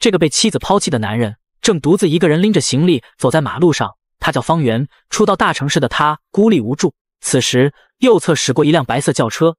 这个被妻子抛弃的男人正独自一个人拎着行李走在马路上。他叫方圆，初到大城市的他孤立无助。此时，右侧驶过一辆白色轿车，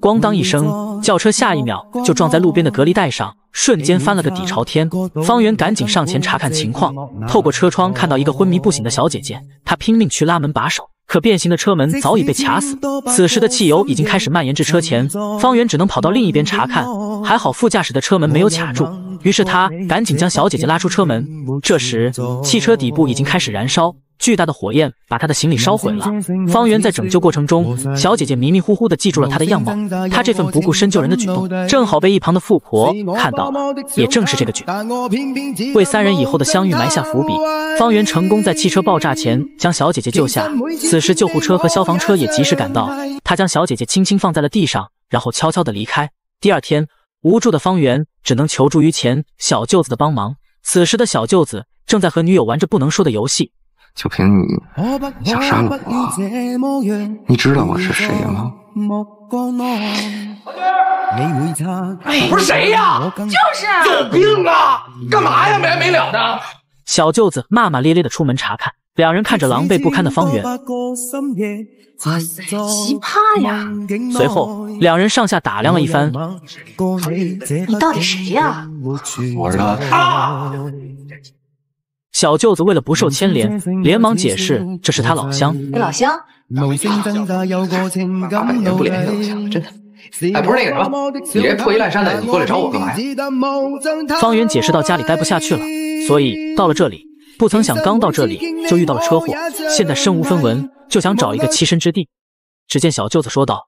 咣当一声，轿车下一秒就撞在路边的隔离带上，瞬间翻了个底朝天。方圆赶紧上前查看情况，透过车窗看到一个昏迷不醒的小姐姐，他拼命去拉门把手。可变形的车门早已被卡死，此时的汽油已经开始蔓延至车前，方圆只能跑到另一边查看。还好副驾驶的车门没有卡住，于是他赶紧将小姐姐拉出车门。这时，汽车底部已经开始燃烧。巨大的火焰把他的行李烧毁了。方圆在拯救过程中，小姐姐迷迷糊糊的记住了他的样貌。他这份不顾身救人的举动，正好被一旁的富婆看到了。也正是这个举动，为三人以后的相遇埋下伏笔。方圆成功在汽车爆炸前将小姐姐救下。此时救护车和消防车也及时赶到，他将小姐姐轻轻放在了地上，然后悄悄的离开。第二天，无助的方圆只能求助于前小舅子的帮忙。此时的小舅子正在和女友玩着不能说的游戏。就凭你想杀了我，你知道我是谁吗？哎，不是谁呀，就是有病啊！干嘛呀，没完没了的！小舅子骂骂咧咧的出门查看，两人看着狼狈不堪的方圆，哇塞，奇葩呀！随后两人上下打量了一番，你到底谁呀？我是他。小舅子为了不受牵连，连忙解释：“这是他老乡。”老乡？他？他肯定不联系老乡，真的。哎，不是那个什么，你这破衣烂衫的，你过来找我干嘛呀？方圆解释到：“家里待不下去了，所以到了这里。不曾想刚到这里就遇到了车祸，现在身无分文，就想找一个栖身之地。”只见小舅子说道：“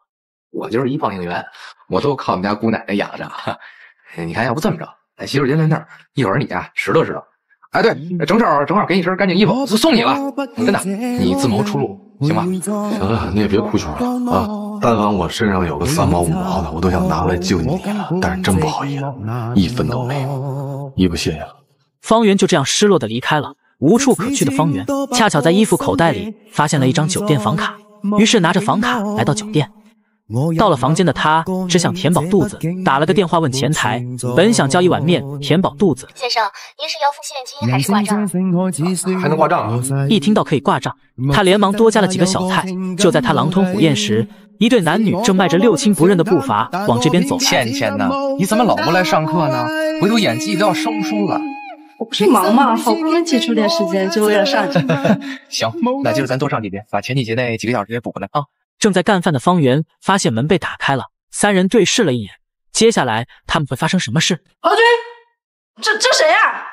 我就是一放映员，我都靠我们家姑奶奶养着。你看，要不这么着，咱洗手间在那儿，一会儿你啊，拾掇拾掇。”哎，对，正好正好给你身干净衣服，送你了，真的。你自谋出路，行吧？行了，你也别哭穷了啊！但凡我身上有个三毛五毛的，我都想拿来救你了，但是真不好意思，一分都没有。你不谢了。方圆就这样失落的离开了，无处可去的方圆，恰巧在衣服口袋里发现了一张酒店房卡，于是拿着房卡来到酒店。到了房间的他只想填饱肚子，打了个电话问前台，本想叫一碗面填饱肚子。先生，您是要付现金还是挂账？还能挂账啊？一听到可以挂账，他连忙多加了几个小菜。就在他狼吞虎咽时，一对男女正迈着六亲不认的步伐往这边走。倩倩呢？你怎么老不来上课呢？回头演技都要生疏了。我不是忙吗？好不容易挤出点时间，就为了上这。行，那就是咱多上几遍，把前几节那几个小时也补回来啊。正在干饭的方圆发现门被打开了，三人对视了一眼。接下来他们会发生什么事？啊？军，这这谁呀？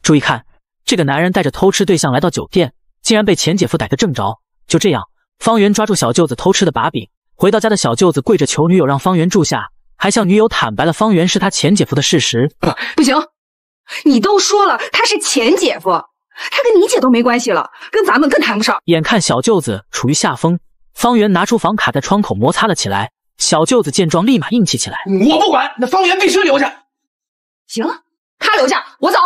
注意看，这个男人带着偷吃对象来到酒店，竟然被前姐夫逮个正着。就这样，方圆抓住小舅子偷吃的把柄。回到家的小舅子跪着求女友让方圆住下，还向女友坦白了方圆是他前姐夫的事实。不行，你都说了他是前姐夫。他跟你姐都没关系了，跟咱们更谈不上。眼看小舅子处于下风，方圆拿出房卡在窗口摩擦了起来。小舅子见状，立马硬气起来：“我不管，那方圆必须留下。”“行，他留下，我走。”“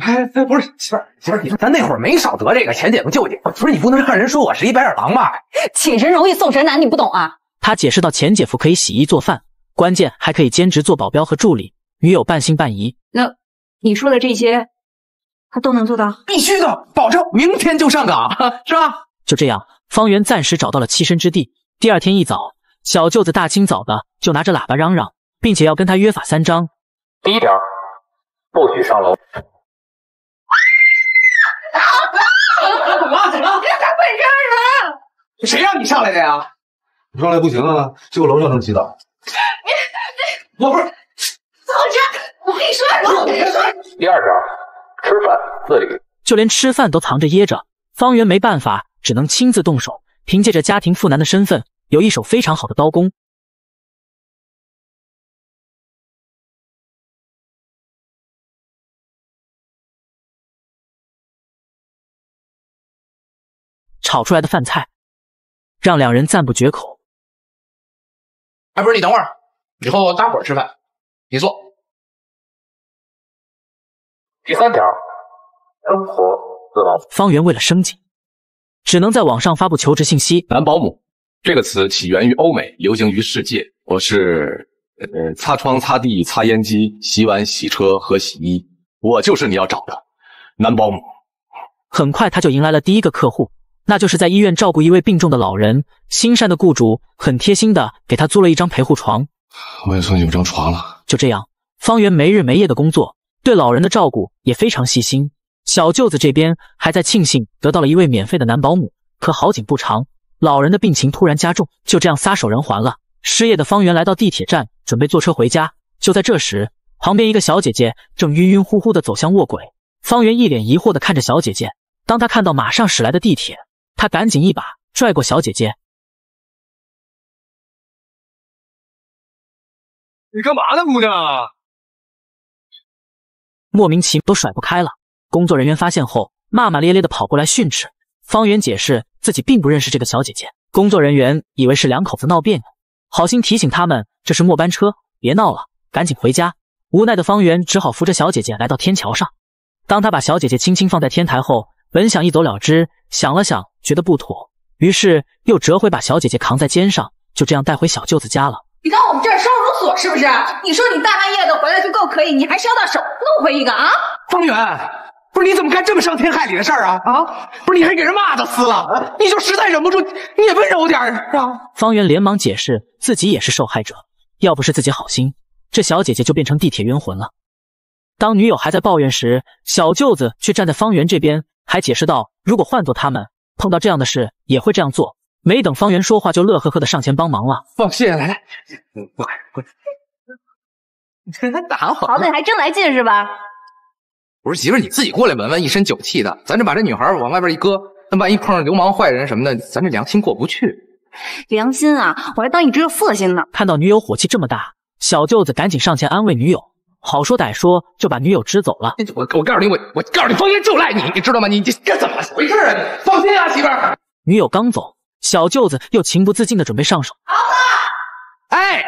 哎，哎，不是媳妇，妇儿，你说咱那会儿没少得这个前姐夫救姐不是你不能让人说我是一白眼狼吧？请神容易送神难，你不懂啊？”他解释道：“前姐夫可以洗衣做饭，关键还可以兼职做保镖和助理。”女友半信半疑：“那你说的这些？”他都能做到，必须的，保证明天就上岗，是吧？就这样，方圆暂时找到了栖身之地。第二天一早，小舅子大清早的就拿着喇叭嚷嚷，并且要跟他约法三章。第一条，不许上楼。怎么了？你这混人！谁让你上来的呀？你上来不行啊，就我楼上能洗澡。你你我不是走着，我跟你说，我跟你说。第二条。吃饭自理，就连吃饭都藏着掖着。方圆没办法，只能亲自动手。凭借着家庭妇男的身份，有一手非常好的刀工，炒出来的饭菜让两人赞不绝口。哎，不是你等会儿，以后大伙儿吃饭，你做。第三条，生活。方圆为了生计，只能在网上发布求职信息。男保姆这个词起源于欧美，流行于世界。我是，呃，擦窗、擦地、擦烟机、洗碗、洗车和洗衣。我就是你要找的男保姆。很快，他就迎来了第一个客户，那就是在医院照顾一位病重的老人。心善的雇主很贴心的给他租了一张陪护床。我也算有张床了。就这样，方圆没日没夜的工作。对老人的照顾也非常细心。小舅子这边还在庆幸得到了一位免费的男保姆，可好景不长，老人的病情突然加重，就这样撒手人寰了。失业的方圆来到地铁站，准备坐车回家。就在这时，旁边一个小姐姐正晕晕乎乎地走向卧轨。方圆一脸疑惑地看着小姐姐，当他看到马上驶来的地铁，他赶紧一把拽过小姐姐：“你干嘛呢，姑娘？”莫名其妙都甩不开了，工作人员发现后骂骂咧咧的跑过来训斥。方圆解释自己并不认识这个小姐姐，工作人员以为是两口子闹别扭，好心提醒他们这是末班车，别闹了，赶紧回家。无奈的方圆只好扶着小姐姐来到天桥上。当他把小姐姐轻轻放在天台后，本想一走了之，想了想觉得不妥，于是又折回把小姐姐扛在肩上，就这样带回小舅子家了。你到我们这儿收容所是不是？你说你大半夜的回来就够可以，你还烧到手弄回一个啊？方圆，不是你怎么干这么伤天害理的事儿啊？啊，不是你还给人袜子撕了，你就实在忍不住你也温柔点啊？方圆连忙解释自己也是受害者，要不是自己好心，这小姐姐就变成地铁冤魂了。当女友还在抱怨时，小舅子却站在方圆这边，还解释道：如果换做他们碰到这样的事，也会这样做。没等方圆说话，就乐呵呵的上前帮忙了。放心，来来，滚滚，拿我。好歹你还真来劲是吧？我说媳妇儿，你自己过来闻闻，一身酒气的。咱这把这女孩往外边一搁，那万一碰上流氓坏人什么的，咱这良心过不去。良心啊，我还当你只有色心呢。看到女友火气这么大，小舅子赶紧上前安慰女友，好说歹说就把女友支走了。我我告诉你，我我告诉你，方圆就赖你，你知道吗？你这这怎么回事啊？放心啊，媳妇儿。女友刚走。小舅子又情不自禁的准备上手，好啊。哎，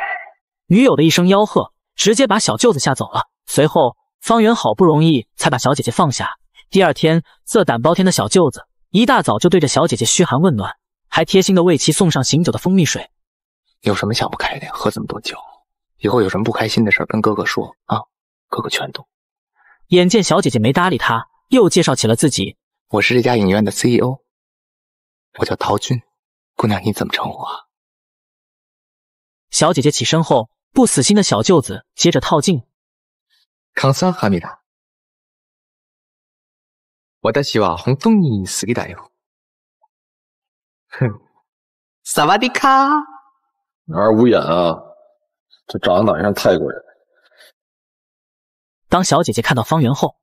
女友的一声吆喝，直接把小舅子吓走了。随后，方圆好不容易才把小姐姐放下。第二天，色胆包天的小舅子一大早就对着小姐姐嘘寒问暖，还贴心的为其送上醒酒的蜂蜜水。有什么想不开的，喝这么多酒，以后有什么不开心的事跟哥哥说啊，哥哥全懂。眼见小姐姐没搭理他，又介绍起了自己：“我是这家影院的 CEO，我叫陶军。”姑娘，你怎么称呼？啊？小姐姐起身后，不死心的小舅子接着套近康桑哈密达。我的希望喜欢你。死给大哟。”哼，萨瓦迪卡，哪儿无眼啊？这长得哪像泰国人？当小姐姐看到方圆后，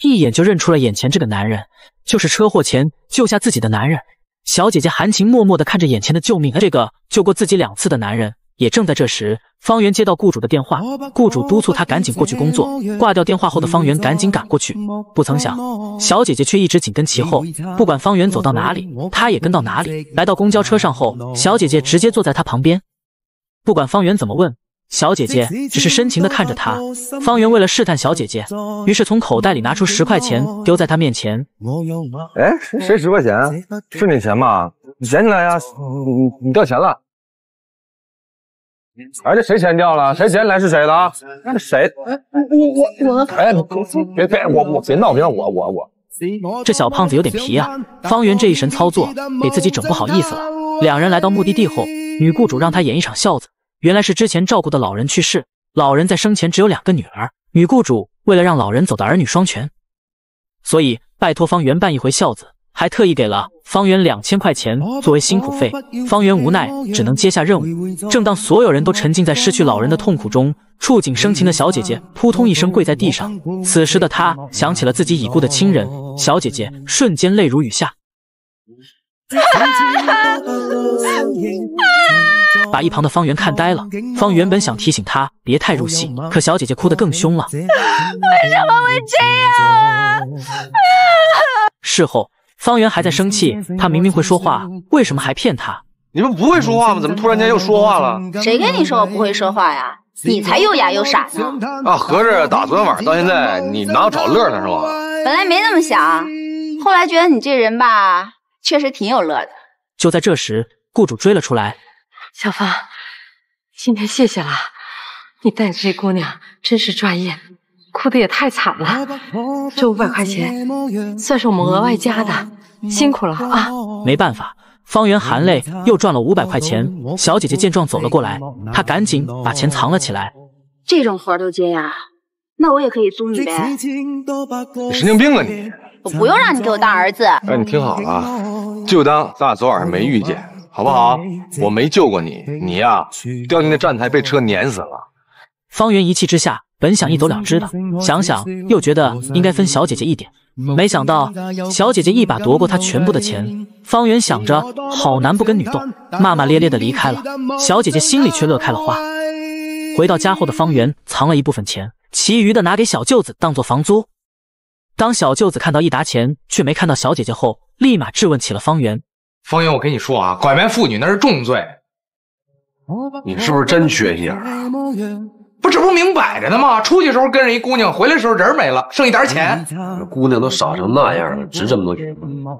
一眼就认出了眼前这个男人，就是车祸前救下自己的男人。小姐姐含情脉脉的看着眼前的救命，这个救过自己两次的男人。也正在这时，方圆接到雇主的电话，雇主督促他赶紧过去工作。挂掉电话后的方圆赶紧赶过去，不曾想，小姐姐却一直紧跟其后，不管方圆走到哪里，她也跟到哪里。来到公交车上后，小姐姐直接坐在他旁边，不管方圆怎么问。小姐姐只是深情地看着他。方圆为了试探小姐姐，于是从口袋里拿出十块钱丢在她面前。哎，谁谁十块钱？是你钱吗？你捡起来呀，你你掉钱了。哎，这谁钱掉了？谁捡来是谁的？谁？哎，我我我哎，别别，我我别闹，别闹，我我我。这小胖子有点皮啊。方圆这一神操作，给自己整不好意思了。两人来到目的地后，女雇主让他演一场孝子。原来是之前照顾的老人去世，老人在生前只有两个女儿。女雇主为了让老人走得儿女双全，所以拜托方圆办一回孝子，还特意给了方圆两千块钱作为辛苦费。方圆无奈，只能接下任务。正当所有人都沉浸在失去老人的痛苦中，触景生情的小姐姐扑通一声跪在地上。此时的她想起了自己已故的亲人，小姐姐瞬间泪如雨下。把一旁的方圆看呆了。方圆本想提醒他别太入戏，可小姐姐哭得更凶了。为什么会这样？啊？事后，方圆还在生气，他明明会说话，为什么还骗他？你们不会说话吗？怎么突然间又说话了？谁跟你说我不会说话呀？你才又哑又傻呢！啊，合着打昨天晚上到现在，你拿我找乐呢是吧？本来没那么想，后来觉得你这人吧，确实挺有乐的。就在这时，雇主追了出来。小芳，今天谢谢了，你带着这姑娘真是专业，哭的也太惨了。这五百块钱算是我们额外加的，辛苦了啊！没办法，方圆含泪又赚了五百块钱。小姐姐见状走了过来，她赶紧把钱藏了起来。这种活都接呀？那我也可以租你呗？你神经病啊你！我不用让你给我当儿子。哎，你听好了，就当咱俩昨晚上没遇见。好不好？我没救过你，你呀，掉进那站台被车碾死了。方圆一气之下，本想一走了之的，想想又觉得应该分小姐姐一点，没想到小姐姐一把夺过他全部的钱。方圆想着好男不跟女斗，骂骂咧咧的离开了。小姐姐心里却乐开了花。回到家后的方圆藏了一部分钱，其余的拿给小舅子当做房租。当小舅子看到一沓钱却没看到小姐姐后，立马质问起了方圆。方圆，我跟你说啊，拐卖妇女那是重罪。你是不是真缺心眼儿？不，这不明摆着呢吗？出去时候跟着一姑娘，回来时候人没了，剩一点钱。姑娘都傻成那样了，值这么多钱吗？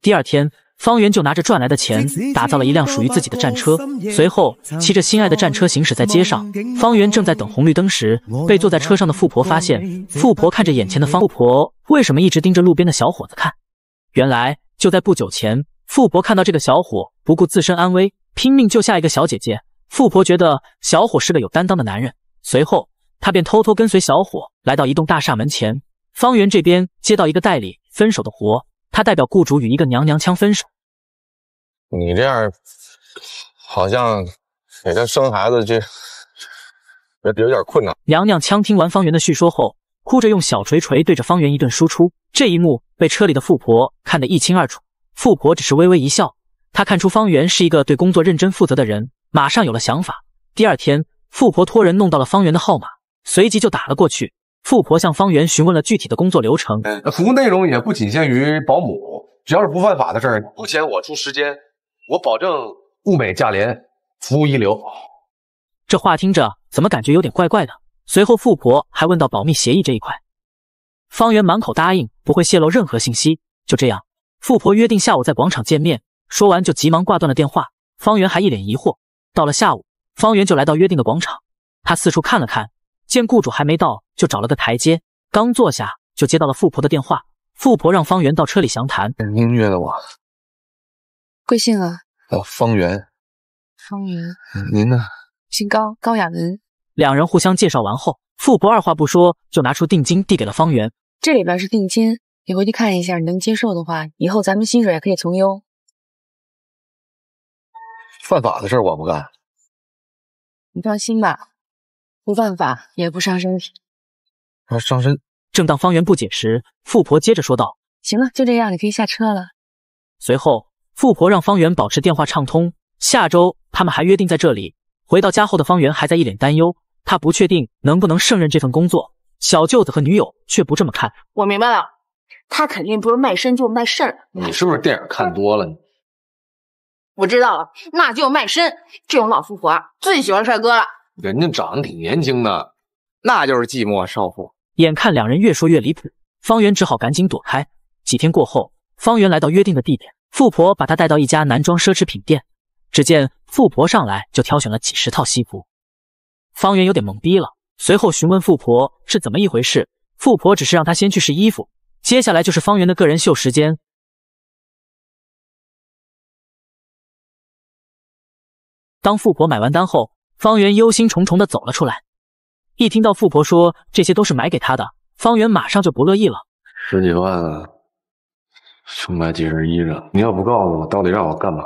第二天，方圆就拿着赚来的钱打造了一辆属于自己的战车，随后骑着心爱的战车行驶在街上。方圆正在等红绿灯时，被坐在车上的富婆发现。富婆看着眼前的方，富婆为什么一直盯着路边的小伙子看？原来就在不久前，富婆看到这个小伙不顾自身安危，拼命救下一个小姐姐。富婆觉得小伙是个有担当的男人，随后她便偷偷跟随小伙来到一栋大厦门前。方圆这边接到一个代理分手的活，他代表雇主与一个娘娘腔分手。你这样，好像给他生孩子这 有点困难。娘娘腔听完方圆的叙说后。哭着用小锤锤对着方圆一顿输出，这一幕被车里的富婆看得一清二楚。富婆只是微微一笑，她看出方圆是一个对工作认真负责的人，马上有了想法。第二天，富婆托人弄到了方圆的号码，随即就打了过去。富婆向方圆询问了具体的工作流程，服务内容也不仅限于保姆，只要是不犯法的事，不千我出时间，我保证物美价廉，服务一流。这话听着怎么感觉有点怪怪的？随后，富婆还问到保密协议这一块，方圆满口答应不会泄露任何信息。就这样，富婆约定下午在广场见面。说完就急忙挂断了电话。方圆还一脸疑惑。到了下午，方圆就来到约定的广场，他四处看了看，见雇主还没到，就找了个台阶。刚坐下，就接到了富婆的电话。富婆让方圆到车里详谈。您约了我，贵姓啊？哦，方圆。方圆。您呢？姓高，高雅文。两人互相介绍完后，富婆二话不说就拿出定金递给了方圆。这里边是定金，你回去看一下，你能接受的话，以后咱们薪水也可以从优。犯法的事我不干。你放心吧，不犯法也不伤身体。还伤身！正当方圆不解时，富婆接着说道：“行了，就这样，你可以下车了。”随后，富婆让方圆保持电话畅通。下周他们还约定在这里。回到家后的方圆还在一脸担忧。他不确定能不能胜任这份工作，小舅子和女友却不这么看。我明白了，他肯定不是卖身就是卖肾。你是不是电影看多了？我知道了，那就卖身。这种老富婆最喜欢帅哥了，人家长得挺年轻的，那就是寂寞少妇。眼看两人越说越离谱，方圆只好赶紧躲开。几天过后，方圆来到约定的地点，富婆把他带到一家男装奢侈品店，只见富婆上来就挑选了几十套西服。方圆有点懵逼了，随后询问富婆是怎么一回事。富婆只是让他先去试衣服，接下来就是方圆的个人秀时间。当富婆买完单后，方圆忧心忡忡的走了出来。一听到富婆说这些都是买给他的，方圆马上就不乐意了。十几万就买几身衣裳，你要不告诉我到底让我干嘛，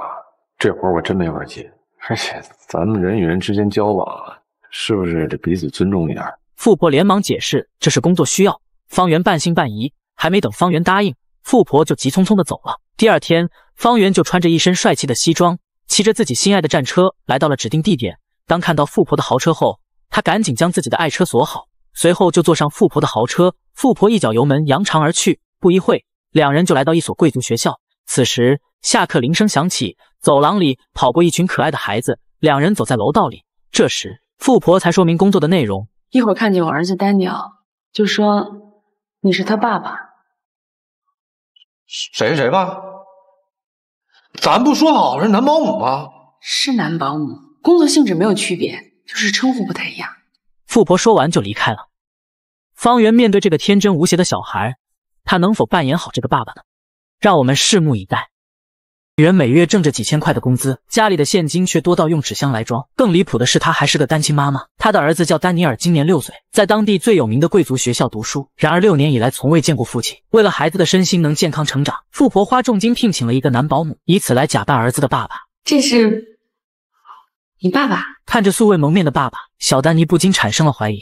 这活我真没法接。而且咱们人与人之间交往啊。是不是得彼此尊重一点儿？富婆连忙解释：“这是工作需要。”方圆半信半疑，还没等方圆答应，富婆就急匆匆的走了。第二天，方圆就穿着一身帅气的西装，骑着自己心爱的战车来到了指定地点。当看到富婆的豪车后，他赶紧将自己的爱车锁好，随后就坐上富婆的豪车。富婆一脚油门扬长而去。不一会，两人就来到一所贵族学校。此时，下课铃声响起，走廊里跑过一群可爱的孩子。两人走在楼道里，这时。富婆才说明工作的内容，一会儿看见我儿子丹尼尔，就说你是他爸爸。谁是谁吧，咱不说好是男保姆吗？是男保姆，工作性质没有区别，就是称呼不太一样。富婆说完就离开了。方圆面对这个天真无邪的小孩，他能否扮演好这个爸爸呢？让我们拭目以待。女人每月挣着几千块的工资，家里的现金却多到用纸箱来装。更离谱的是，她还是个单亲妈妈，她的儿子叫丹尼尔，今年六岁，在当地最有名的贵族学校读书。然而六年以来从未见过父亲。为了孩子的身心能健康成长，富婆花重金聘请了一个男保姆，以此来假扮儿子的爸爸。这是你爸爸？看着素未谋面的爸爸，小丹尼不禁产生了怀疑。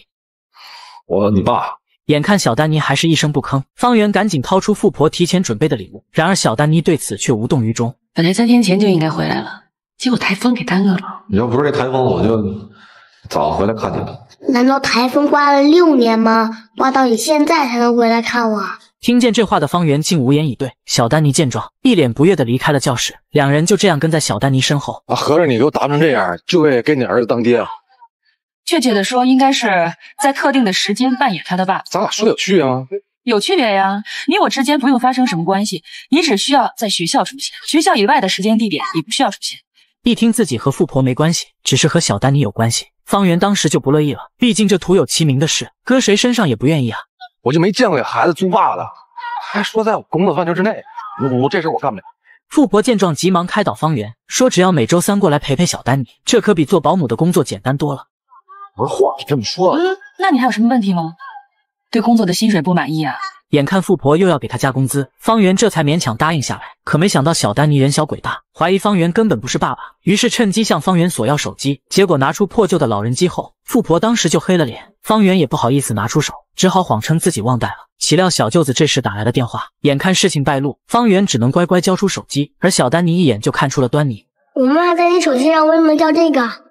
我，你爸？眼看小丹尼还是一声不吭，方圆赶紧掏出富婆提前准备的礼物。然而小丹尼对此却无动于衷。本来三天前就应该回来了，结果台风给耽搁了。要不是这台风，我就早回来看你了。难道台风刮了六年吗？刮到你现在才能回来看我？听见这话的方圆竟无言以对。小丹尼见状，一脸不悦的离开了教室。两人就这样跟在小丹尼身后。啊，合着你都答成这样，就为给你儿子当爹啊？确切的说，应该是在特定的时间扮演他的爸。咱俩说有趣啊。有区别呀，你我之间不用发生什么关系，你只需要在学校出现，学校以外的时间地点你不需要出现。一听自己和富婆没关系，只是和小丹妮有关系，方圆当时就不乐意了，毕竟这徒有其名的事，搁谁身上也不愿意啊。我就没见过给孩子租爸子，的，还说在我工作范畴之内，我我这事我干不了。富婆见状，急忙开导方圆，说只要每周三过来陪陪小丹妮，这可比做保姆的工作简单多了。不是话是这么说，那你还有什么问题吗？对工作的薪水不满意啊！眼看富婆又要给他加工资，方圆这才勉强答应下来。可没想到小丹尼人小鬼大，怀疑方圆根本不是爸爸，于是趁机向方圆索要手机。结果拿出破旧的老人机后，富婆当时就黑了脸。方圆也不好意思拿出手，只好谎称自己忘带了。岂料小舅子这时打来了电话，眼看事情败露，方圆只能乖乖交出手机。而小丹尼一眼就看出了端倪，我妈在你手机上为什么叫这个？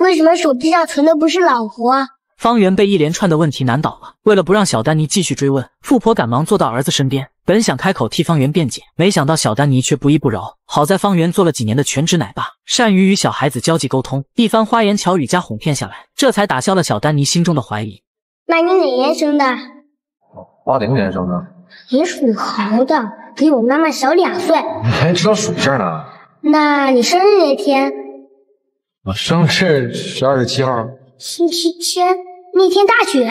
为什么手机上存的不是老婆？方圆被一连串的问题难倒了。为了不让小丹尼继续追问，富婆赶忙坐到儿子身边，本想开口替方圆辩解，没想到小丹尼却不依不饶。好在方圆做了几年的全职奶爸，善于与小孩子交际沟通，一番花言巧语加哄骗下来，这才打消了小丹尼心中的怀疑。那你哪年生的？八零年生的。你属猴的，比我妈妈小两岁。你还知道属相呢？那你生日那天？我生日十二月七号，星期天那天大雪。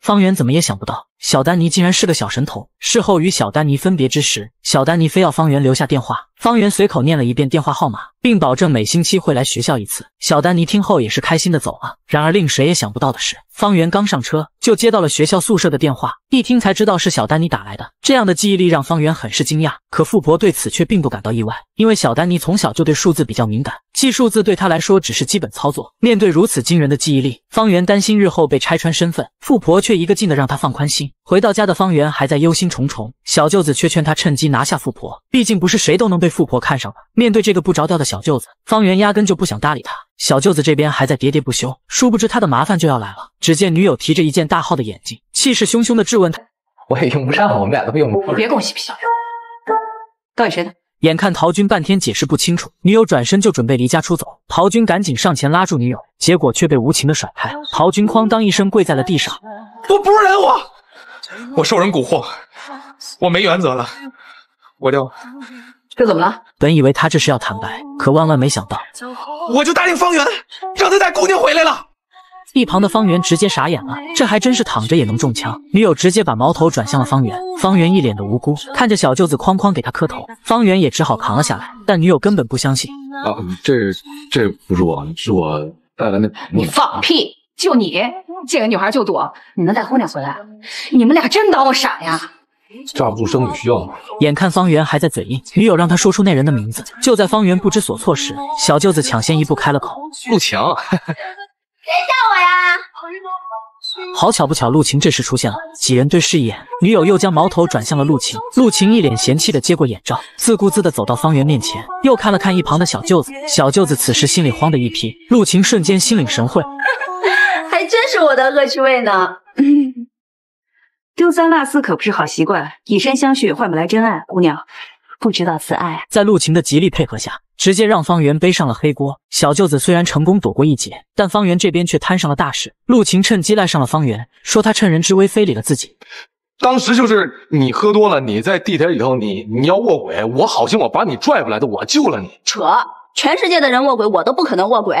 方圆怎么也想不到。小丹尼竟然是个小神童。事后与小丹尼分别之时，小丹尼非要方圆留下电话，方圆随口念了一遍电话号码，并保证每星期会来学校一次。小丹尼听后也是开心的走了。然而令谁也想不到的是，方圆刚上车就接到了学校宿舍的电话，一听才知道是小丹尼打来的。这样的记忆力让方圆很是惊讶，可富婆对此却并不感到意外，因为小丹尼从小就对数字比较敏感，记数字对他来说只是基本操作。面对如此惊人的记忆力，方圆担心日后被拆穿身份，富婆却一个劲的让他放宽心。回到家的方圆还在忧心忡忡，小舅子却劝他趁机拿下富婆，毕竟不是谁都能被富婆看上的。面对这个不着调的小舅子，方圆压根就不想搭理他。小舅子这边还在喋喋不休，殊不知他的麻烦就要来了。只见女友提着一件大号的眼镜，气势汹汹的质问他：“我也用不上，我们俩都用不上。”别跟我嬉皮笑脸，到底谁的？眼看陶军半天解释不清楚，女友转身就准备离家出走，陶军赶紧上前拉住女友，结果却被无情的甩开。陶军哐当一声跪在了地上：“我不是人，我……”我受人蛊惑，我没原则了，我就这怎么了？本以为他这是要坦白，可万万没想到，我就答应方圆，让他带姑娘回来了。一旁的方圆直接傻眼了，这还真是躺着也能中枪。女友直接把矛头转向了方圆，方圆一脸的无辜，看着小舅子哐哐给他磕头，方圆也只好扛了下来。但女友根本不相信，啊，这这不是我，是我带的那，你放屁！就你见个女孩就躲，你能带姑娘回来？你们俩真当我傻呀？架不住生理需要吗？眼看方圆还在嘴硬，女友让他说出那人的名字。就在方圆不知所措时，小舅子抢先一步开了口：陆晴。谁叫我呀？好巧不巧，陆晴这时出现了。几人对视一眼，女友又将矛头转向了陆晴。陆晴一脸嫌弃的接过眼罩，自顾自的走到方圆面前，又看了看一旁的小舅子。小舅子此时心里慌的一批。陆晴瞬间心领神会。真是我的恶趣味呢！丢三落四可不是好习惯，以身相许换不来真爱。姑娘，不知道此爱。在陆晴的极力配合下，直接让方圆背上了黑锅。小舅子虽然成功躲过一劫，但方圆这边却摊上了大事。陆晴趁机赖上了方圆，说他趁人之危非礼了自己。当时就是你喝多了，你在地铁里头，你你要卧轨，我好心我把你拽回来的，我救了你。扯！全世界的人卧轨，我都不可能卧轨。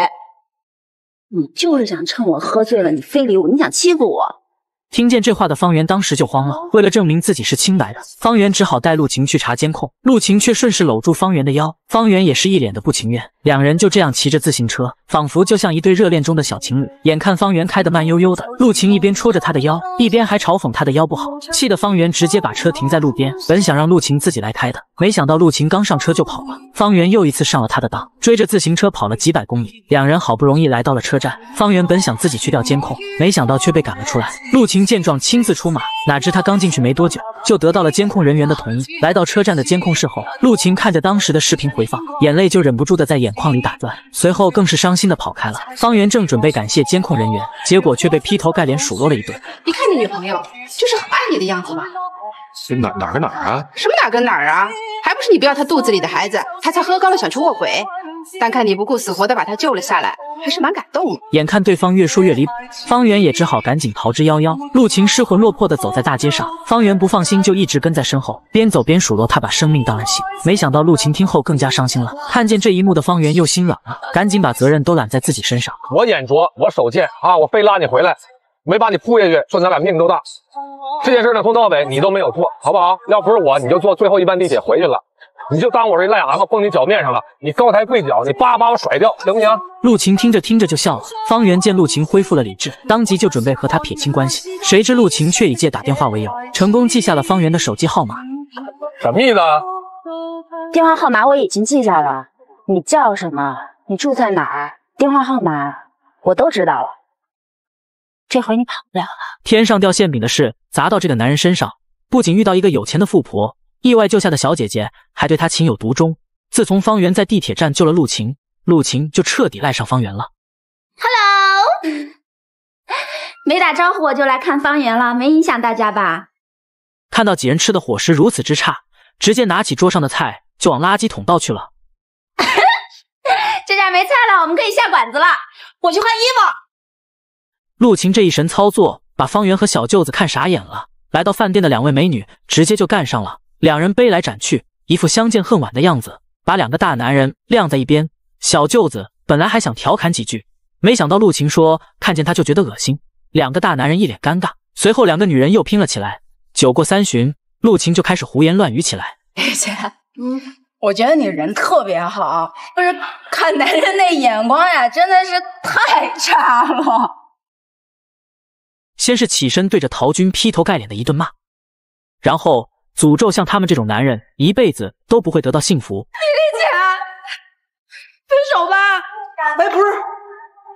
你就是想趁我喝醉了，你非礼我，你想欺负我。听见这话的方圆当时就慌了，为了证明自己是清白的，方圆只好带陆晴去查监控，陆晴却顺势搂住方圆的腰，方圆也是一脸的不情愿。两人就这样骑着自行车，仿佛就像一对热恋中的小情侣。眼看方圆开得慢悠悠的，陆晴一边戳着他的腰，一边还嘲讽他的腰不好，气得方圆直接把车停在路边。本想让陆晴自己来开的，没想到陆晴刚上车就跑了，方圆又一次上了他的当。追着自行车跑了几百公里，两人好不容易来到了车站。方圆本想自己去调监控，没想到却被赶了出来。陆晴见状亲自出马，哪知他刚进去没多久，就得到了监控人员的同意。来到车站的监控室后，陆晴看着当时的视频回放，眼泪就忍不住的在眼。眶里打转，随后更是伤心的跑开了。方圆正准备感谢监控人员，结果却被劈头盖脸数落了一顿。你看你女朋友就是很爱你的样子吧？哪哪跟哪儿啊？什么哪跟哪儿啊？还不是你不要她肚子里的孩子，她才喝高了想去卧轨。但看你不顾死活的把他救了下来，还是蛮感动的。眼看对方越说越离谱，方圆也只好赶紧逃之夭夭。陆晴失魂落魄的走在大街上，方圆不放心，就一直跟在身后，边走边数落他把生命当儿戏。没想到陆晴听后更加伤心了。看见这一幕的方圆又心软了，赶紧把责任都揽在自己身上。我眼拙，我手贱啊！我非拉你回来，没把你扑下去，算咱俩命都大。这件事呢，从头到尾你都没有错，好不好？要不是我，你就坐最后一班地铁回去了。你就当我这癞蛤蟆蹦你脚面上了，你高抬贵脚，你叭把我甩掉，行不行？陆晴听着听着就笑了。方圆见陆晴恢复了理智，当即就准备和他撇清关系。谁知陆晴却以借打电话为由，成功记下了方圆的手机号码。什么意思？电话号码我已经记下了，你叫什么？你住在哪儿？电话号码我都知道了，这回你跑不了了。天上掉馅饼的事砸到这个男人身上，不仅遇到一个有钱的富婆。意外救下的小姐姐还对他情有独钟。自从方圆在地铁站救了陆晴，陆晴就彻底赖上方圆了。Hello，没打招呼我就来看方圆了，没影响大家吧？看到几人吃的伙食如此之差，直接拿起桌上的菜就往垃圾桶倒去了。这下没菜了，我们可以下馆子了。我去换衣服。陆晴这一神操作，把方圆和小舅子看傻眼了。来到饭店的两位美女直接就干上了。两人背来斩去，一副相见恨晚的样子，把两个大男人晾在一边。小舅子本来还想调侃几句，没想到陆晴说看见他就觉得恶心。两个大男人一脸尴尬。随后，两个女人又拼了起来。酒过三巡，陆晴就开始胡言乱语起来：“姐，嗯，我觉得你人特别好，不是看男人那眼光呀，真的是太差了。”先是起身对着陶军劈头盖脸的一顿骂，然后。诅咒像他们这种男人一辈子都不会得到幸福。丽丽姐，分手吧！哎，不是，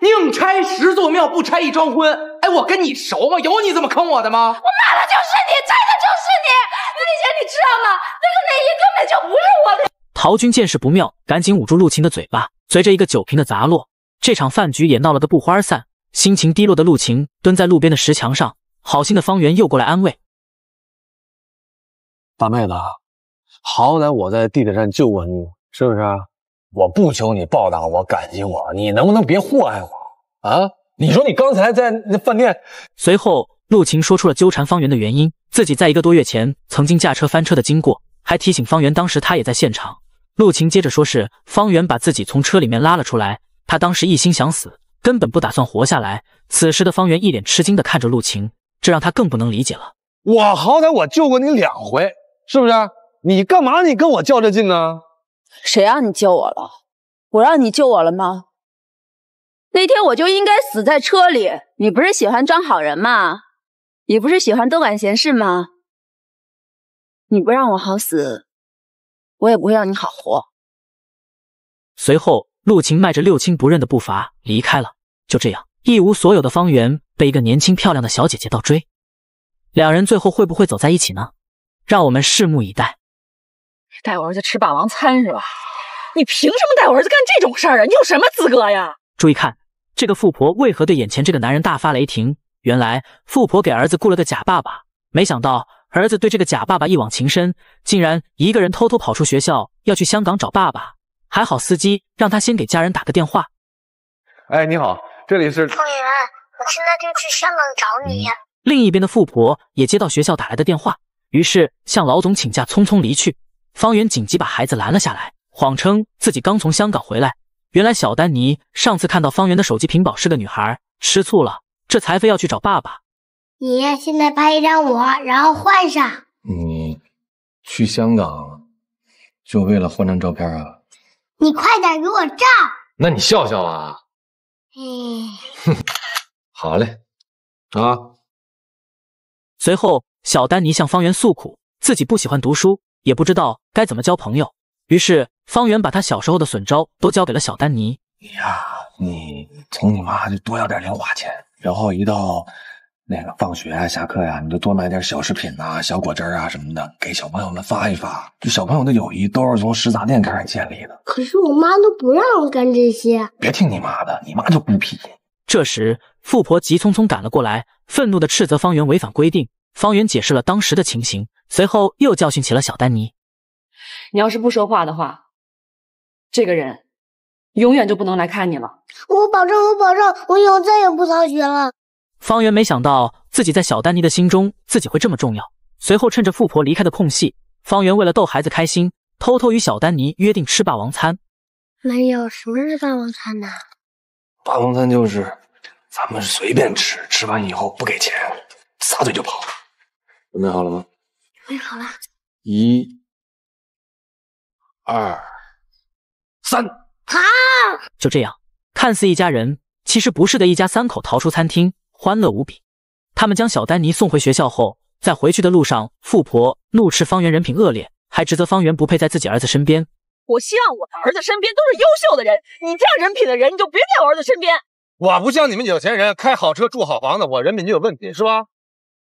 宁拆十座庙，不拆一桩婚。哎，我跟你熟吗？有你这么坑我的吗？我骂的就是你，拆的就是你。丽丽姐，你知道吗？那个内衣根本就不是我的。陶军见势不妙，赶紧捂住陆晴的嘴巴。随着一个酒瓶的砸落，这场饭局也闹了个不欢而散。心情低落的陆晴蹲在路边的石墙上，好心的方圆又过来安慰。大妹子，好歹我在地铁站救过你，是不是啊？我不求你报答我、感激我，你能不能别祸害我啊？你说你刚才在那饭店……随后，陆晴说出了纠缠方圆的原因，自己在一个多月前曾经驾车翻车的经过，还提醒方圆当时他也在现场。陆晴接着说，是方圆把自己从车里面拉了出来，他当时一心想死，根本不打算活下来。此时的方圆一脸吃惊的看着陆晴，这让他更不能理解了。我好歹我救过你两回。是不是？你干嘛？你跟我较这劲呢？谁让你救我了？我让你救我了吗？那天我就应该死在车里。你不是喜欢装好人吗？你不是喜欢多管闲事吗？你不让我好死，我也不会让你好活。随后，陆晴迈着六亲不认的步伐离开了。就这样，一无所有的方圆被一个年轻漂亮的小姐姐倒追，两人最后会不会走在一起呢？让我们拭目以待。带我儿子吃霸王餐是吧？你凭什么带我儿子干这种事儿啊？你有什么资格呀？注意看，这个富婆为何对眼前这个男人大发雷霆？原来富婆给儿子雇了个假爸爸，没想到儿子对这个假爸爸一往情深，竟然一个人偷偷跑出学校要去香港找爸爸。还好司机让他先给家人打个电话。哎，你好，这里是。唐源，我现在就去香港找你。另一边的富婆也接到学校打来的电话。于是向老总请假，匆匆离去。方圆紧急把孩子拦了下来，谎称自己刚从香港回来。原来小丹尼上次看到方圆的手机屏保是个女孩，吃醋了，这才非要去找爸爸。你现在拍一张我，然后换上。你去香港就为了换张照片啊？你快点给我照。那你笑笑啊。哎。哼，好嘞。啊。随后。小丹尼向方圆诉苦，自己不喜欢读书，也不知道该怎么交朋友。于是，方圆把他小时候的损招都交给了小丹尼。你呀，你从你妈就多要点零花钱，然后一到那个放学啊、下课呀，你就多买点小食品呐、小果汁啊什么的，给小朋友们发一发。就小朋友的友谊都是从食杂店开始建立的。可是我妈都不让我干这些。别听你妈的，你妈就孤僻。这时，富婆急匆匆赶了过来，愤怒地斥责方圆违反规定。方圆解释了当时的情形，随后又教训起了小丹尼：“你要是不说话的话，这个人永远就不能来看你了。”我保证，我保证，我以后再也不逃学了。方圆没想到自己在小丹尼的心中自己会这么重要。随后趁着富婆离开的空隙，方圆为了逗孩子开心，偷偷与小丹尼约定吃霸王餐。没有什么是霸王餐呢？霸王餐就是咱们随便吃，吃完以后不给钱，撒腿就跑。准备好了吗？准备好了。一、二、三，好。就这样，看似一家人，其实不是的一家三口逃出餐厅，欢乐无比。他们将小丹尼送回学校后，在回去的路上，富婆怒斥方圆人品恶劣，还指责方圆不配在自己儿子身边。我希望我儿子身边都是优秀的人，你这样人品的人，你就别在我儿子身边。我不像你们有钱人开好车住好房子，我人品就有问题，是吧？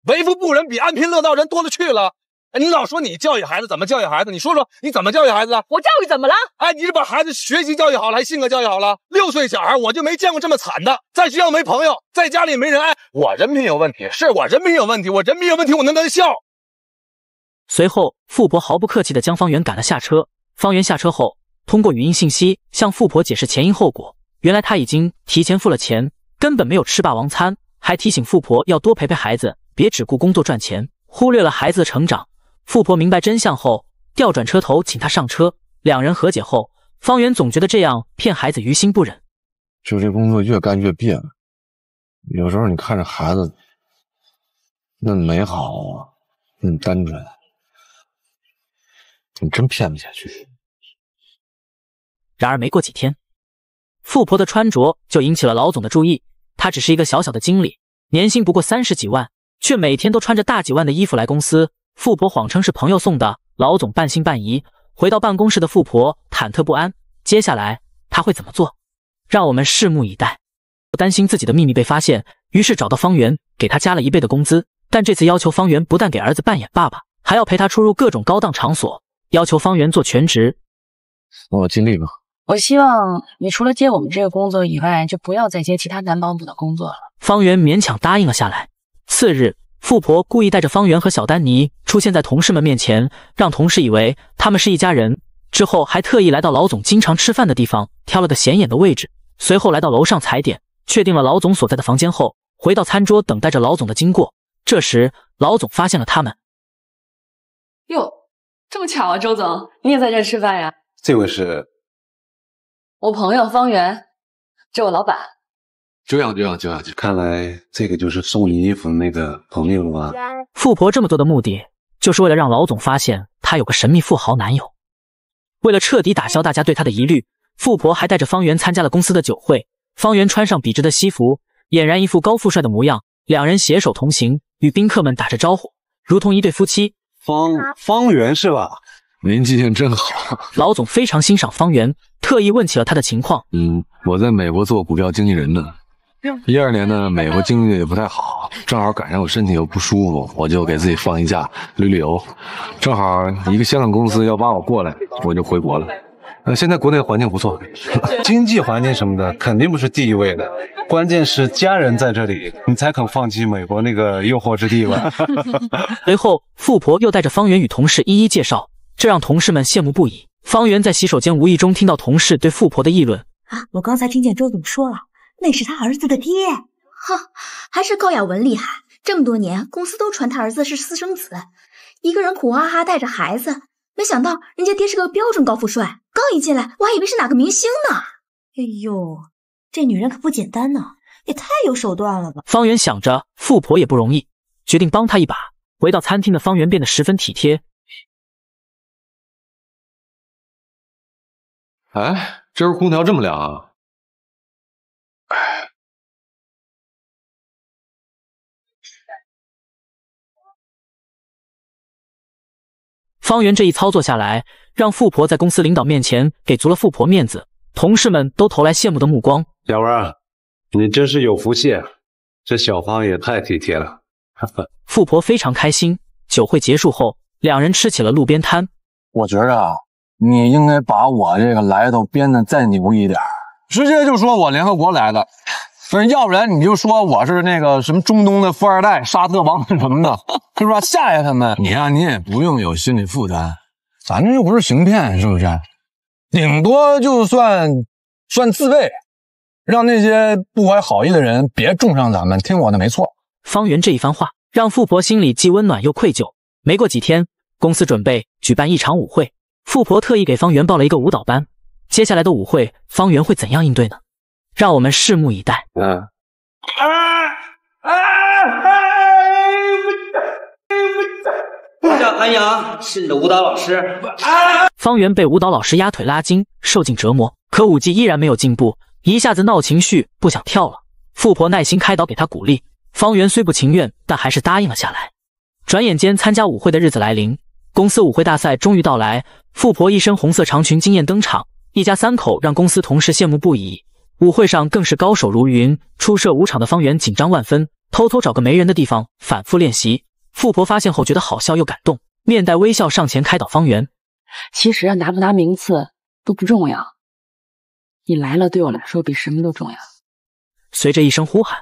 为富不仁比安贫乐道人多了去了。哎，你老说你教育孩子怎么教育孩子？你说说你怎么教育孩子的？我教育怎么了？哎，你是把孩子学习教育好了，还性格教育好了？六岁小孩我就没见过这么惨的，在学校没朋友，在家里没人爱。我人品有问题，是我人品有问题，我人品有问题，我能能笑？随后，富婆毫不客气地将方圆赶了下车。方圆下车后，通过语音信息向富婆解释前因后果。原来他已经提前付了钱，根本没有吃霸王餐，还提醒富婆要多陪陪孩子。别只顾工作赚钱，忽略了孩子的成长。富婆明白真相后，调转车头，请他上车。两人和解后，方圆总觉得这样骗孩子于心不忍。就这工作越干越别扭，有时候你看着孩子那么美好，那么单纯，你真骗不下去。然而没过几天，富婆的穿着就引起了老总的注意。他只是一个小小的经理，年薪不过三十几万。却每天都穿着大几万的衣服来公司。富婆谎称是朋友送的，老总半信半疑。回到办公室的富婆忐忑不安，接下来他会怎么做？让我们拭目以待。担心自己的秘密被发现，于是找到方圆，给他加了一倍的工资。但这次要求方圆不但给儿子扮演爸爸，还要陪他出入各种高档场所，要求方圆做全职。我尽力吧。我希望你除了接我们这个工作以外，就不要再接其他男保姆的工作了。方圆勉强答应了下来。次日，富婆故意带着方圆和小丹尼出现在同事们面前，让同事以为他们是一家人。之后，还特意来到老总经常吃饭的地方，挑了个显眼的位置。随后来到楼上踩点，确定了老总所在的房间后，回到餐桌等待着老总的经过。这时，老总发现了他们。哟，这么巧啊，周总，你也在这吃饭呀？这位是，我朋友方圆，这位老板。这样，这样，这样。看来这个就是送你衣服的那个朋友了吧？富婆这么做的目的，就是为了让老总发现她有个神秘富豪男友。为了彻底打消大家对她的疑虑，富婆还带着方圆参加了公司的酒会。方圆穿上笔直的西服，俨然一副高富帅的模样。两人携手同行，与宾客们打着招呼，如同一对夫妻。方方圆是吧？您记性真好。老总非常欣赏方圆，特意问起了他的情况。嗯，我在美国做股票经纪人呢。一二年呢，美国经济也不太好，正好赶上我身体又不舒服，我就给自己放一假，旅旅游。正好一个香港公司要挖我过来，我就回国了。呃，现在国内环境不错，经济环境什么的肯定不是第一位的，关键是家人在这里，你才肯放弃美国那个诱惑之地吧。随后，富婆又带着方圆与同事一一介绍，这让同事们羡慕不已。方圆在洗手间无意中听到同事对富婆的议论啊，我刚才听见周总说了。那是他儿子的爹，哼，还是高雅文厉害。这么多年，公司都传他儿子是私生子，一个人苦哈哈带着孩子，没想到人家爹是个标准高富帅。刚一进来，我还以为是哪个明星呢。哎呦，这女人可不简单呢，也太有手段了吧。方圆想着，富婆也不容易，决定帮她一把。回到餐厅的方圆变得十分体贴。哎，今儿空调这么凉啊？方圆这一操作下来，让富婆在公司领导面前给足了富婆面子，同事们都投来羡慕的目光。小文，你真是有福气，这小芳也太体贴了。富婆非常开心。酒会结束后，两人吃起了路边摊。我觉着啊，你应该把我这个来头编得再牛一点，直接就说我联合国来的。不以，要不然你就说我是那个什么中东的富二代，沙特王什么的，是吧？吓吓他们。你呀，你也不用有心理负担，咱这又不是行骗，是不是？顶多就算算自卫，让那些不怀好意的人别重上咱们。听我的没错。方圆这一番话，让富婆心里既温暖又愧疚。没过几天，公司准备举办一场舞会，富婆特意给方圆报了一个舞蹈班。接下来的舞会，方圆会怎样应对呢？让我们拭目以待。嗯。我叫韩阳，是你的舞蹈老师。方圆被舞蹈老师压腿拉筋，受尽折磨。可舞技依然没有进步，一下子闹情绪，不想跳了。富婆耐心开导，给他鼓励。方圆虽不情愿，但还是答应了下来。转眼间，参加舞会的日子来临，公司舞会大赛终于到来。富婆一身红色长裙惊艳登场，一家三口让公司同事羡慕不已。舞会上更是高手如云，初涉舞场的方圆紧张万分，偷偷找个没人的地方反复练习。富婆发现后，觉得好笑又感动，面带微笑上前开导方圆：“其实啊，拿不拿名次都不重要，你来了对我来说比什么都重要。”随着一声呼喊，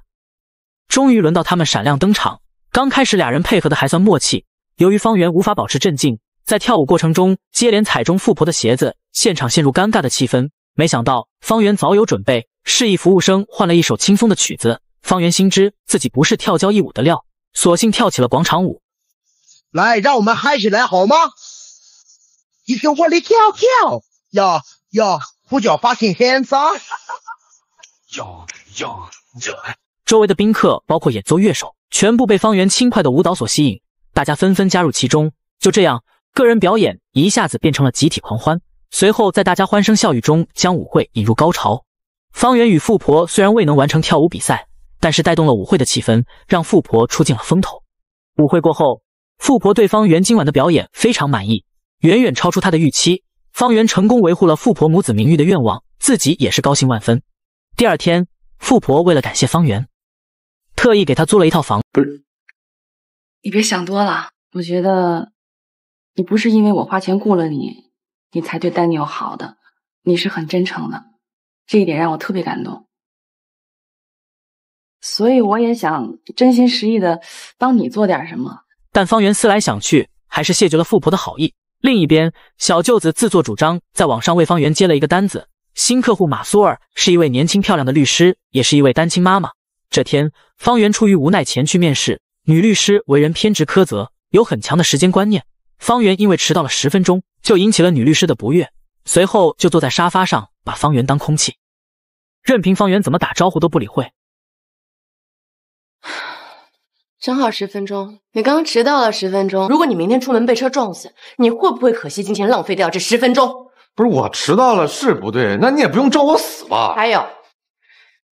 终于轮到他们闪亮登场。刚开始，俩人配合的还算默契。由于方圆无法保持镇静，在跳舞过程中接连踩中富婆的鞋子，现场陷入尴尬的气氛。没想到方圆早有准备，示意服务生换了一首轻松的曲子。方圆心知自己不是跳交谊舞的料，索性跳起了广场舞。来，让我们嗨起来，好吗？一起活里跳跳，要要，呼叫发劲，hands up，要 要，周围的宾客，包括演奏乐手，全部被方圆轻快的舞蹈所吸引，大家纷纷加入其中。就这样，个人表演一下子变成了集体狂欢。随后，在大家欢声笑语中，将舞会引入高潮。方圆与富婆虽然未能完成跳舞比赛，但是带动了舞会的气氛，让富婆出尽了风头。舞会过后，富婆对方圆今晚的表演非常满意，远远超出她的预期。方圆成功维护了富婆母子名誉的愿望，自己也是高兴万分。第二天，富婆为了感谢方圆，特意给他租了一套房。不是，你别想多了。我觉得你不是因为我花钱雇了你。你才对丹尼有好的，你是很真诚的，这一点让我特别感动。所以我也想真心实意的帮你做点什么。但方圆思来想去，还是谢绝了富婆的好意。另一边，小舅子自作主张在网上为方圆接了一个单子。新客户马苏尔是一位年轻漂亮的律师，也是一位单亲妈妈。这天，方圆出于无奈前去面试。女律师为人偏执苛责，有很强的时间观念。方圆因为迟到了十分钟。就引起了女律师的不悦，随后就坐在沙发上，把方圆当空气，任凭方圆怎么打招呼都不理会。正好十分钟，你刚迟到了十分钟。如果你明天出门被车撞死，你会不会可惜金钱浪费掉这十分钟？不是我迟到了是不对，那你也不用咒我死吧？还有，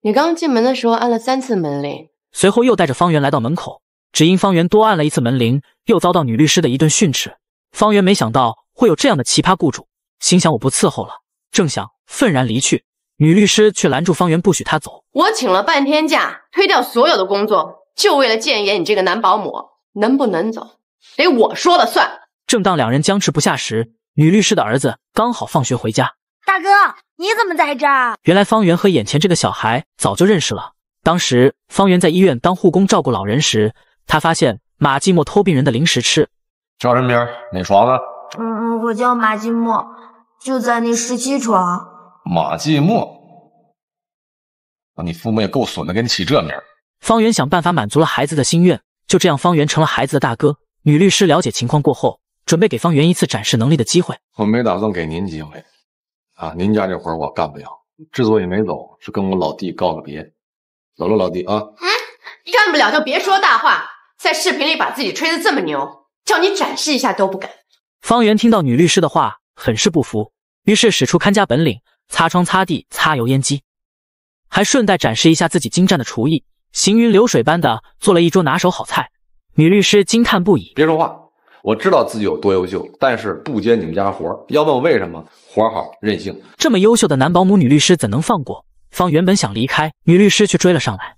你刚进门的时候按了三次门铃，随后又带着方圆来到门口，只因方圆多按了一次门铃，又遭到女律师的一顿训斥。方圆没想到。会有这样的奇葩雇主，心想我不伺候了，正想愤然离去，女律师却拦住方圆，不许他走。我请了半天假，推掉所有的工作，就为了见一眼你这个男保姆，能不能走，得我说了算。正当两人僵持不下时，女律师的儿子刚好放学回家。大哥，你怎么在这儿？原来方圆和眼前这个小孩早就认识了。当时方圆在医院当护工照顾老人时，他发现马继寞偷病人的零食吃。叫什么名？哪床的？嗯，我叫马继墨，就在那十七床。马继墨，你父母也够损的，给你起这名。方圆想办法满足了孩子的心愿，就这样，方圆成了孩子的大哥。女律师了解情况过后，准备给方圆一次展示能力的机会。我没打算给您机会，啊，您家这活我干不了。之所以没走，是跟我老弟告个别。走了，老弟啊。干不了就别说大话，在视频里把自己吹得这么牛，叫你展示一下都不敢。方圆听到女律师的话，很是不服，于是使出看家本领，擦窗、擦地、擦油烟机，还顺带展示一下自己精湛的厨艺，行云流水般的做了一桌拿手好菜。女律师惊叹不已。别说话，我知道自己有多优秀，但是不接你们家活儿。要问我为什么，活儿好任性。这么优秀的男保姆，女律师怎能放过？方原本想离开，女律师却追了上来。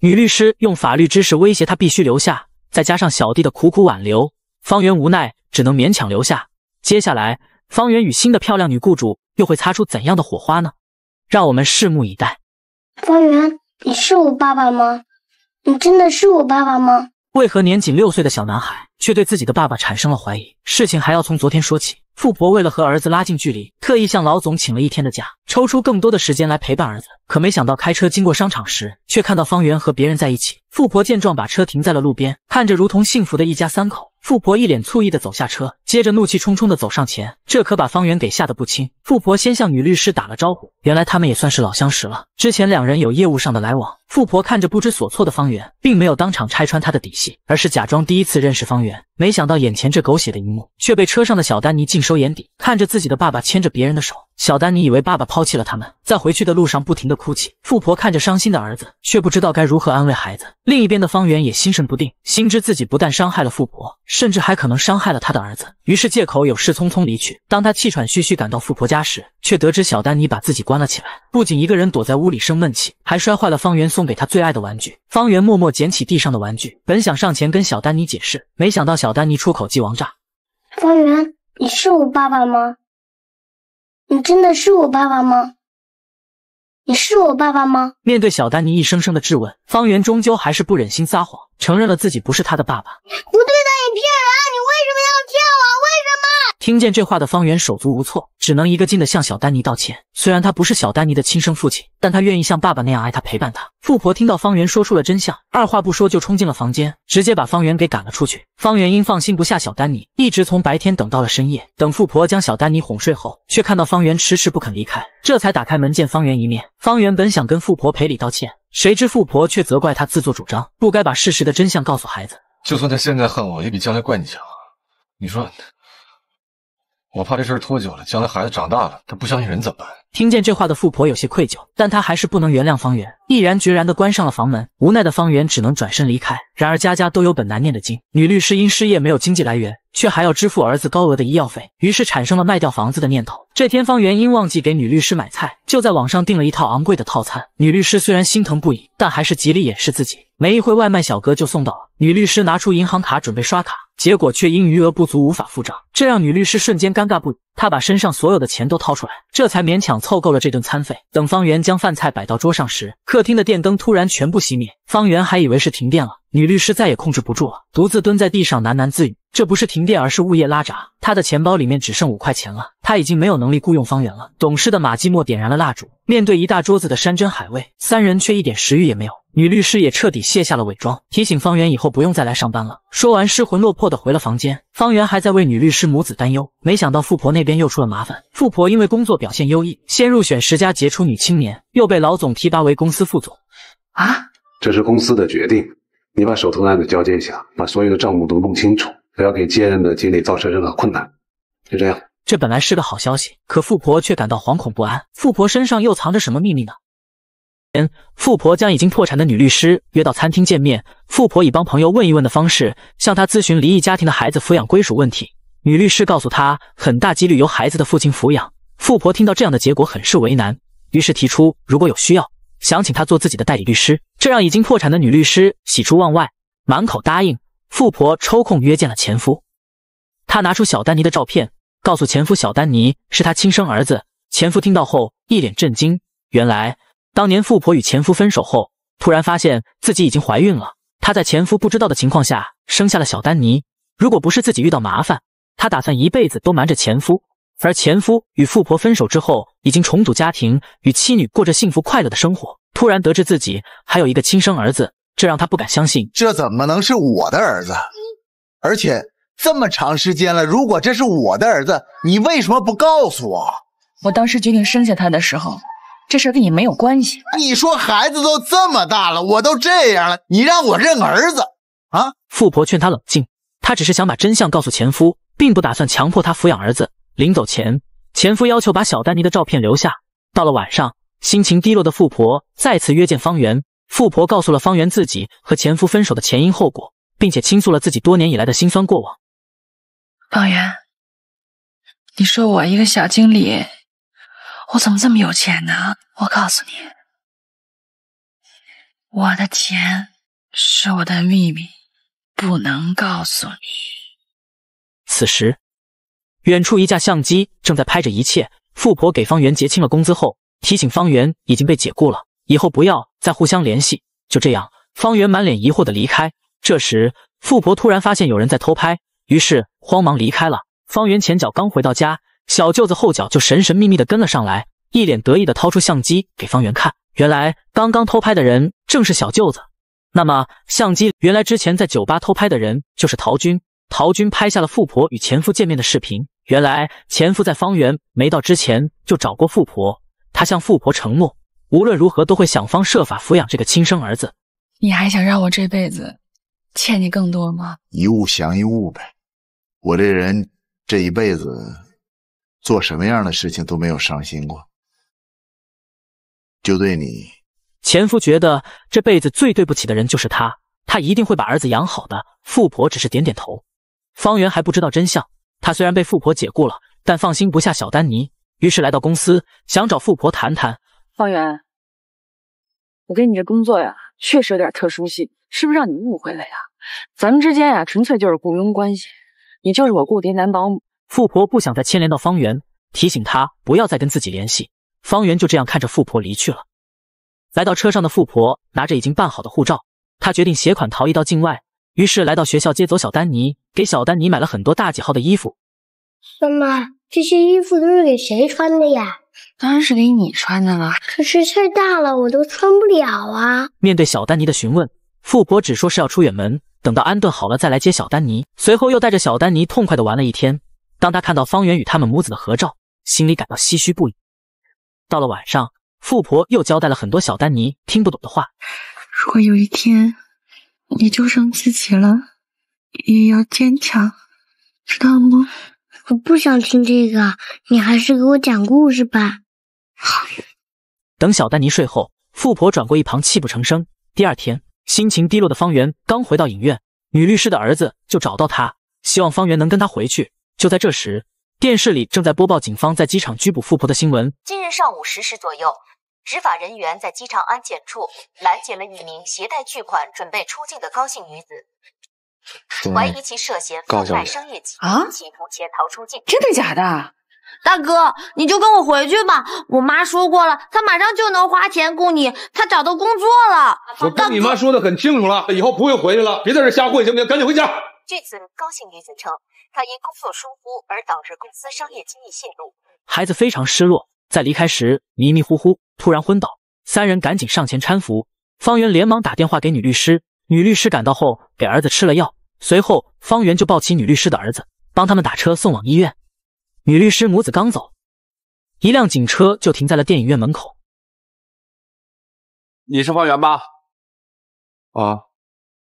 女律师用法律知识威胁他必须留下，再加上小弟的苦苦挽留，方圆无奈。只能勉强留下。接下来，方圆与新的漂亮女雇主又会擦出怎样的火花呢？让我们拭目以待。方圆，你是我爸爸吗？你真的是我爸爸吗？为何年仅六岁的小男孩却对自己的爸爸产生了怀疑？事情还要从昨天说起。富婆为了和儿子拉近距离，特意向老总请了一天的假，抽出更多的时间来陪伴儿子。可没想到，开车经过商场时，却看到方圆和别人在一起。富婆见状，把车停在了路边，看着如同幸福的一家三口。富婆一脸醋意的走下车，接着怒气冲冲的走上前，这可把方圆给吓得不轻。富婆先向女律师打了招呼，原来他们也算是老相识了，之前两人有业务上的来往。富婆看着不知所措的方圆，并没有当场拆穿他的底细，而是假装第一次认识方圆。没想到眼前这狗血的一幕，却被车上的小丹尼尽收眼底，看着自己的爸爸牵着别人的手。小丹尼以为爸爸抛弃了他们，在回去的路上不停的哭泣。富婆看着伤心的儿子，却不知道该如何安慰孩子。另一边的方圆也心神不定，心知自己不但伤害了富婆，甚至还可能伤害了他的儿子。于是借口有事匆匆离去。当他气喘吁吁赶到富婆家时，却得知小丹尼把自己关了起来，不仅一个人躲在屋里生闷气，还摔坏了方圆送给他最爱的玩具。方圆默默捡起地上的玩具，本想上前跟小丹尼解释，没想到小丹尼出口即王炸：“方圆，你是我爸爸吗？”你真的是我爸爸吗？你是我爸爸吗？面对小丹尼一声声的质问，方圆终究还是不忍心撒谎，承认了自己不是他的爸爸。听见这话的方圆手足无措，只能一个劲的向小丹尼道歉。虽然他不是小丹尼的亲生父亲，但他愿意像爸爸那样爱他、陪伴他。富婆听到方圆说出了真相，二话不说就冲进了房间，直接把方圆给赶了出去。方圆因放心不下小丹尼，一直从白天等到了深夜。等富婆将小丹尼哄睡后，却看到方圆迟迟不肯离开，这才打开门见方圆一面。方圆本想跟富婆赔礼道歉，谁知富婆却责怪他自作主张，不该把事实的真相告诉孩子。就算他现在恨我，也比将来怪你强。你说。我怕这事拖久了，将来孩子长大了，他不相信人怎么办？听见这话的富婆有些愧疚，但她还是不能原谅方圆，毅然决然地关上了房门。无奈的方圆只能转身离开。然而家家都有本难念的经，女律师因失业没有经济来源，却还要支付儿子高额的医药费，于是产生了卖掉房子的念头。这天，方圆因忘记给女律师买菜，就在网上订了一套昂贵的套餐。女律师虽然心疼不已，但还是极力掩饰自己。没一会，外卖小哥就送到了。女律师拿出银行卡准备刷卡。结果却因余额不足无法付账，这让女律师瞬间尴尬不已。她把身上所有的钱都掏出来，这才勉强凑够了这顿餐费。等方圆将饭菜摆到桌上时，客厅的电灯突然全部熄灭。方圆还以为是停电了，女律师再也控制不住了，独自蹲在地上喃喃自语。这不是停电，而是物业拉闸。他的钱包里面只剩五块钱了，他已经没有能力雇佣方圆了。懂事的马季莫点燃了蜡烛，面对一大桌子的山珍海味，三人却一点食欲也没有。女律师也彻底卸下了伪装，提醒方圆以后不用再来上班了。说完，失魂落魄的回了房间。方圆还在为女律师母子担忧，没想到富婆那边又出了麻烦。富婆因为工作表现优异，先入选十佳杰出女青年，又被老总提拔为公司副总。啊！这是公司的决定，你把手头案子交接一下，把所有的账目都弄清楚。不要给接任的经理造成任何困难。就这样，这本来是个好消息，可富婆却感到惶恐不安。富婆身上又藏着什么秘密呢？嗯，富婆将已经破产的女律师约到餐厅见面。富婆以帮朋友问一问的方式向她咨询离异家庭的孩子抚养归属问题。女律师告诉她，很大几率由孩子的父亲抚养。富婆听到这样的结果，很是为难，于是提出如果有需要，想请她做自己的代理律师。这让已经破产的女律师喜出望外，满口答应。富婆抽空约见了前夫，她拿出小丹尼的照片，告诉前夫小丹尼是他亲生儿子。前夫听到后一脸震惊，原来当年富婆与前夫分手后，突然发现自己已经怀孕了，她在前夫不知道的情况下生下了小丹尼。如果不是自己遇到麻烦，她打算一辈子都瞒着前夫。而前夫与富婆分手之后，已经重组家庭，与妻女过着幸福快乐的生活。突然得知自己还有一个亲生儿子。这让他不敢相信，这怎么能是我的儿子？而且这么长时间了，如果这是我的儿子，你为什么不告诉我？我当时决定生下他的时候，这事跟你没有关系。你说孩子都这么大了，我都这样了，你让我认儿子啊？富婆劝他冷静，她只是想把真相告诉前夫，并不打算强迫他抚养儿子。临走前，前夫要求把小丹尼的照片留下。到了晚上，心情低落的富婆再次约见方圆。富婆告诉了方圆自己和前夫分手的前因后果，并且倾诉了自己多年以来的辛酸过往。方圆，你说我一个小经理，我怎么这么有钱呢？我告诉你，我的钱是我的秘密，不能告诉你。此时，远处一架相机正在拍着一切。富婆给方圆结清了工资后，提醒方圆已经被解雇了。以后不要再互相联系，就这样。方圆满脸疑惑的离开。这时，富婆突然发现有人在偷拍，于是慌忙离开了。方圆前脚刚回到家，小舅子后脚就神神秘秘的跟了上来，一脸得意的掏出相机给方圆看。原来，刚刚偷拍的人正是小舅子。那么，相机原来之前在酒吧偷拍的人就是陶军。陶军拍下了富婆与前夫见面的视频。原来，前夫在方圆没到之前就找过富婆，他向富婆承诺。无论如何都会想方设法抚养这个亲生儿子。你还想让我这辈子欠你更多吗？一物降一物呗。我这人这一辈子做什么样的事情都没有伤心过，就对你。前夫觉得这辈子最对不起的人就是他，他一定会把儿子养好的。富婆只是点点头。方圆还不知道真相，他虽然被富婆解雇了，但放心不下小丹尼，于是来到公司想找富婆谈谈。方圆，我给你这工作呀，确实有点特殊性，是不是让你误会了呀？咱们之间呀，纯粹就是雇佣关系，你就是我雇的男保姆。富婆不想再牵连到方圆，提醒他不要再跟自己联系。方圆就这样看着富婆离去了。来到车上的富婆拿着已经办好的护照，她决定携款逃逸到境外，于是来到学校接走小丹尼，给小丹尼买了很多大几号的衣服。妈妈，这些衣服都是给谁穿的呀？当然是给你穿的啦。可是太大了，我都穿不了啊。面对小丹尼的询问，富婆只说是要出远门，等到安顿好了再来接小丹尼。随后又带着小丹尼痛快的玩了一天。当他看到方圆与他们母子的合照，心里感到唏嘘不已。到了晚上，富婆又交代了很多小丹尼听不懂的话。如果有一天你就剩自己了，也要坚强，知道吗？我不想听这个，你还是给我讲故事吧。等小丹妮睡后，富婆转过一旁，泣不成声。第二天，心情低落的方圆刚回到影院，女律师的儿子就找到他，希望方圆能跟他回去。就在这时，电视里正在播报警方在机场拘捕富婆的新闻。今日上午十时左右，执法人员在机场安检处拦截了一名携带巨款准备出境的高姓女子。怀疑其涉嫌贩卖商业机密，企图潜逃出境。真的假的？大哥，你就跟我回去吧。我妈说过了，她马上就能花钱雇你。她找到工作了。我跟你妈说的很清楚了，以后不会回去了。别在这瞎混，行不行？赶紧回家。据此，高姓女子称，她因工作疏忽而导致公司商业机密泄露。孩子非常失落，在离开时迷迷糊糊，突然昏倒，三人赶紧上前搀扶。方圆连忙打电话给女律师。女律师赶到后，给儿子吃了药，随后方圆就抱起女律师的儿子，帮他们打车送往医院。女律师母子刚走，一辆警车就停在了电影院门口。你是方圆吧？啊，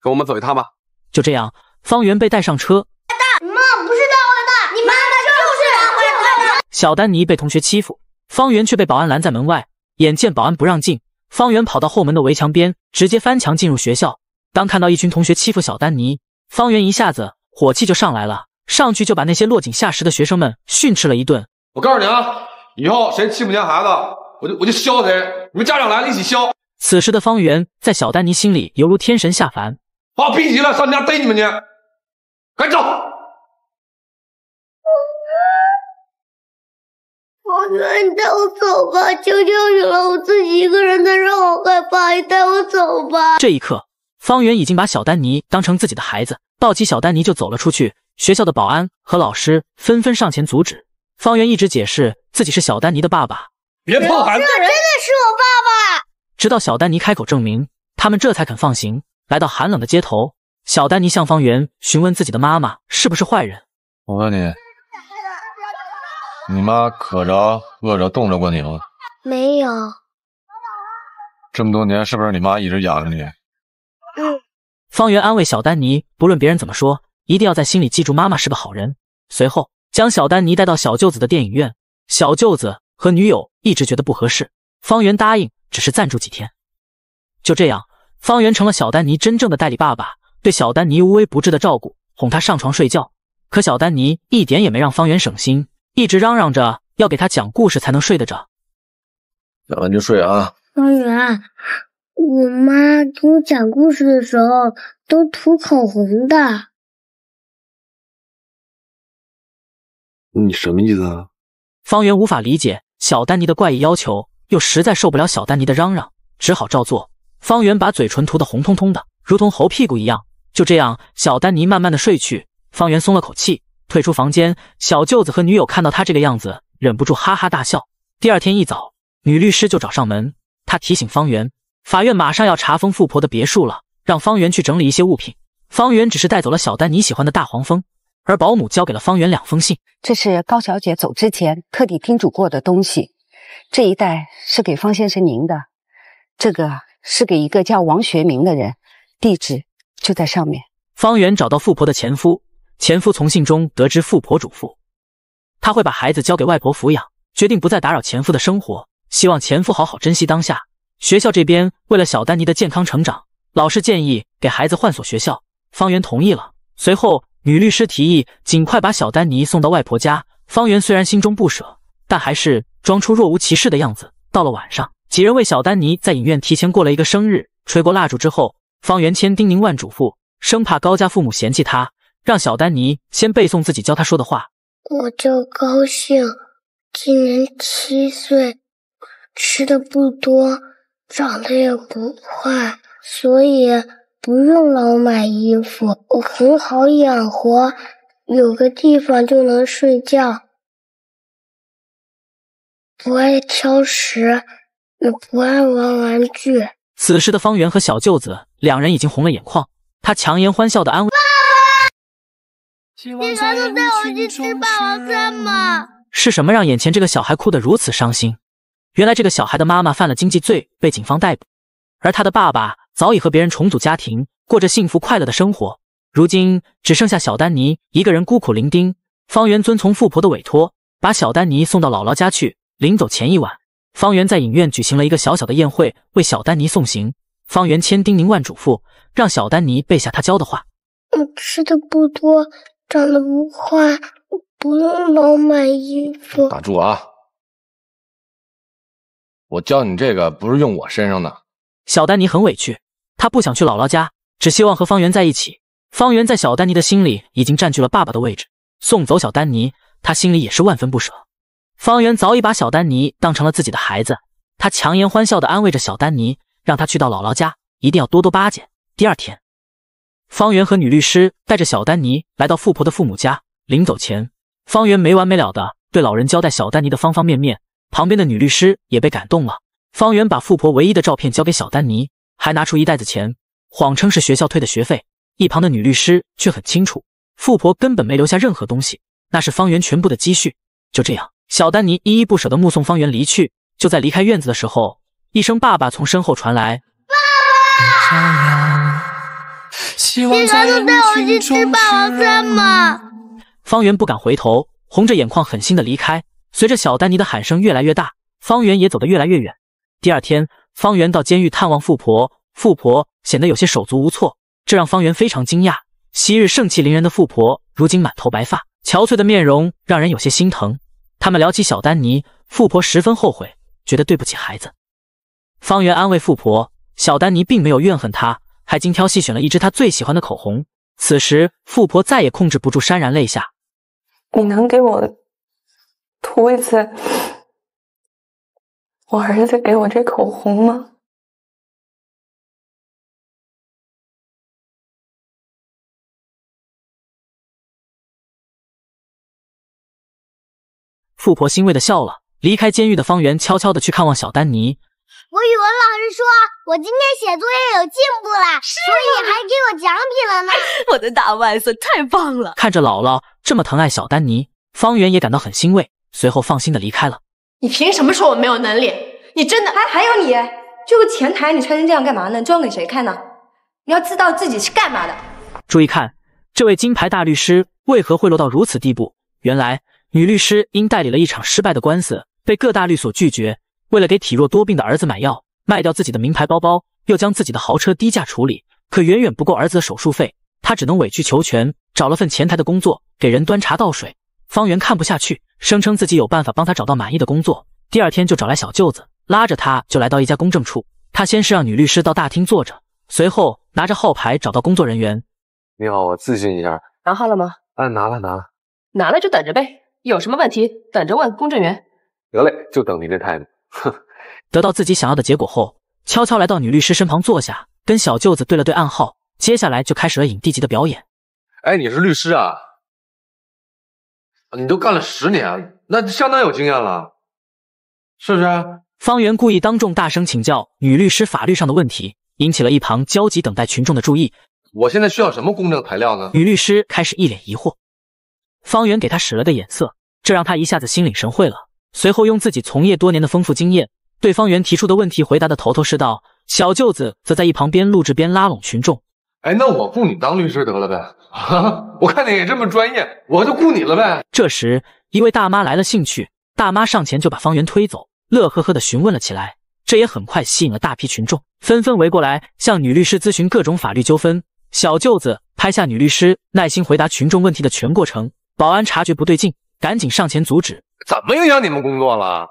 跟我们走一趟吧。就这样，方圆被带上车。大不是大坏蛋，你妈妈就是大坏蛋。小丹尼被同学欺负，方圆却被保安拦在门外。眼见保安不让进，方圆跑到后门的围墙边，直接翻墙进入学校。当看到一群同学欺负小丹尼，方圆一下子火气就上来了，上去就把那些落井下石的学生们训斥了一顿。我告诉你啊，以后谁欺负家孩子，我就我就削谁！你们家长来了一起削！此时的方圆在小丹尼心里犹如天神下凡，把我逼急了，上你家逮你们去，赶紧走！方圆，你带我走吧，求求你了，我自己一个人在这好害怕，你带我走吧。这一刻。方圆已经把小丹尼当成自己的孩子，抱起小丹尼就走了出去。学校的保安和老师纷纷上前阻止。方圆一直解释自己是小丹尼的爸爸。别碰孩子！这真的是我爸爸。直到小丹尼开口证明，他们这才肯放行。来到寒冷的街头，小丹尼向方圆询问自己的妈妈是不是坏人。我问你，你妈渴着、饿着、冻着过你吗？没有。这么多年，是不是你妈一直养着你？方圆安慰小丹尼，不论别人怎么说，一定要在心里记住妈妈是个好人。随后将小丹尼带到小舅子的电影院。小舅子和女友一直觉得不合适，方圆答应只是暂住几天。就这样，方圆成了小丹尼真正的代理爸爸，对小丹尼无微不至的照顾，哄他上床睡觉。可小丹尼一点也没让方圆省心，一直嚷嚷着要给他讲故事才能睡得着。讲完就睡啊，方圆。我妈给我讲故事的时候都涂口红的。你什么意思？啊？方圆无法理解小丹尼的怪异要求，又实在受不了小丹尼的嚷嚷，只好照做。方圆把嘴唇涂得红彤彤的，如同猴屁股一样。就这样，小丹尼慢慢的睡去。方圆松了口气，退出房间。小舅子和女友看到他这个样子，忍不住哈哈大笑。第二天一早，女律师就找上门，她提醒方圆。法院马上要查封富婆的别墅了，让方圆去整理一些物品。方圆只是带走了小丹你喜欢的大黄蜂，而保姆交给了方圆两封信，这是高小姐走之前特地叮嘱过的东西。这一袋是给方先生您的，这个是给一个叫王学明的人，地址就在上面。方圆找到富婆的前夫，前夫从信中得知富婆嘱咐，他会把孩子交给外婆抚养，决定不再打扰前夫的生活，希望前夫好好珍惜当下。学校这边为了小丹尼的健康成长，老师建议给孩子换所学校。方圆同意了。随后，女律师提议尽快把小丹尼送到外婆家。方圆虽然心中不舍，但还是装出若无其事的样子。到了晚上，几人为小丹尼在影院提前过了一个生日。吹过蜡烛之后，方圆千叮咛万嘱咐，生怕高家父母嫌弃他，让小丹尼先背诵自己教他说的话。我就高兴，今年七岁，吃的不多。长得也不坏，所以不用老买衣服，我很好养活，有个地方就能睡觉，不爱挑食，也不爱玩玩具。此时的方圆和小舅子两人已经红了眼眶，他强颜欢笑的安慰：“爸爸，你能带我去吃霸王餐吗？”是什么让眼前这个小孩哭得如此伤心？原来这个小孩的妈妈犯了经济罪，被警方逮捕，而他的爸爸早已和别人重组家庭，过着幸福快乐的生活。如今只剩下小丹尼一个人孤苦伶仃。方圆遵从富婆的委托，把小丹尼送到姥姥家去。临走前一晚，方圆在影院举行了一个小小的宴会，为小丹尼送行。方圆千叮咛万嘱咐，让小丹尼背下他教的话。我吃的不多，长得不快，不用老买衣服。打住啊！我教你这个不是用我身上的。小丹尼很委屈，他不想去姥姥家，只希望和方圆在一起。方圆在小丹尼的心里已经占据了爸爸的位置。送走小丹尼，他心里也是万分不舍。方圆早已把小丹尼当成了自己的孩子，他强颜欢笑地安慰着小丹尼，让他去到姥姥家，一定要多多巴结。第二天，方圆和女律师带着小丹尼来到富婆的父母家。临走前，方圆没完没了地对老人交代小丹尼的方方面面。旁边的女律师也被感动了方圆把富婆唯一的照片交给小丹尼还拿出一袋子钱谎称是学校退的学费一旁的女律师却很清楚富婆根本没留下任何东西那是方圆全部的积蓄就这样小丹尼依依不舍地目送方圆离去就在离开院子的时候一声爸爸从身后传来爸爸希望你能带我去吃霸王餐吗方圆不敢回头红着眼眶狠心的离开随着小丹尼的喊声越来越大，方圆也走得越来越远。第二天，方圆到监狱探望富婆，富婆显得有些手足无措，这让方圆非常惊讶。昔日盛气凌人的富婆，如今满头白发、憔悴的面容，让人有些心疼。他们聊起小丹尼，富婆十分后悔，觉得对不起孩子。方圆安慰富婆，小丹尼并没有怨恨他，还精挑细选了一支他最喜欢的口红。此时，富婆再也控制不住，潸然泪下。你能给我？涂一次，我儿子给我这口红吗？富婆欣慰的笑了。离开监狱的方圆悄悄的去看望小丹尼。我语文老师说我今天写作业有进步了，所以还给我奖品了呢。我的大外孙太棒了！看着姥姥这么疼爱小丹尼，方圆也感到很欣慰。随后放心的离开了。你凭什么说我没有能力？你真的还还有你，就个前台，你穿成这样干嘛呢？装给谁看呢？你要知道自己是干嘛的。注意看，这位金牌大律师为何会落到如此地步？原来女律师因代理了一场失败的官司，被各大律所拒绝。为了给体弱多病的儿子买药，卖掉自己的名牌包包，又将自己的豪车低价处理，可远远不够儿子的手术费。她只能委曲求全，找了份前台的工作，给人端茶倒水。方圆看不下去，声称自己有办法帮他找到满意的工作。第二天就找来小舅子，拉着他就来到一家公证处。他先是让女律师到大厅坐着，随后拿着号牌找到工作人员：“你好，我咨询一下，拿号了吗？”“嗯，拿了，拿了。”“拿了就等着呗，有什么问题等着问公证员。”“得嘞，就等您的态度。”哼，得到自己想要的结果后，悄悄来到女律师身旁坐下，跟小舅子对了对暗号，接下来就开始了影帝级的表演。“哎，你是律师啊？”你都干了十年，那相当有经验了，是不是？方圆故意当众大声请教女律师法律上的问题，引起了一旁焦急等待群众的注意。我现在需要什么公证材料呢？女律师开始一脸疑惑，方圆给他使了个眼色，这让他一下子心领神会了。随后用自己从业多年的丰富经验，对方圆提出的问题回答的头头是道。小舅子则在一旁边录制边拉拢群众。哎，那我雇你当律师得了呗。我看你这么专业，我就雇你了呗。这时，一位大妈来了兴趣，大妈上前就把方圆推走，乐呵呵的询问了起来。这也很快吸引了大批群众，纷纷围过来向女律师咨询各种法律纠纷。小舅子拍下女律师耐心回答群众问题的全过程。保安察觉不对劲，赶紧上前阻止：“怎么影响你们工作了？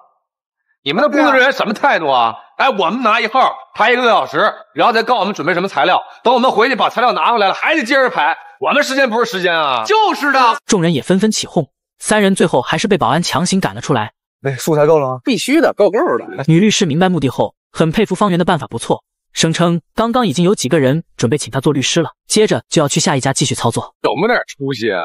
你们的工作人员什么态度啊？”“哎，我们拿一号排一个多小时，然后再告诉我们准备什么材料，等我们回去把材料拿回来了，还得接着排。”我们时间不是时间啊！就是的，众人也纷纷起哄。三人最后还是被保安强行赶了出来。那素材够了吗？必须的，够够的。女律师明白目的后，很佩服方圆的办法不错，声称刚刚已经有几个人准备请他做律师了。接着就要去下一家继续操作。有没点出息？啊？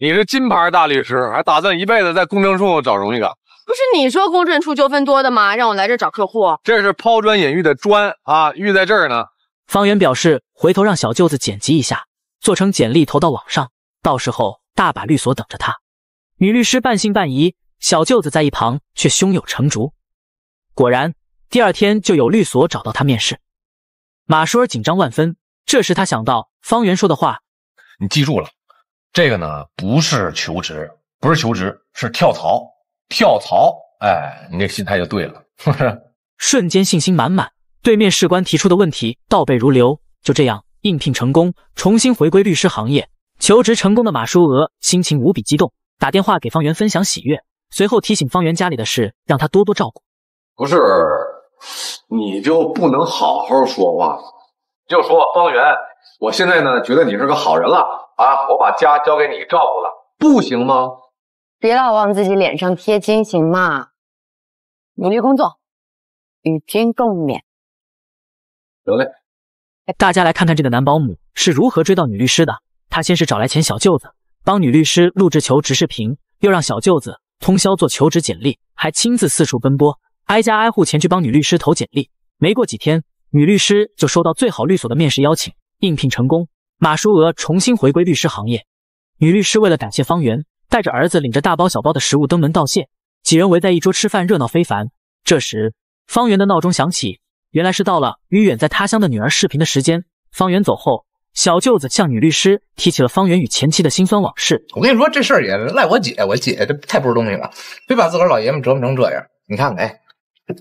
你是金牌大律师，还打算一辈子在公证处找荣誉感？不是你说公证处纠纷多的吗？让我来这找客户。这是抛砖引玉的砖啊，玉在这儿呢。方圆表示回头让小舅子剪辑一下。做成简历投到网上，到时候大把律所等着他。女律师半信半疑，小舅子在一旁却胸有成竹。果然，第二天就有律所找到他面试。马舒尔紧张万分，这时他想到方圆说的话：“你记住了，这个呢不是求职，不是求职，是跳槽，跳槽。”哎，你这心态就对了，瞬间信心满满。对面试官提出的问题倒背如流。就这样。应聘成功，重新回归律师行业，求职成功的马淑娥心情无比激动，打电话给方圆分享喜悦，随后提醒方圆家里的事，让他多多照顾。不是，你就不能好好说话？就说方圆，我现在呢觉得你是个好人了啊，我把家交给你照顾了，不行吗？别老往自己脸上贴金，行吗？努力工作，与君共勉。得嘞。大家来看看这个男保姆是如何追到女律师的。他先是找来前小舅子帮女律师录制求职视频，又让小舅子通宵做求职简历，还亲自四处奔波，挨家挨户前去帮女律师投简历。没过几天，女律师就收到最好律所的面试邀请，应聘成功。马淑娥重新回归律师行业。女律师为了感谢方圆，带着儿子领着大包小包的食物登门道谢，几人围在一桌吃饭，热闹非凡。这时，方圆的闹钟响起。原来是到了与远在他乡的女儿视频的时间。方圆走后，小舅子向女律师提起了方圆与前妻的辛酸往事。我跟你说，这事儿也赖我姐，我姐这太不是东西了，非把自个儿老爷们折磨成这样。你看，看，哎，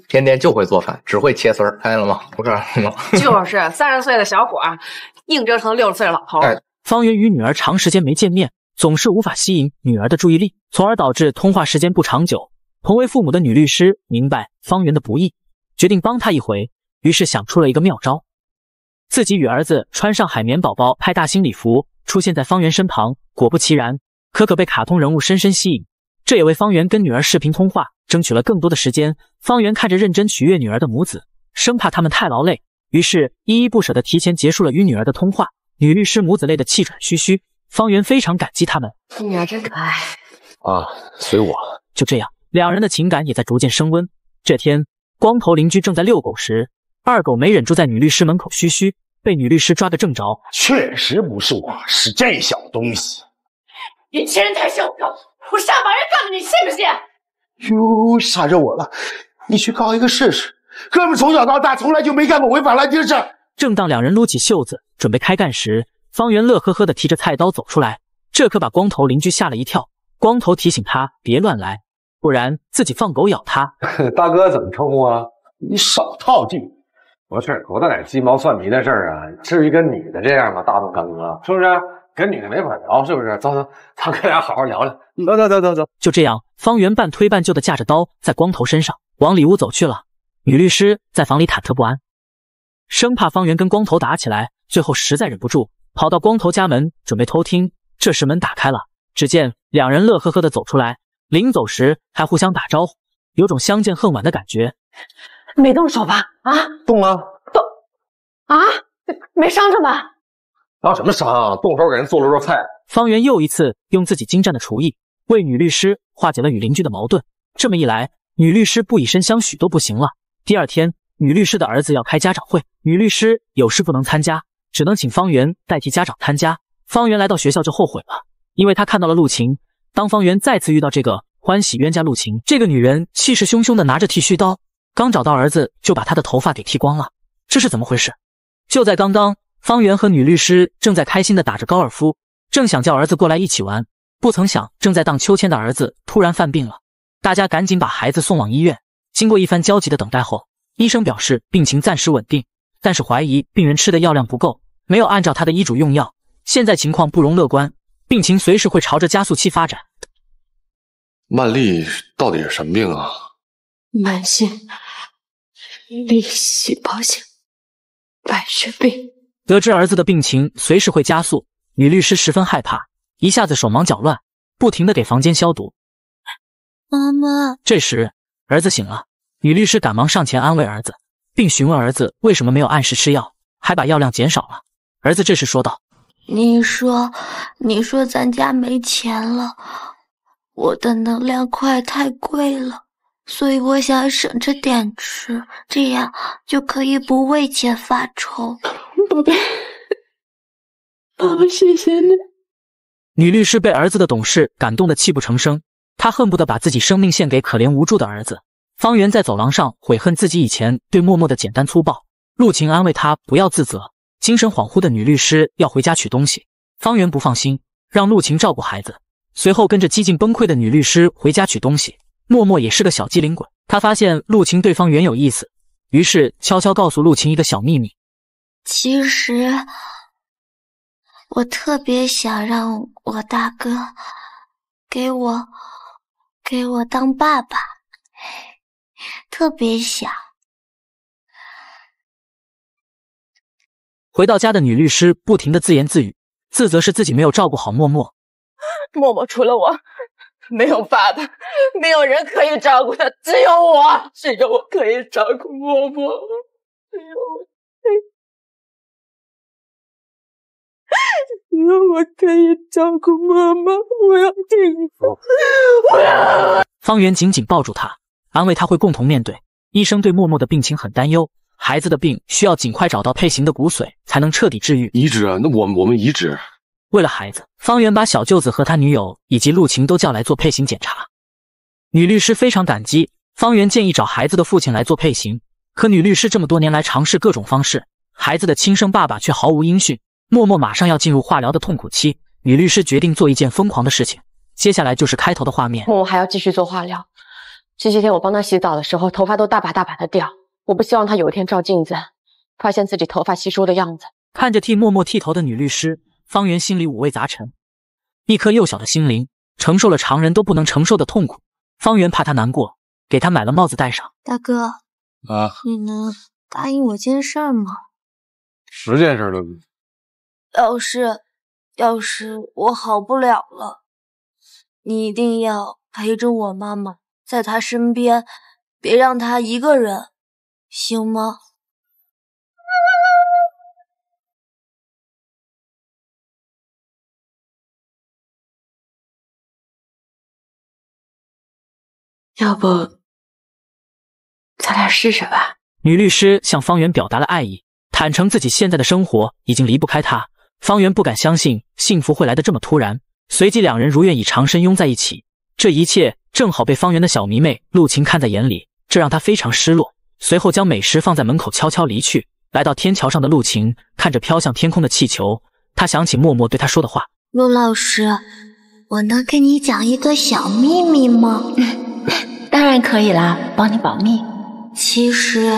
天天就会做饭，只会切丝儿，看见了吗？不是诉 就是三十岁的小伙儿，硬折腾成六十岁的老头。方圆与女儿长时间没见面，总是无法吸引女儿的注意力，从而导致通话时间不长久。同为父母的女律师明白方圆的不易，决定帮他一回。于是想出了一个妙招，自己与儿子穿上海绵宝宝派大星礼服，出现在方圆身旁。果不其然，可可被卡通人物深深吸引，这也为方圆跟女儿视频通话争取了更多的时间。方圆看着认真取悦女儿的母子，生怕他们太劳累，于是依依不舍地提前结束了与女儿的通话。女律师母子累得气喘吁吁，方圆非常感激他们。女儿真可爱啊！随我，就这样，两人的情感也在逐渐升温。这天，光头邻居正在遛狗时。二狗没忍住，在女律师门口嘘嘘，被女律师抓个正着。确实不是我，是这小东西。你欺人太甚！我杀把人干了，你信不信？哟，吓着我了！你去告一个试试。哥们从小到大，从来就没干过违法乱纪的事。正当两人撸起袖子准备开干时，方圆乐呵呵地提着菜刀走出来，这可把光头邻居吓了一跳。光头提醒他别乱来，不然自己放狗咬他。大哥怎么称呼啊？你少套近乎。不是，多大点鸡毛蒜皮的事儿啊？至于跟女的这样吗？大动干戈，是不是？跟女的没法聊，是不是？走走，咱哥俩好好聊聊。走走走走走，就这样。方圆半推半就的架着刀，在光头身上往里屋走去了。女律师在房里忐忑不安，生怕方圆跟光头打起来。最后实在忍不住，跑到光头家门准备偷听。这时门打开了，只见两人乐呵呵的走出来，临走时还互相打招呼，有种相见恨晚的感觉。没动手吧？啊，动了，动啊，没伤着吧？伤什么伤啊？动手给人做了桌菜。方圆又一次用自己精湛的厨艺，为女律师化解了与邻居的矛盾。这么一来，女律师不以身相许都不行了。第二天，女律师的儿子要开家长会，女律师有事不能参加，只能请方圆代替家长参加。方圆来到学校就后悔了，因为他看到了陆晴。当方圆再次遇到这个欢喜冤家陆晴，这个女人气势汹汹的拿着剃须刀。刚找到儿子，就把他的头发给剃光了，这是怎么回事？就在刚刚，方圆和女律师正在开心的打着高尔夫，正想叫儿子过来一起玩，不曾想正在荡秋千的儿子突然犯病了，大家赶紧把孩子送往医院。经过一番焦急的等待后，医生表示病情暂时稳定，但是怀疑病人吃的药量不够，没有按照他的医嘱用药，现在情况不容乐观，病情随时会朝着加速器发展。曼丽到底是什么病啊？慢性。利息保险，白血病。得知儿子的病情随时会加速，女律师十分害怕，一下子手忙脚乱，不停的给房间消毒。妈妈。这时，儿子醒了，女律师赶忙上前安慰儿子，并询问儿子为什么没有按时吃药，还把药量减少了。儿子这时说道：“你说，你说咱家没钱了，我的能量块太贵了。”所以我想省着点吃，这样就可以不为钱发愁。宝贝，爸爸谢谢你。女律师被儿子的懂事感动的泣不成声，她恨不得把自己生命献给可怜无助的儿子。方圆在走廊上悔恨自己以前对默默的简单粗暴。陆晴安慰他不要自责。精神恍惚的女律师要回家取东西，方圆不放心，让陆晴照顾孩子，随后跟着几近崩溃的女律师回家取东西。默默也是个小机灵鬼，他发现陆晴对方原有意思，于是悄悄告诉陆晴一个小秘密。其实我特别想让我大哥给我给我当爸爸，特别想。回到家的女律师不停的自言自语，自责是自己没有照顾好默默。默默除了我。没有爸爸，没有人可以照顾他，只有我，只有我可以照顾默默，只有我，只有我可以照顾默默，我要听。方圆紧紧抱住他，安慰他会共同面对。医生对默默的病情很担忧，孩子的病需要尽快找到配型的骨髓，才能彻底治愈移植啊。那我们我们移植。为了孩子，方圆把小舅子和他女友以及陆晴都叫来做配型检查。女律师非常感激方圆建议找孩子的父亲来做配型，可女律师这么多年来尝试各种方式，孩子的亲生爸爸却毫无音讯。默默马上要进入化疗的痛苦期，女律师决定做一件疯狂的事情。接下来就是开头的画面。默默还要继续做化疗，这些天我帮她洗澡的时候，头发都大把大把的掉。我不希望她有一天照镜子，发现自己头发稀疏的样子。看着替默默剃头的女律师。方圆心里五味杂陈，一颗幼小的心灵承受了常人都不能承受的痛苦。方圆怕他难过，给他买了帽子戴上。大哥，啊，你能答应我件事吗？十件事都行。要是要是我好不了了，你一定要陪着我妈妈，在她身边，别让她一个人，行吗？要不，咱俩试试吧。女律师向方圆表达了爱意，坦诚自己现在的生活已经离不开他。方圆不敢相信幸福会来的这么突然，随即两人如愿以偿，深拥在一起。这一切正好被方圆的小迷妹陆晴看在眼里，这让她非常失落。随后将美食放在门口，悄悄离去。来到天桥上的陆晴看着飘向天空的气球，她想起默默对她说的话：“陆老师，我能跟你讲一个小秘密吗？”当然可以啦，帮你保密。其实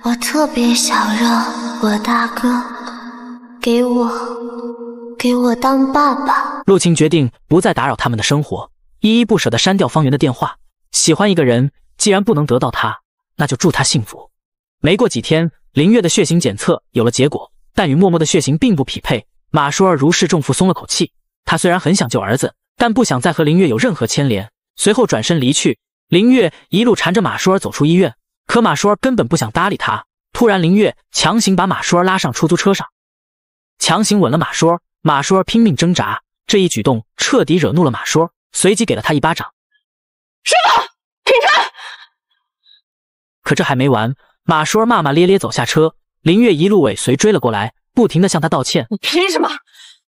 我特别想让我大哥给我给我当爸爸。陆晴决定不再打扰他们的生活，依依不舍的删掉方圆的电话。喜欢一个人，既然不能得到他，那就祝他幸福。没过几天，林月的血型检测有了结果，但与默默的血型并不匹配。马舒儿如释重负，松了口气。他虽然很想救儿子，但不想再和林月有任何牵连。随后转身离去，林月一路缠着马舒儿走出医院，可马舒儿根本不想搭理他。突然，林月强行把马舒儿拉上出租车上，强行吻了马舒儿。马舒儿拼命挣扎，这一举动彻底惹怒了马舒儿，随即给了他一巴掌。师傅，停车！可这还没完，马舒儿骂骂咧咧走下车，林月一路尾随追了过来，不停的向他道歉。你凭什么？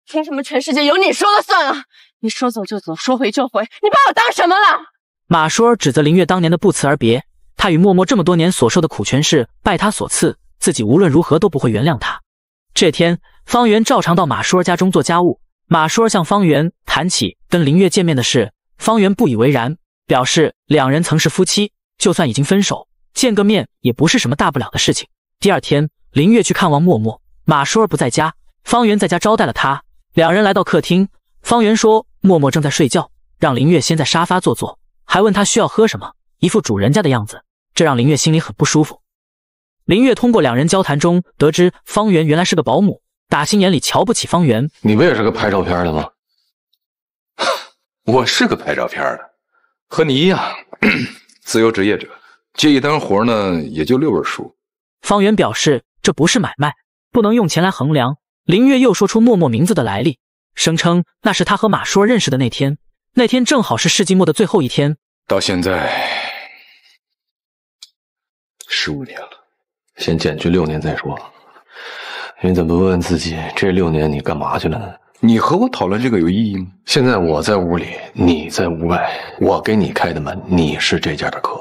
凭什么全世界由你说了算啊？你说走就走，说回就回，你把我当什么了？马叔儿指责林月当年的不辞而别，他与默默这么多年所受的苦全是拜他所赐，自己无论如何都不会原谅他。这天，方圆照常到马叔儿家中做家务。马叔儿向方圆谈起跟林月见面的事，方圆不以为然，表示两人曾是夫妻，就算已经分手，见个面也不是什么大不了的事情。第二天，林月去看望默默，马叔儿不在家，方圆在家招待了他。两人来到客厅。方圆说：“默默正在睡觉，让林月先在沙发坐坐，还问他需要喝什么，一副主人家的样子，这让林月心里很不舒服。”林月通过两人交谈中得知，方圆原来是个保姆，打心眼里瞧不起方圆。你不也是个拍照片的吗？我是个拍照片的，和你一样，自由职业者，接一单活呢也就六本书。方圆表示这不是买卖，不能用钱来衡量。林月又说出默默名字的来历。声称那是他和马叔认识的那天，那天正好是世纪末的最后一天。到现在十五年了，先减去六年再说。你怎么问自己，这六年你干嘛去了呢？你和我讨论这个有意义吗？现在我在屋里，你在屋外，我给你开的门，你是这家的客，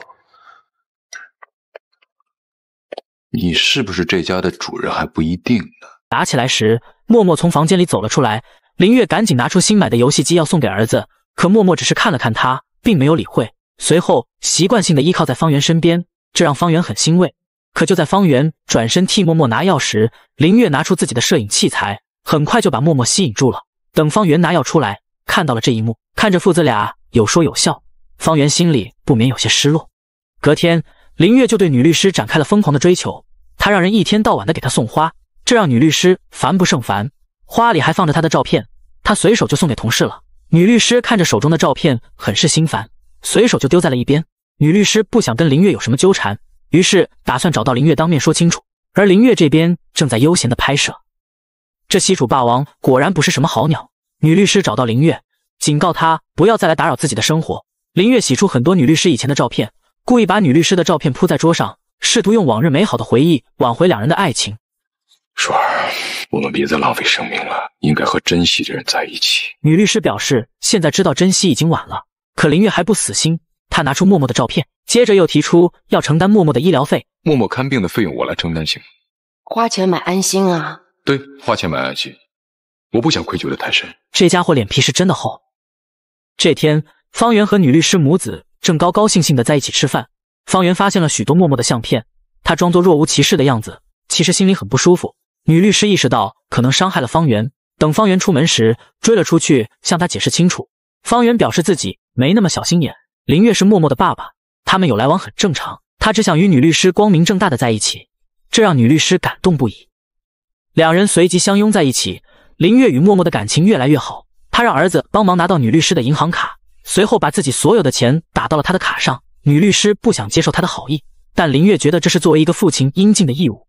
你是不是这家的主人还不一定呢。打起来时，默默从房间里走了出来。林月赶紧拿出新买的游戏机要送给儿子，可默默只是看了看他，并没有理会。随后习惯性的依靠在方圆身边，这让方圆很欣慰。可就在方圆转身替默默拿药时，林月拿出自己的摄影器材，很快就把默默吸引住了。等方圆拿药出来，看到了这一幕，看着父子俩有说有笑，方圆心里不免有些失落。隔天，林月就对女律师展开了疯狂的追求，她让人一天到晚的给她送花，这让女律师烦不胜烦。花里还放着他的照片，他随手就送给同事了。女律师看着手中的照片，很是心烦，随手就丢在了一边。女律师不想跟林月有什么纠缠，于是打算找到林月当面说清楚。而林月这边正在悠闲的拍摄，这西楚霸王果然不是什么好鸟。女律师找到林月，警告他不要再来打扰自己的生活。林月洗出很多女律师以前的照片，故意把女律师的照片铺在桌上，试图用往日美好的回忆挽回两人的爱情。说。儿。我们别再浪费生命了，应该和珍惜的人在一起。女律师表示，现在知道珍惜已经晚了。可林月还不死心，她拿出默默的照片，接着又提出要承担默默的医疗费。默默看病的费用我来承担，行吗？花钱买安心啊！对，花钱买安心。我不想愧疚的太深。这家伙脸皮是真的厚。这天，方圆和女律师母子正高高兴兴的在一起吃饭。方圆发现了许多默默的相片，他装作若无其事的样子，其实心里很不舒服。女律师意识到可能伤害了方圆，等方圆出门时追了出去，向他解释清楚。方圆表示自己没那么小心眼，林月是默默的爸爸，他们有来往很正常。他只想与女律师光明正大的在一起，这让女律师感动不已。两人随即相拥在一起。林月与默默的感情越来越好，他让儿子帮忙拿到女律师的银行卡，随后把自己所有的钱打到了他的卡上。女律师不想接受他的好意，但林月觉得这是作为一个父亲应尽的义务。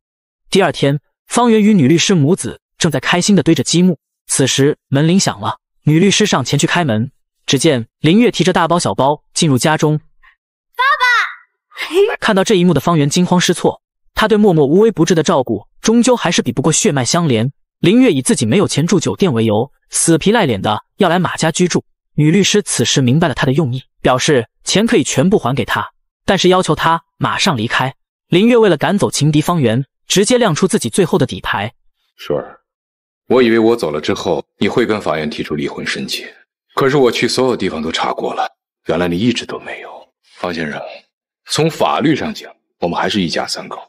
第二天。方圆与女律师母子正在开心地堆着积木，此时门铃响了，女律师上前去开门，只见林月提着大包小包进入家中。爸爸，看到这一幕的方圆惊慌失措，他对默默无微不至的照顾，终究还是比不过血脉相连。林月以自己没有钱住酒店为由，死皮赖脸的要来马家居住。女律师此时明白了他的用意，表示钱可以全部还给他，但是要求他马上离开。林月为了赶走情敌方圆。直接亮出自己最后的底牌，舒儿，我以为我走了之后，你会跟法院提出离婚申请，可是我去所有地方都查过了，原来你一直都没有。方先生，从法律上讲，我们还是一家三口，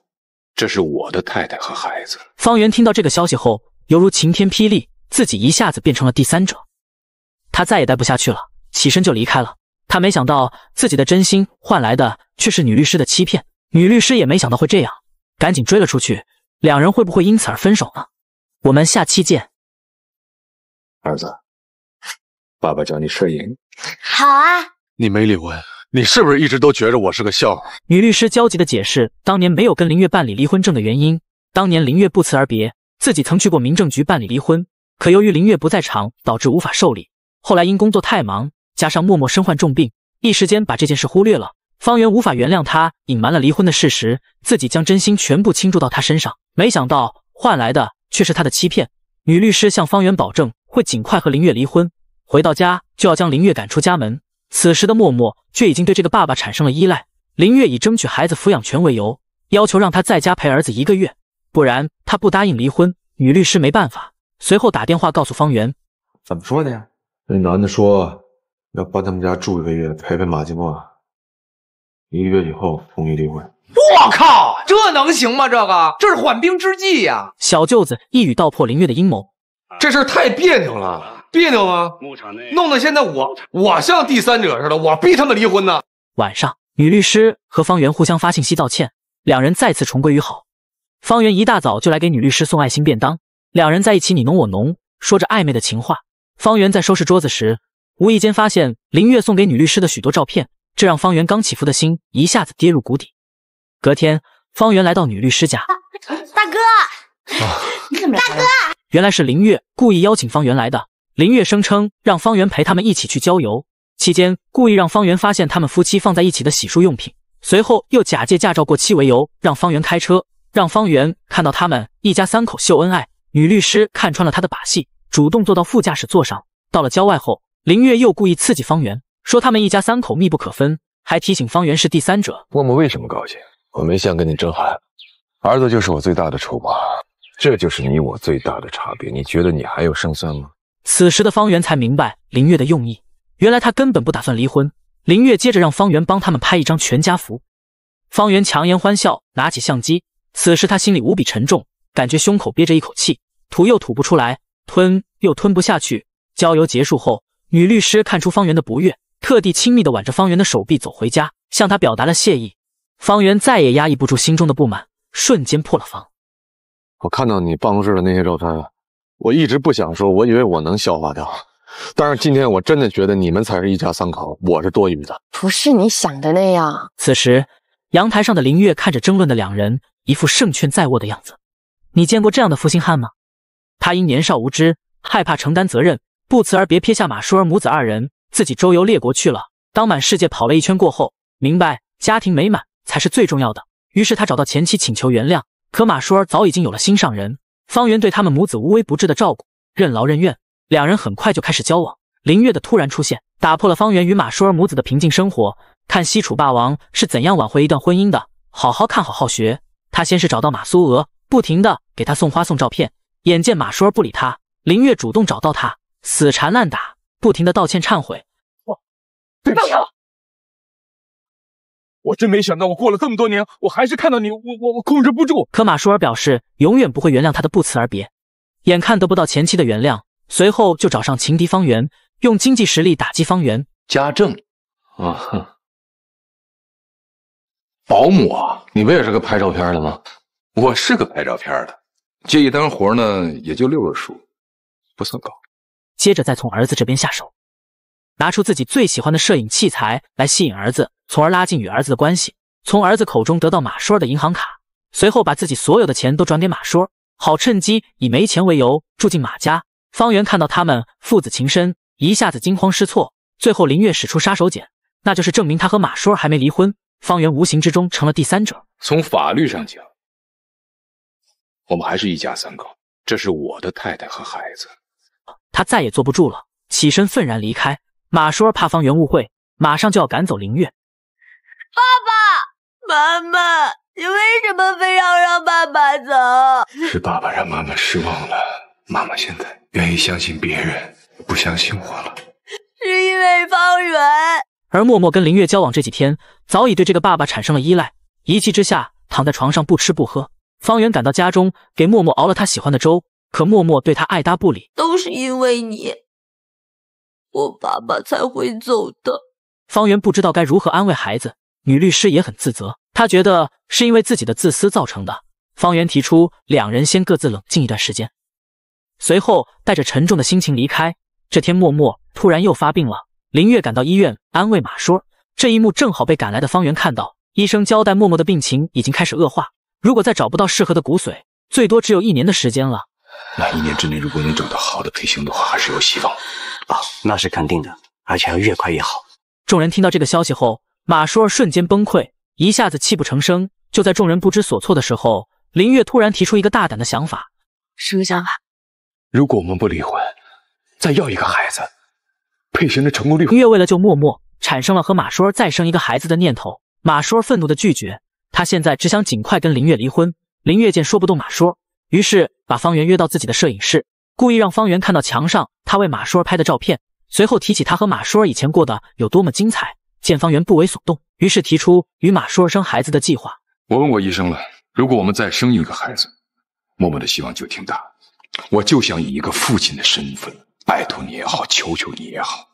这是我的太太和孩子。方圆听到这个消息后，犹如晴天霹雳，自己一下子变成了第三者，他再也待不下去了，起身就离开了。他没想到自己的真心换来的却是女律师的欺骗，女律师也没想到会这样。赶紧追了出去，两人会不会因此而分手呢？我们下期见。儿子，爸爸叫你摄影，好啊。你没离婚，你是不是一直都觉着我是个笑话？女律师焦急的解释，当年没有跟林月办理离婚证的原因，当年林月不辞而别，自己曾去过民政局办理离婚，可由于林月不在场，导致无法受理。后来因工作太忙，加上默默身患重病，一时间把这件事忽略了。方圆无法原谅他隐瞒了离婚的事实，自己将真心全部倾注到他身上，没想到换来的却是他的欺骗。女律师向方圆保证会尽快和林月离婚，回到家就要将林月赶出家门。此时的默默却已经对这个爸爸产生了依赖。林月以争取孩子抚养权为由，要求让他在家陪儿子一个月，不然他不答应离婚。女律师没办法，随后打电话告诉方圆，怎么说的呀？那男的说要搬他们家住一个月，陪陪马寂寞。一个月以后，同意离婚。我靠，这能行吗？这个，这是缓兵之计呀。小舅子一语道破林月的阴谋，这事太别扭了，别扭吗？弄得现在我我像第三者似的，我逼他们离婚呢。晚上，女律师和方圆互相发信息道歉，两人再次重归于好。方圆一大早就来给女律师送爱心便当，两人在一起你侬我侬，说着暧昧的情话。方圆在收拾桌子时，无意间发现林月送给女律师的许多照片。这让方圆刚起伏的心一下子跌入谷底。隔天，方圆来到女律师家。大哥，你怎么来了？大哥，原来是林月故意邀请方圆来的。林月声称让方圆陪他们一起去郊游，期间故意让方圆发现他们夫妻放在一起的洗漱用品，随后又假借驾照过期为由让方圆开车，让方圆看到他们一家三口秀恩爱。女律师看穿了他的把戏，主动坐到副驾驶座上。到了郊外后，林月又故意刺激方圆。说他们一家三口密不可分，还提醒方圆是第三者。默默为什么高兴？我没想跟你争孩子，儿子就是我最大的筹码，这就是你我最大的差别。你觉得你还有胜算吗？此时的方圆才明白林月的用意，原来他根本不打算离婚。林月接着让方圆帮他们拍一张全家福。方圆强颜欢笑，拿起相机。此时他心里无比沉重，感觉胸口憋着一口气，吐又吐不出来，吞又吞不下去。郊游结束后，女律师看出方圆的不悦。特地亲密的挽着方圆的手臂走回家，向他表达了谢意。方圆再也压抑不住心中的不满，瞬间破了防。我看到你办公室的那些照片，我一直不想说，我以为我能消化掉，但是今天我真的觉得你们才是一家三口，我是多余的。不是你想的那样。此时，阳台上的林月看着争论的两人，一副胜券在握的样子。你见过这样的负心汉吗？他因年少无知，害怕承担责任，不辞而别，撇下马叔儿母子二人。自己周游列国去了，当满世界跑了一圈过后，明白家庭美满才是最重要的。于是他找到前妻请求原谅，可马舒儿早已经有了心上人。方圆对他们母子无微不至的照顾，任劳任怨，两人很快就开始交往。林月的突然出现，打破了方圆与马舒儿母子的平静生活。看西楚霸王是怎样挽回一段婚姻的，好好看，好好学。他先是找到马苏娥，不停的给她送花送照片，眼见马舒儿不理他，林月主动找到他，死缠烂打。不停的道歉忏悔，我太难了！我真没想到，我过了这么多年，我还是看到你，我我我控制不住。可马舒尔表示永远不会原谅他的不辞而别。眼看得不到前妻的原谅，随后就找上情敌方圆，用经济实力打击方圆家政啊，哼，保姆啊，你不也是个拍照片的吗？我是个拍照片的，接一单活呢，也就六位数，不算高。接着再从儿子这边下手，拿出自己最喜欢的摄影器材来吸引儿子，从而拉近与儿子的关系，从儿子口中得到马叔儿的银行卡，随后把自己所有的钱都转给马叔儿，好趁机以没钱为由住进马家。方圆看到他们父子情深，一下子惊慌失措。最后林月使出杀手锏，那就是证明他和马叔儿还没离婚，方圆无形之中成了第三者。从法律上讲，我们还是一家三口，这是我的太太和孩子。他再也坐不住了，起身愤然离开。马叔儿怕方圆误会，马上就要赶走林月。爸爸，妈妈，你为什么非要让爸爸走？是爸爸让妈妈失望了，妈妈现在愿意相信别人，不相信我了。是因为方圆。而默默跟林月交往这几天，早已对这个爸爸产生了依赖。一气之下，躺在床上不吃不喝。方圆赶到家中，给默默熬了他喜欢的粥。可默默对他爱搭不理，都是因为你，我爸爸才会走的。方圆不知道该如何安慰孩子，女律师也很自责，她觉得是因为自己的自私造成的。方圆提出两人先各自冷静一段时间，随后带着沉重的心情离开。这天默默突然又发病了，林月赶到医院安慰马叔，这一幕正好被赶来的方圆看到。医生交代默默的病情已经开始恶化，如果再找不到适合的骨髓，最多只有一年的时间了。那一年之内，如果能找到好的配型的话，还是有希望啊，那是肯定的，而且要越快越好。众人听到这个消息后，马舒儿瞬间崩溃，一下子泣不成声。就在众人不知所措的时候，林月突然提出一个大胆的想法：么想法？如果我们不离婚，再要一个孩子，配型的成功率。林月为了救默默，产生了和马舒儿再生一个孩子的念头。马舒儿愤怒的拒绝，他现在只想尽快跟林月离婚。林月见说不动马舒儿。于是把方圆约到自己的摄影室，故意让方圆看到墙上他为马舒尔拍的照片，随后提起他和马舒尔以前过得有多么精彩。见方圆不为所动，于是提出与马舒尔生孩子的计划。我问过医生了，如果我们再生一个孩子，默默的希望就挺大。我就想以一个父亲的身份，拜托你也好，求求你也好，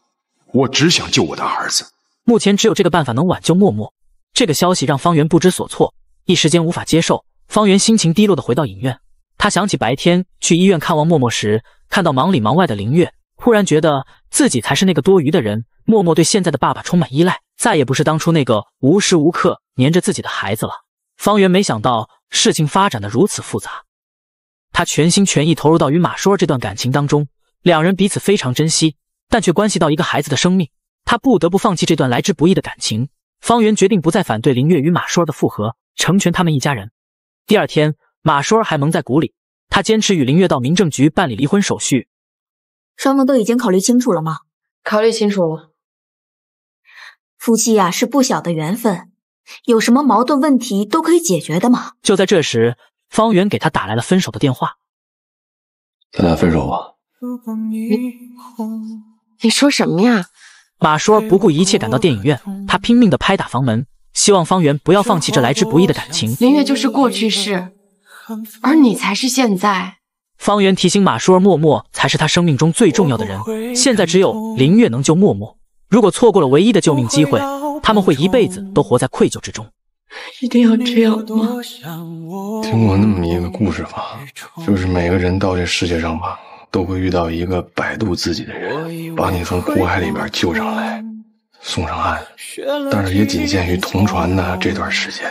我只想救我的儿子。目前只有这个办法能挽救默默。这个消息让方圆不知所措，一时间无法接受。方圆心情低落的回到影院。他想起白天去医院看望默默时，看到忙里忙外的林月，忽然觉得自己才是那个多余的人。默默对现在的爸爸充满依赖，再也不是当初那个无时无刻黏着自己的孩子了。方圆没想到事情发展的如此复杂，他全心全意投入到与马舒儿这段感情当中，两人彼此非常珍惜，但却关系到一个孩子的生命，他不得不放弃这段来之不易的感情。方圆决定不再反对林月与马舒儿的复合，成全他们一家人。第二天。马舒儿还蒙在鼓里，他坚持与林月到民政局办理离婚手续。双方都已经考虑清楚了吗？考虑清楚了。夫妻呀是不小的缘分，有什么矛盾问题都可以解决的嘛。就在这时，方圆给他打来了分手的电话。咱俩分手吧。你你说什么呀？马叔不顾一切赶到电影院，他拼命的拍打房门，希望方圆不要放弃这来之不易的感情。林月就是过去式。而你才是现在。方圆提醒马舒儿，默默才是他生命中最重要的人。现在只有林月能救默默。如果错过了唯一的救命机会，他们会一辈子都活在愧疚之中。一定要这样吗？听过那么一个故事吧，就是每个人到这世界上吧，都会遇到一个摆渡自己的人，把你从苦海里边救上来，送上岸。但是也仅限于同船的这段时间。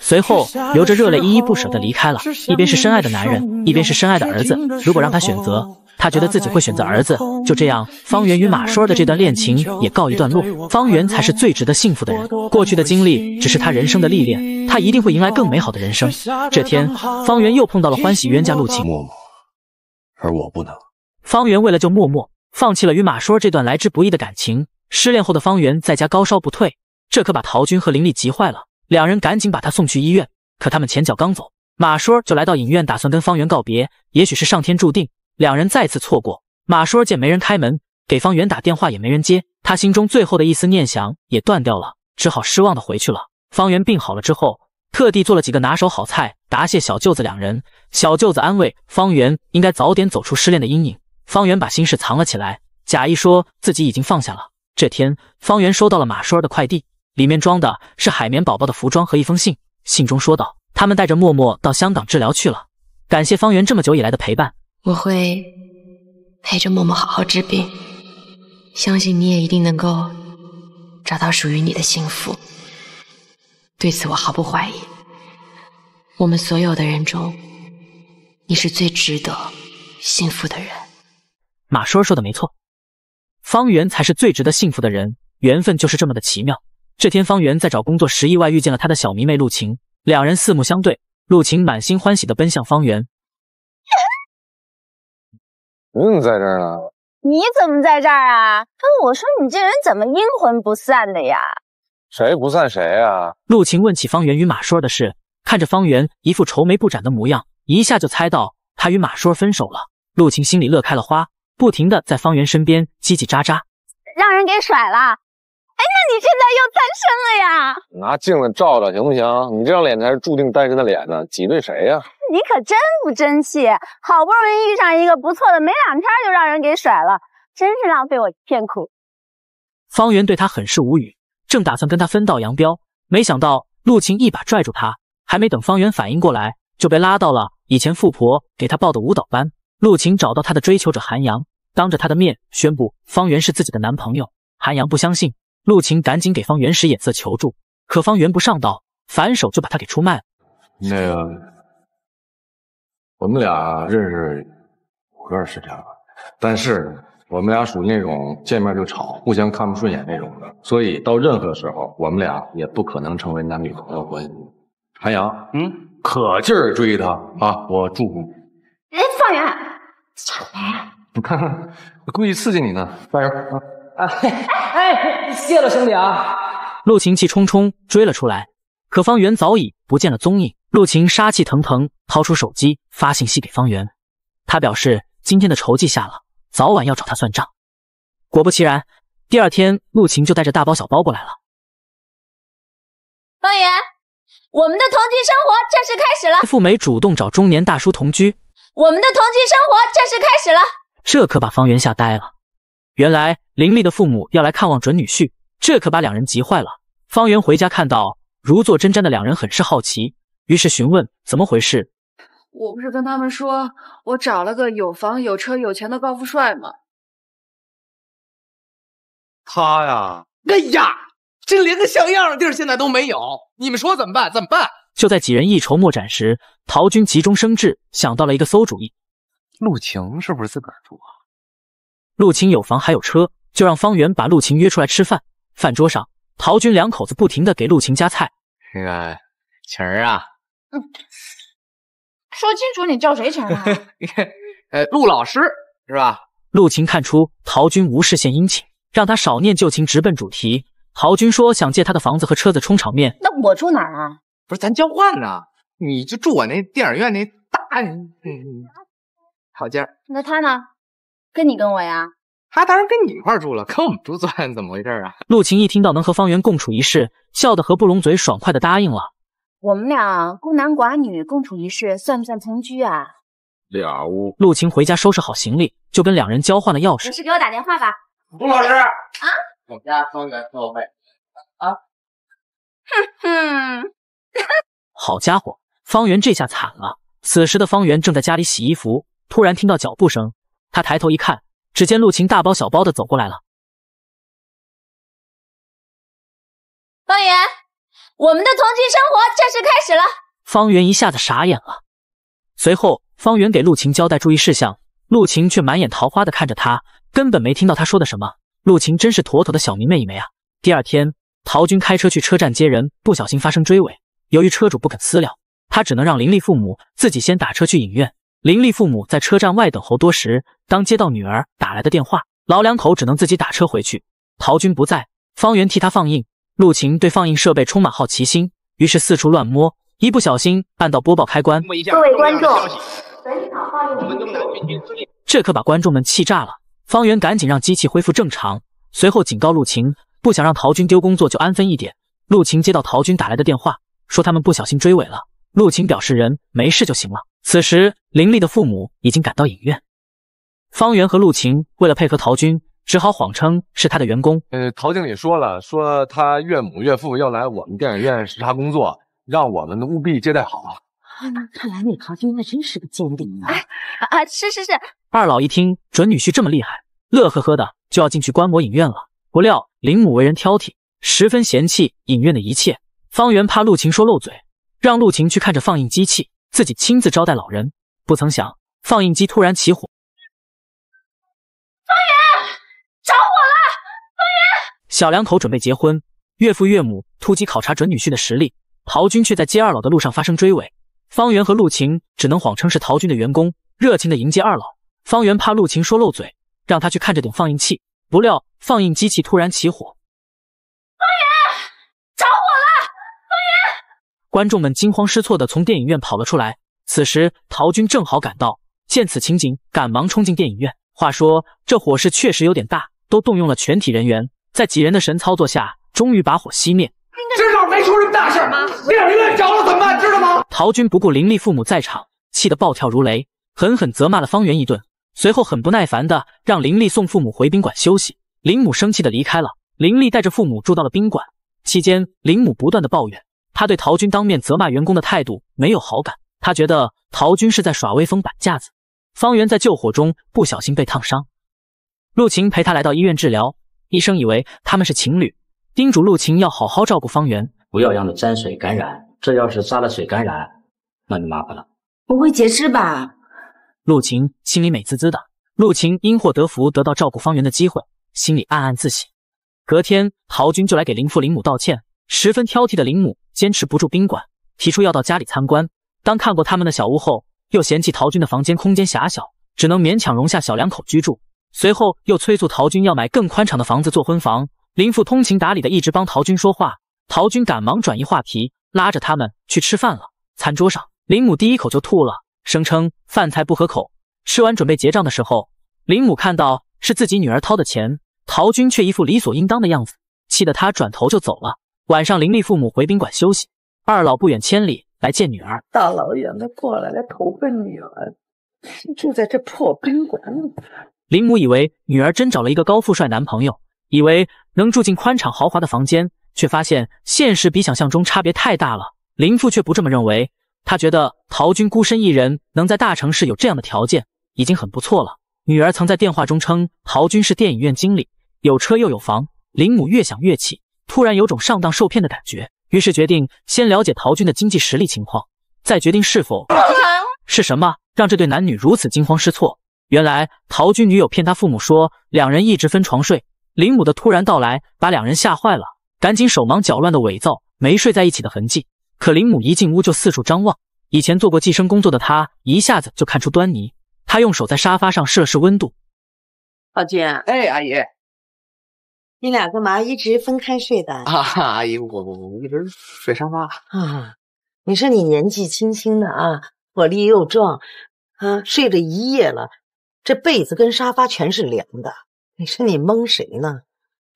随后，流着热泪，依依不舍地离开了。一边是深爱的男人，一边是深爱的儿子。如果让他选择，他觉得自己会选择儿子。就这样，方圆与马说的这段恋情也告一段落。方圆才是最值得幸福的人。过去的经历只是他人生的历练，他一定会迎来更美好的人生。这天，方圆又碰到了欢喜冤家陆晴。而我不能。方圆为了救默默，放弃了与马说这段来之不易的感情。失恋后的方圆在家高烧不退，这可把陶军和林立急坏了。两人赶紧把他送去医院，可他们前脚刚走，马叔儿就来到影院，打算跟方圆告别。也许是上天注定，两人再次错过。马叔儿见没人开门，给方圆打电话也没人接，他心中最后的一丝念想也断掉了，只好失望的回去了。方圆病好了之后，特地做了几个拿手好菜答谢小舅子两人。小舅子安慰方圆，应该早点走出失恋的阴影。方圆把心事藏了起来，假意说自己已经放下了。这天，方圆收到了马叔儿的快递。里面装的是海绵宝宝的服装和一封信。信中说道：“他们带着默默到香港治疗去了，感谢方圆这么久以来的陪伴。我会陪着默默好好治病，相信你也一定能够找到属于你的幸福。对此我毫不怀疑。我们所有的人中，你是最值得幸福的人。”马叔说的没错，方圆才是最值得幸福的人。缘分就是这么的奇妙。这天，方圆在找工作时意外遇见了他的小迷妹陆晴，两人四目相对，陆晴满心欢喜的奔向方圆。你怎么在这儿呢？你怎么在这儿啊？我说你这人怎么阴魂不散的呀？谁不散谁啊？陆晴问起方圆与马叔的事，看着方圆一副愁眉不展的模样，一下就猜到他与马叔分手了。陆晴心里乐开了花，不停的在方圆身边叽叽喳喳，让人给甩了。你现在又单身了呀？拿镜子照照，行不行？你这张脸才是注定单身的脸呢！挤兑谁呀？你可真不争气，好不容易遇上一个不错的，没两天就让人给甩了，真是浪费我一片苦。方圆对他很是无语，正打算跟他分道扬镳，没想到陆晴一把拽住他，还没等方圆反应过来，就被拉到了以前富婆给他报的舞蹈班。陆晴找到他的追求者韩阳，当着他的面宣布方圆是自己的男朋友。韩阳不相信。陆晴赶紧给方圆使眼色求助，可方圆不上道，反手就把他给出卖了。那个，我们俩认识五个时间了，但是我们俩属于那种见面就吵、互相看不顺眼那种的，所以到任何时候，我们俩也不可能成为男女朋友关系。韩阳，嗯，可劲儿追她啊，我福你。哎，方圆，小白，你看，我故意刺激你呢，加油啊！啊嘿。哎，谢了，兄弟啊！陆晴气冲冲追了出来，可方圆早已不见了踪影。陆晴杀气腾腾，掏出手机发信息给方圆，他表示今天的仇记下了，早晚要找他算账。果不其然，第二天陆晴就带着大包小包过来了。方圆，我们的同居生活正式开始了。富美主动找中年大叔同居，我们的同居生活正式开始了。这可把方圆吓呆了。原来林丽的父母要来看望准女婿，这可把两人急坏了。方圆回家看到如坐针毡的两人，很是好奇，于是询问怎么回事。我不是跟他们说，我找了个有房有车有钱的高富帅吗？他呀，哎呀，这连个像样的地儿现在都没有，你们说怎么办？怎么办？就在几人一筹莫展时，陶军急中生智，想到了一个馊主意。陆晴是不是自个儿住啊？陆晴有房还有车，就让方圆把陆晴约出来吃饭。饭桌上，陶军两口子不停的给陆晴夹菜。那个晴儿啊，嗯，说清楚，你叫谁晴啊？呃，陆老师是吧？陆晴看出陶军无事献殷勤，让他少念旧情，直奔主题。陶军说想借他的房子和车子充场面。那我住哪啊？不是咱交换呢，你就住我那电影院那大好间。那他呢？跟你跟我呀，他当然跟你一块住了，跟我们住算怎么回事啊？陆晴一听到能和方圆共处一室，笑得合不拢嘴，爽快的答应了。我们俩孤男寡女共处一室，算不算同居啊？俩屋。陆晴回家收拾好行李，就跟两人交换了钥匙。老师给我打电话吧，陆老师啊。我们家方圆在位。啊。哼哼，好家伙，方圆这下惨了。此时的方圆正在家里洗衣服，突然听到脚步声。他抬头一看，只见陆晴大包小包的走过来了。方圆，我们的同居生活正式开始了。方圆一下子傻眼了。随后，方圆给陆晴交代注意事项，陆晴却满眼桃花的看着他，根本没听到他说的什么。陆晴真是妥妥的小迷妹一枚啊。第二天，陶军开车去车站接人，不小心发生追尾，由于车主不肯私了，他只能让林立父母自己先打车去影院。林立父母在车站外等候多时，当接到女儿打来的电话，老两口只能自己打车回去。陶军不在，方圆替他放映。陆晴对放映设备充满好奇心，于是四处乱摸，一不小心按到播报开关。各位观众，这可把观众们气炸了。方圆赶紧让机器恢复正常，随后警告陆晴，不想让陶军丢工作就安分一点。陆晴接到陶军打来的电话，说他们不小心追尾了。陆晴表示：“人没事就行了。”此时，林立的父母已经赶到影院。方圆和陆晴为了配合陶军，只好谎称是他的员工。呃，陶经理说了，说他岳母岳父要来我们电影院视察工作，让我们务必接待好。看来那陶军那真是个经理啊！啊，是是是。二老一听准女婿这么厉害，乐呵呵的就要进去观摩影院了。不料林母为人挑剔，十分嫌弃影院的一切。方圆怕陆晴说漏嘴。让陆晴去看着放映机器，自己亲自招待老人。不曾想，放映机突然起火。方圆着火了！方圆，小两口准备结婚，岳父岳母突击考察准女婿的实力。陶军却在接二老的路上发生追尾，方圆和陆晴只能谎称是陶军的员工，热情的迎接二老。方圆怕陆晴说漏嘴，让他去看着点放映器。不料，放映机器突然起火。观众们惊慌失措地从电影院跑了出来。此时，陶军正好赶到，见此情景，赶忙冲进电影院。话说，这火势确实有点大，都动用了全体人员，在几人的神操作下，终于把火熄灭。应该至少没出什么大事吗？电影院着了怎么办？知道吗？陶军不顾林立父母在场，气得暴跳如雷，狠狠责骂了方圆一顿。随后，很不耐烦地让林立送父母回宾馆休息。林母生气地离开了。林立带着父母住到了宾馆。期间，林母不断的抱怨。他对陶军当面责骂员工的态度没有好感，他觉得陶军是在耍威风摆架子。方圆在救火中不小心被烫伤，陆晴陪他来到医院治疗。医生以为他们是情侣，叮嘱陆晴要好好照顾方圆，不要让他沾水感染。这要是沾了水感染，那就麻烦了。不会截肢吧？陆晴心里美滋滋的。陆晴因祸得福，得到照顾方圆的机会，心里暗暗自喜。隔天，陶军就来给林父林母道歉。十分挑剔的林母坚持不住宾馆，提出要到家里参观。当看过他们的小屋后，又嫌弃陶军的房间空间狭小，只能勉强容下小两口居住。随后又催促陶军要买更宽敞的房子做婚房。林父通情达理的一直帮陶军说话，陶军赶忙转移话题，拉着他们去吃饭了。餐桌上，林母第一口就吐了，声称饭菜不合口。吃完准备结账的时候，林母看到是自己女儿掏的钱，陶军却一副理所应当的样子，气得他转头就走了。晚上，林立父母回宾馆休息。二老不远千里来见女儿，大老远的过来来投奔女儿，住在这破宾馆里。林母以为女儿真找了一个高富帅男朋友，以为能住进宽敞豪华的房间，却发现现实比想象中差别太大了。林父却不这么认为，他觉得陶军孤身一人能在大城市有这样的条件，已经很不错了。女儿曾在电话中称陶军是电影院经理，有车又有房。林母越想越气。突然有种上当受骗的感觉，于是决定先了解陶军的经济实力情况，再决定是否是什么让这对男女如此惊慌失措。原来陶军女友骗他父母说两人一直分床睡，林母的突然到来把两人吓坏了，赶紧手忙脚乱的伪造没睡在一起的痕迹。可林母一进屋就四处张望，以前做过计生工作的他一下子就看出端倪，他用手在沙发上试了试温度。阿坚，哎，阿姨。你俩干嘛一直分开睡的？啊，阿姨，我我我一直睡沙发。啊，你说你年纪轻轻的啊，火力又壮，啊，睡了一夜了，这被子跟沙发全是凉的。你说你蒙谁呢？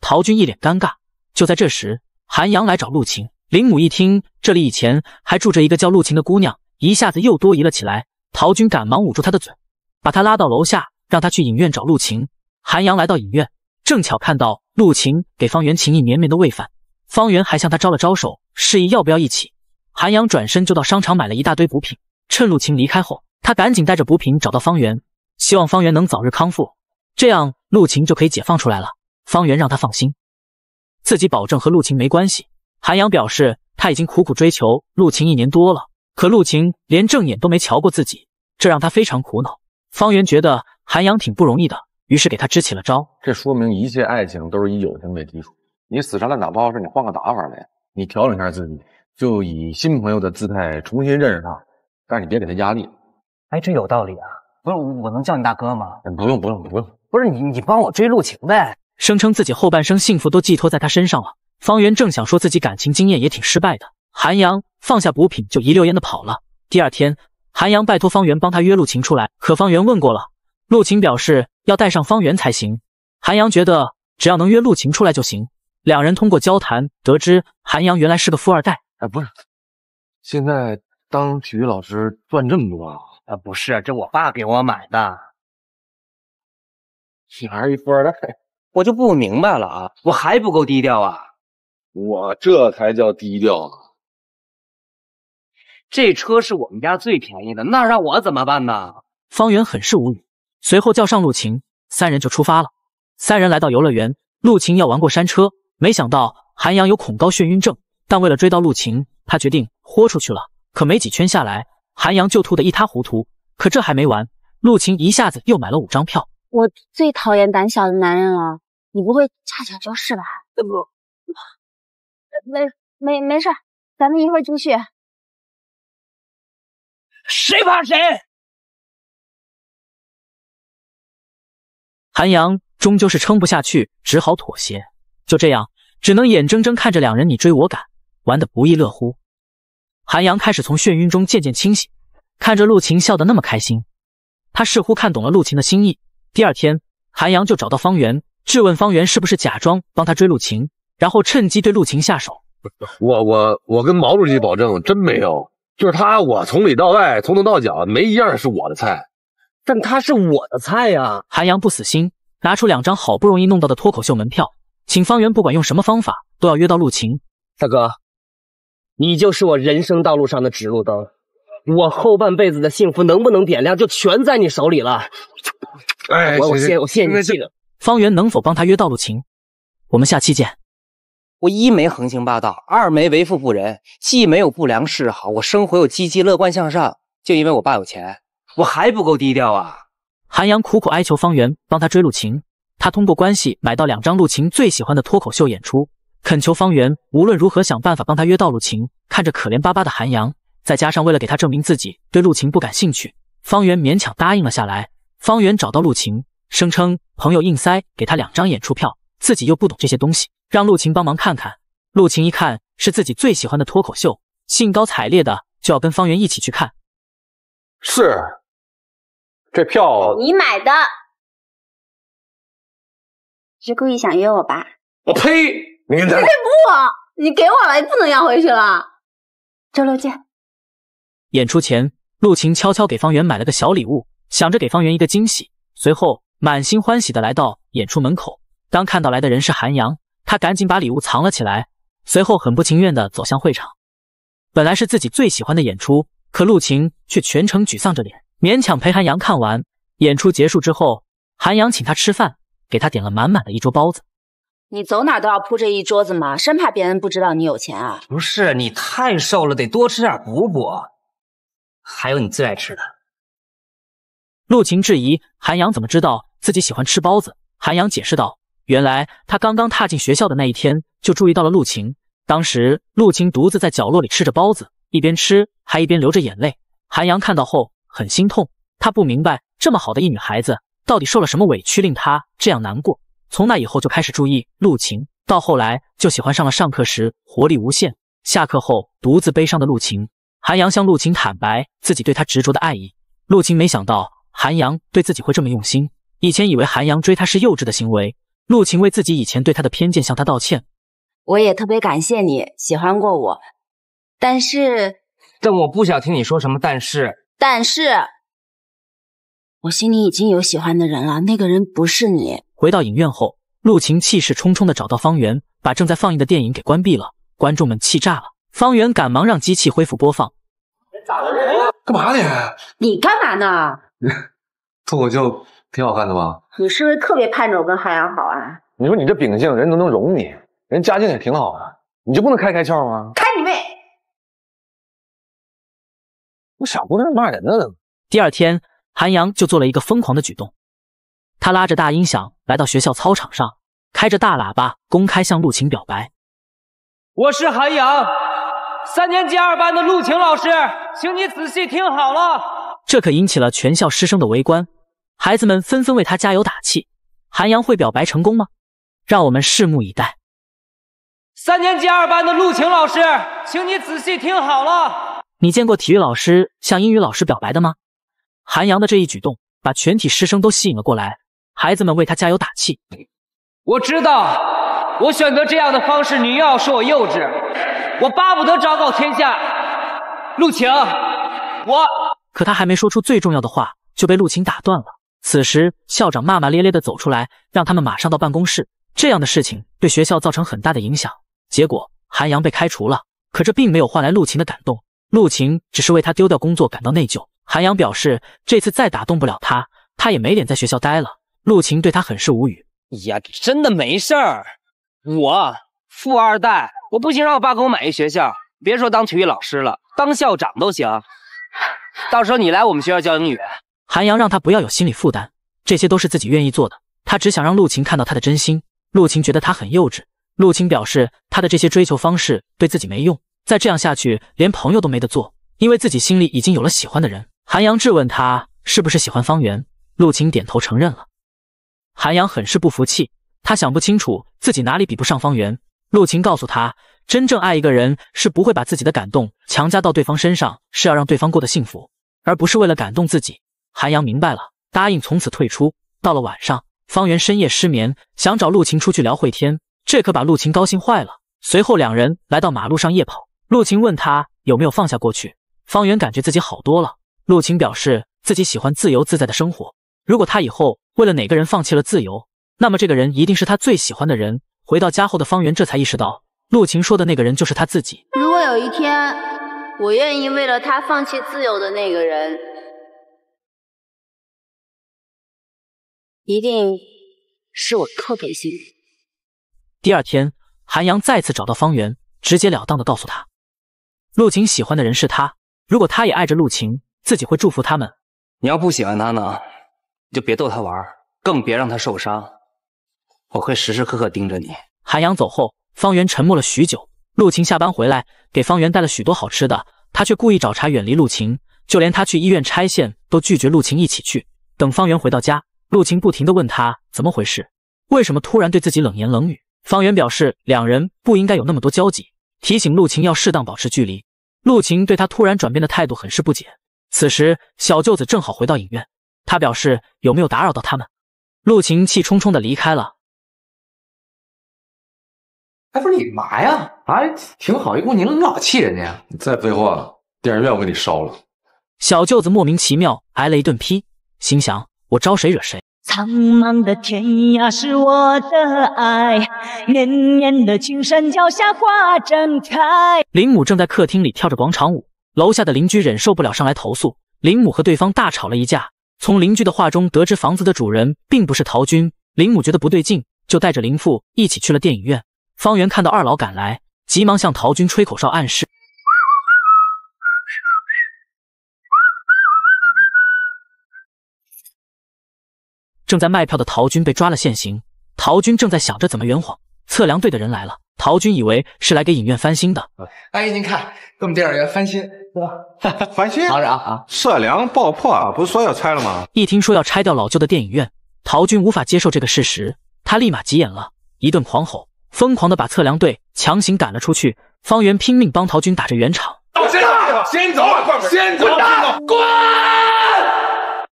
陶军一脸尴尬。就在这时，韩阳来找陆晴。林母一听这里以前还住着一个叫陆晴的姑娘，一下子又多疑了起来。陶军赶忙捂住她的嘴，把她拉到楼下，让她去影院找陆晴。韩阳来到影院。正巧看到陆晴给方圆情意绵绵的喂饭，方圆还向他招了招手，示意要不要一起。韩阳转身就到商场买了一大堆补品，趁陆晴离开后，他赶紧带着补品找到方圆，希望方圆能早日康复，这样陆晴就可以解放出来了。方圆让他放心，自己保证和陆晴没关系。韩阳表示他已经苦苦追求陆晴一年多了，可陆晴连正眼都没瞧过自己，这让他非常苦恼。方圆觉得韩阳挺不容易的。于是给他支起了招，这说明一切爱情都是以友情为基础。你死缠烂打不好使，你换个打法呗。你调整一下自己，就以新朋友的姿态重新认识他，但是你别给他压力。哎，这有道理啊！不是，我能叫你大哥吗？不用，不用，不用。不是你，你帮我追陆晴呗。声称自己后半生幸福都寄托在他身上了。方圆正想说自己感情经验也挺失败的，韩阳放下补品就一溜烟的跑了。第二天，韩阳拜托方圆帮他约陆晴出来，可方圆问过了。陆晴表示要带上方圆才行。韩阳觉得只要能约陆晴出来就行。两人通过交谈得知，韩阳原来是个富二代。哎，不是，现在当体育老师赚这么多啊？啊，不是，这我爸给我买的。你还是富二代，我就不明白了啊！我还不够低调啊？我这才叫低调啊！这车是我们家最便宜的，那让我怎么办呢？方圆很是无语。随后叫上陆晴，三人就出发了。三人来到游乐园，陆晴要玩过山车，没想到韩阳有恐高眩晕症，但为了追到陆晴，他决定豁出去了。可没几圈下来，韩阳就吐得一塌糊涂。可这还没完，陆晴一下子又买了五张票。我最讨厌胆小的男人了，你不会恰巧就是吧？不，没没没事，咱们一会儿就去。谁怕谁？韩阳终究是撑不下去，只好妥协。就这样，只能眼睁睁看着两人你追我赶，玩得不亦乐乎。韩阳开始从眩晕中渐渐清醒，看着陆晴笑得那么开心，他似乎看懂了陆晴的心意。第二天，韩阳就找到方圆，质问方圆是不是假装帮他追陆晴，然后趁机对陆晴下手。我我我跟毛主席保证，真没有，就是他，我从里到外，从头到脚，没一样是我的菜。但他是我的菜呀！韩阳不死心，拿出两张好不容易弄到的脱口秀门票，请方圆不管用什么方法都要约到陆晴大哥。你就是我人生道路上的指路灯，我后半辈子的幸福能不能点亮，就全在你手里了。哎，我谢我你记得。方圆能否帮他约到陆晴？我们下期见。我一没横行霸道，二没为富不仁，既没有不良嗜好，我生活又积极乐观向上。就因为我爸有钱。我还不够低调啊！韩阳苦苦哀求方圆帮他追陆晴，他通过关系买到两张陆晴最喜欢的脱口秀演出，恳求方圆无论如何想办法帮他约到陆晴。看着可怜巴巴的韩阳，再加上为了给他证明自己对陆晴不感兴趣，方圆勉强答应了下来。方圆找到陆晴，声称朋友硬塞给他两张演出票，自己又不懂这些东西，让陆晴帮忙看看。陆晴一看是自己最喜欢的脱口秀，兴高采烈的就要跟方圆一起去看。是。这票你买的，是故意想约我吧？我呸！你补不，你给我了，你不能要回去了。周六见。演出前，陆晴悄悄给方圆买了个小礼物，想着给方圆一个惊喜。随后，满心欢喜的来到演出门口。当看到来的人是韩阳，他赶紧把礼物藏了起来。随后，很不情愿的走向会场。本来是自己最喜欢的演出，可陆晴却全程沮丧着脸。勉强陪韩阳看完演出结束之后，韩阳请他吃饭，给他点了满满的一桌包子。你走哪都要铺这一桌子吗？生怕别人不知道你有钱啊？不是，你太瘦了，得多吃点补补。还有你最爱吃的。陆晴质疑韩阳怎么知道自己喜欢吃包子。韩阳解释道：“原来他刚刚踏进学校的那一天就注意到了陆晴。当时陆晴独自在角落里吃着包子，一边吃还一边流着眼泪。韩阳看到后。”很心痛，他不明白这么好的一女孩子到底受了什么委屈令她这样难过。从那以后就开始注意陆晴，到后来就喜欢上了上课时活力无限、下课后独自悲伤的陆晴。韩阳向陆晴坦白自己对他执着的爱意。陆晴没想到韩阳对自己会这么用心，以前以为韩阳追她是幼稚的行为。陆晴为自己以前对他的偏见向他道歉。我也特别感谢你喜欢过我，但是，但我不想听你说什么但是。但是，我心里已经有喜欢的人了，那个人不是你。回到影院后，陆晴气势冲冲的找到方圆，把正在放映的电影给关闭了，观众们气炸了。方圆赶忙让机器恢复播放。咋了？干嘛你？你干嘛呢？脱口秀挺好看的吗？你是不是特别盼着我跟海洋好啊？你说你这秉性，人都能容你，人家境也挺好的，你就不能开开窍吗？小姑娘骂人呢。第二天，韩阳就做了一个疯狂的举动，他拉着大音响来到学校操场上，开着大喇叭公开向陆晴表白：“我是韩阳，三年级二班的陆晴老师，请你仔细听好了。”这可引起了全校师生的围观，孩子们纷纷为他加油打气。韩阳会表白成功吗？让我们拭目以待。三年级二班的陆晴老师，请你仔细听好了。你见过体育老师向英语老师表白的吗？韩阳的这一举动把全体师生都吸引了过来，孩子们为他加油打气。我知道我选择这样的方式，你又要说我幼稚。我巴不得昭告天下，陆晴，我。可他还没说出最重要的话，就被陆晴打断了。此时校长骂骂咧咧的走出来，让他们马上到办公室。这样的事情对学校造成很大的影响。结果韩阳被开除了，可这并没有换来陆晴的感动。陆晴只是为他丢掉工作感到内疚。韩阳表示，这次再打动不了他，他也没脸在学校待了。陆晴对他很是无语。呀，真的没事儿，我富二代，我不行，让我爸给我买一学校，别说当体育老师了，当校长都行。到时候你来我们学校教英语。韩阳让他不要有心理负担，这些都是自己愿意做的，他只想让陆晴看到他的真心。陆晴觉得他很幼稚。陆晴表示，他的这些追求方式对自己没用。再这样下去，连朋友都没得做，因为自己心里已经有了喜欢的人。韩阳质问他是不是喜欢方圆，陆晴点头承认了。韩阳很是不服气，他想不清楚自己哪里比不上方圆。陆晴告诉他，真正爱一个人是不会把自己的感动强加到对方身上，是要让对方过得幸福，而不是为了感动自己。韩阳明白了，答应从此退出。到了晚上，方圆深夜失眠，想找陆晴出去聊会天，这可把陆晴高兴坏了。随后两人来到马路上夜跑。陆晴问他有没有放下过去，方圆感觉自己好多了。陆晴表示自己喜欢自由自在的生活，如果他以后为了哪个人放弃了自由，那么这个人一定是他最喜欢的人。回到家后的方圆这才意识到，陆晴说的那个人就是他自己。如果有一天我愿意为了他放弃自由的那个人，一定是我特别幸运。第二天，韩阳再次找到方圆，直截了当的告诉他。陆晴喜欢的人是他，如果他也爱着陆晴，自己会祝福他们。你要不喜欢他呢，你就别逗他玩，更别让他受伤。我会时时刻刻盯着你。韩阳走后，方圆沉默了许久。陆晴下班回来，给方圆带了许多好吃的，他却故意找茬远离陆晴，就连他去医院拆线都拒绝陆晴一起去。等方圆回到家，陆晴不停的问他怎么回事，为什么突然对自己冷言冷语。方圆表示两人不应该有那么多交集。提醒陆晴要适当保持距离。陆晴对他突然转变的态度很是不解。此时，小舅子正好回到影院，他表示有没有打扰到他们。陆晴气冲冲的离开了。哎，不是你嘛呀？啊，挺好，一姑娘，你老气人家，你再废话，电影院我给你烧了。小舅子莫名其妙挨了一顿批，心想我招谁惹谁？苍茫的天涯是我的爱，绵绵的青山脚下花正开。林母正在客厅里跳着广场舞，楼下的邻居忍受不了，上来投诉。林母和对方大吵了一架。从邻居的话中得知，房子的主人并不是陶军。林母觉得不对劲，就带着林父一起去了电影院。方圆看到二老赶来，急忙向陶军吹口哨暗示。正在卖票的陶军被抓了现行。陶军正在想着怎么圆谎，测量队的人来了。陶军以为是来给影院翻新的。阿姨，您看，给我们电影院翻新，翻新。厂长啊，测量爆破啊，不是说要拆了吗？一听说要拆掉老旧的电影院，陶军无法接受这个事实，他立马急眼了，一顿狂吼，疯狂的把测量队强行赶了出去。方圆拼命帮陶军打着圆场。先走，先走，先走，滚！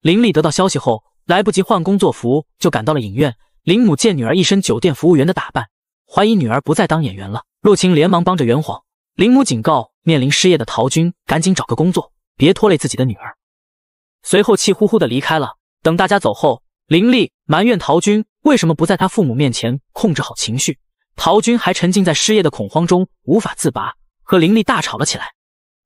林立得到消息后。来不及换工作服，就赶到了影院。林母见女儿一身酒店服务员的打扮，怀疑女儿不再当演员了。陆晴连忙帮着圆谎。林母警告面临失业的陶军，赶紧找个工作，别拖累自己的女儿。随后气呼呼的离开了。等大家走后，林立埋怨陶军为什么不在他父母面前控制好情绪。陶军还沉浸在失业的恐慌中无法自拔，和林立大吵了起来。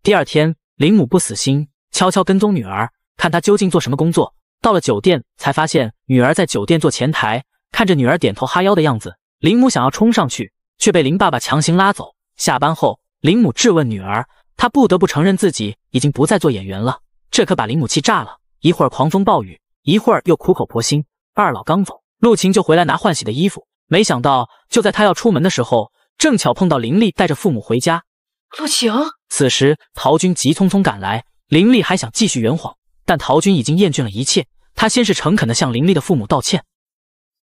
第二天，林母不死心，悄悄跟踪女儿，看她究竟做什么工作。到了酒店，才发现女儿在酒店做前台，看着女儿点头哈腰的样子，林母想要冲上去，却被林爸爸强行拉走。下班后，林母质问女儿，她不得不承认自己已经不再做演员了，这可把林母气炸了。一会儿狂风暴雨，一会儿又苦口婆心。二老刚走，陆晴就回来拿换洗的衣服，没想到就在她要出门的时候，正巧碰到林丽带着父母回家。陆晴，此时陶军急匆匆赶来，林丽还想继续圆谎。但陶军已经厌倦了一切。他先是诚恳地向林丽的父母道歉，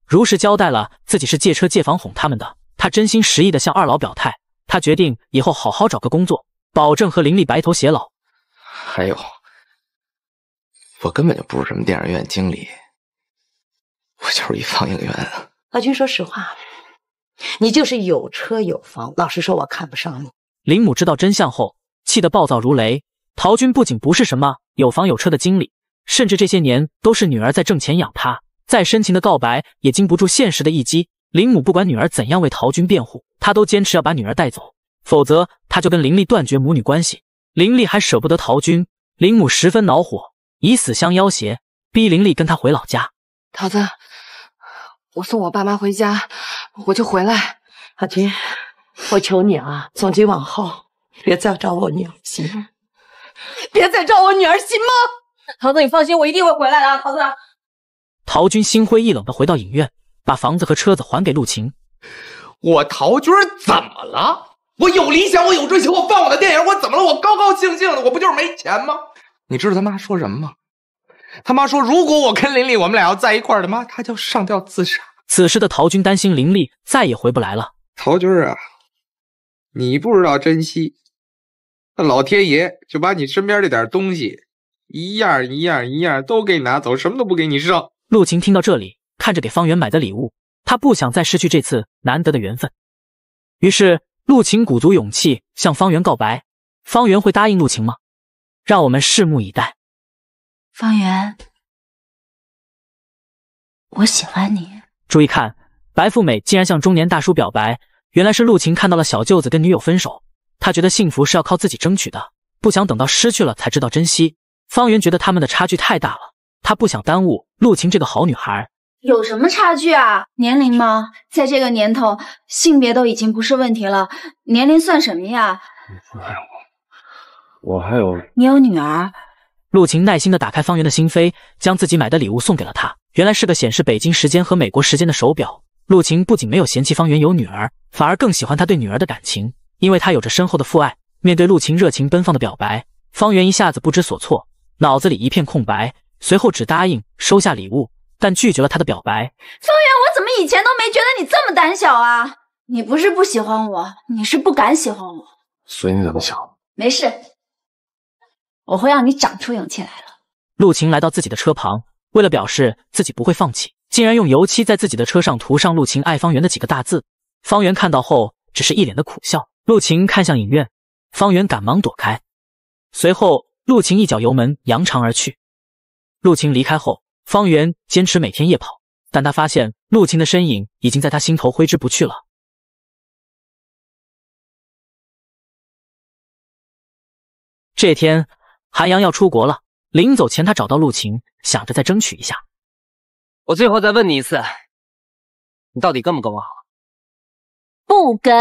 如实交代了自己是借车借房哄他们的。他真心实意地向二老表态，他决定以后好好找个工作，保证和林丽白头偕老。还有，我根本就不是什么电影院经理，我就是一放映员。老军，说实话，你就是有车有房，老实说，我看不上你。林母知道真相后，气得暴躁如雷。陶军不仅不是什么有房有车的经理，甚至这些年都是女儿在挣钱养他。再深情的告白也经不住现实的一击。林母不管女儿怎样为陶军辩护，她都坚持要把女儿带走，否则她就跟林丽断绝母女关系。林丽还舍不得陶军，林母十分恼火，以死相要挟，逼林丽跟他回老家。桃子，我送我爸妈回家，我就回来。阿军，我求你啊，从今往后别再找我娘。行。别再招我女儿行吗？桃 子，你放心，我一定会回来的。桃子，陶军心灰意冷的回到影院，把房子和车子还给陆晴。我陶军怎么了？我有理想，我有追求，我放我的电影，我怎么了？我高高兴兴的，我不就是没钱吗？你知道他妈说什么吗？他妈说，如果我跟林丽我们俩要在一块儿的，妈她就上吊自杀。此时的陶军担心林丽再也回不来了。陶军啊，你不知道珍惜。那老天爷就把你身边这点东西，一样一样一样都给你拿走，什么都不给你剩。陆晴听到这里，看着给方圆买的礼物，他不想再失去这次难得的缘分。于是，陆晴鼓足勇气向方圆告白。方圆会答应陆晴吗？让我们拭目以待。方圆，我喜欢你。注意看，白富美竟然向中年大叔表白。原来是陆晴看到了小舅子跟女友分手。他觉得幸福是要靠自己争取的，不想等到失去了才知道珍惜。方圆觉得他们的差距太大了，他不想耽误陆晴这个好女孩。有什么差距啊？年龄吗？在这个年头，性别都已经不是问题了，年龄算什么呀？不是我，我还有你有女儿。陆晴耐心的打开方圆的心扉，将自己买的礼物送给了他，原来是个显示北京时间和美国时间的手表。陆晴不仅没有嫌弃方圆有女儿，反而更喜欢他对女儿的感情。因为他有着深厚的父爱，面对陆晴热情奔放的表白，方圆一下子不知所措，脑子里一片空白，随后只答应收下礼物，但拒绝了他的表白。方圆，我怎么以前都没觉得你这么胆小啊？你不是不喜欢我，你是不敢喜欢我。随你怎么想，没事，我会让你长出勇气来的。陆晴来到自己的车旁，为了表示自己不会放弃，竟然用油漆在自己的车上涂上“陆晴爱方圆”的几个大字。方圆看到后，只是一脸的苦笑。陆晴看向影院，方圆赶忙躲开。随后，陆晴一脚油门扬长而去。陆晴离开后，方圆坚持每天夜跑，但他发现陆晴的身影已经在他心头挥之不去了。这天，韩阳要出国了，临走前他找到陆晴，想着再争取一下。我最后再问你一次，你到底跟不跟我好？不跟。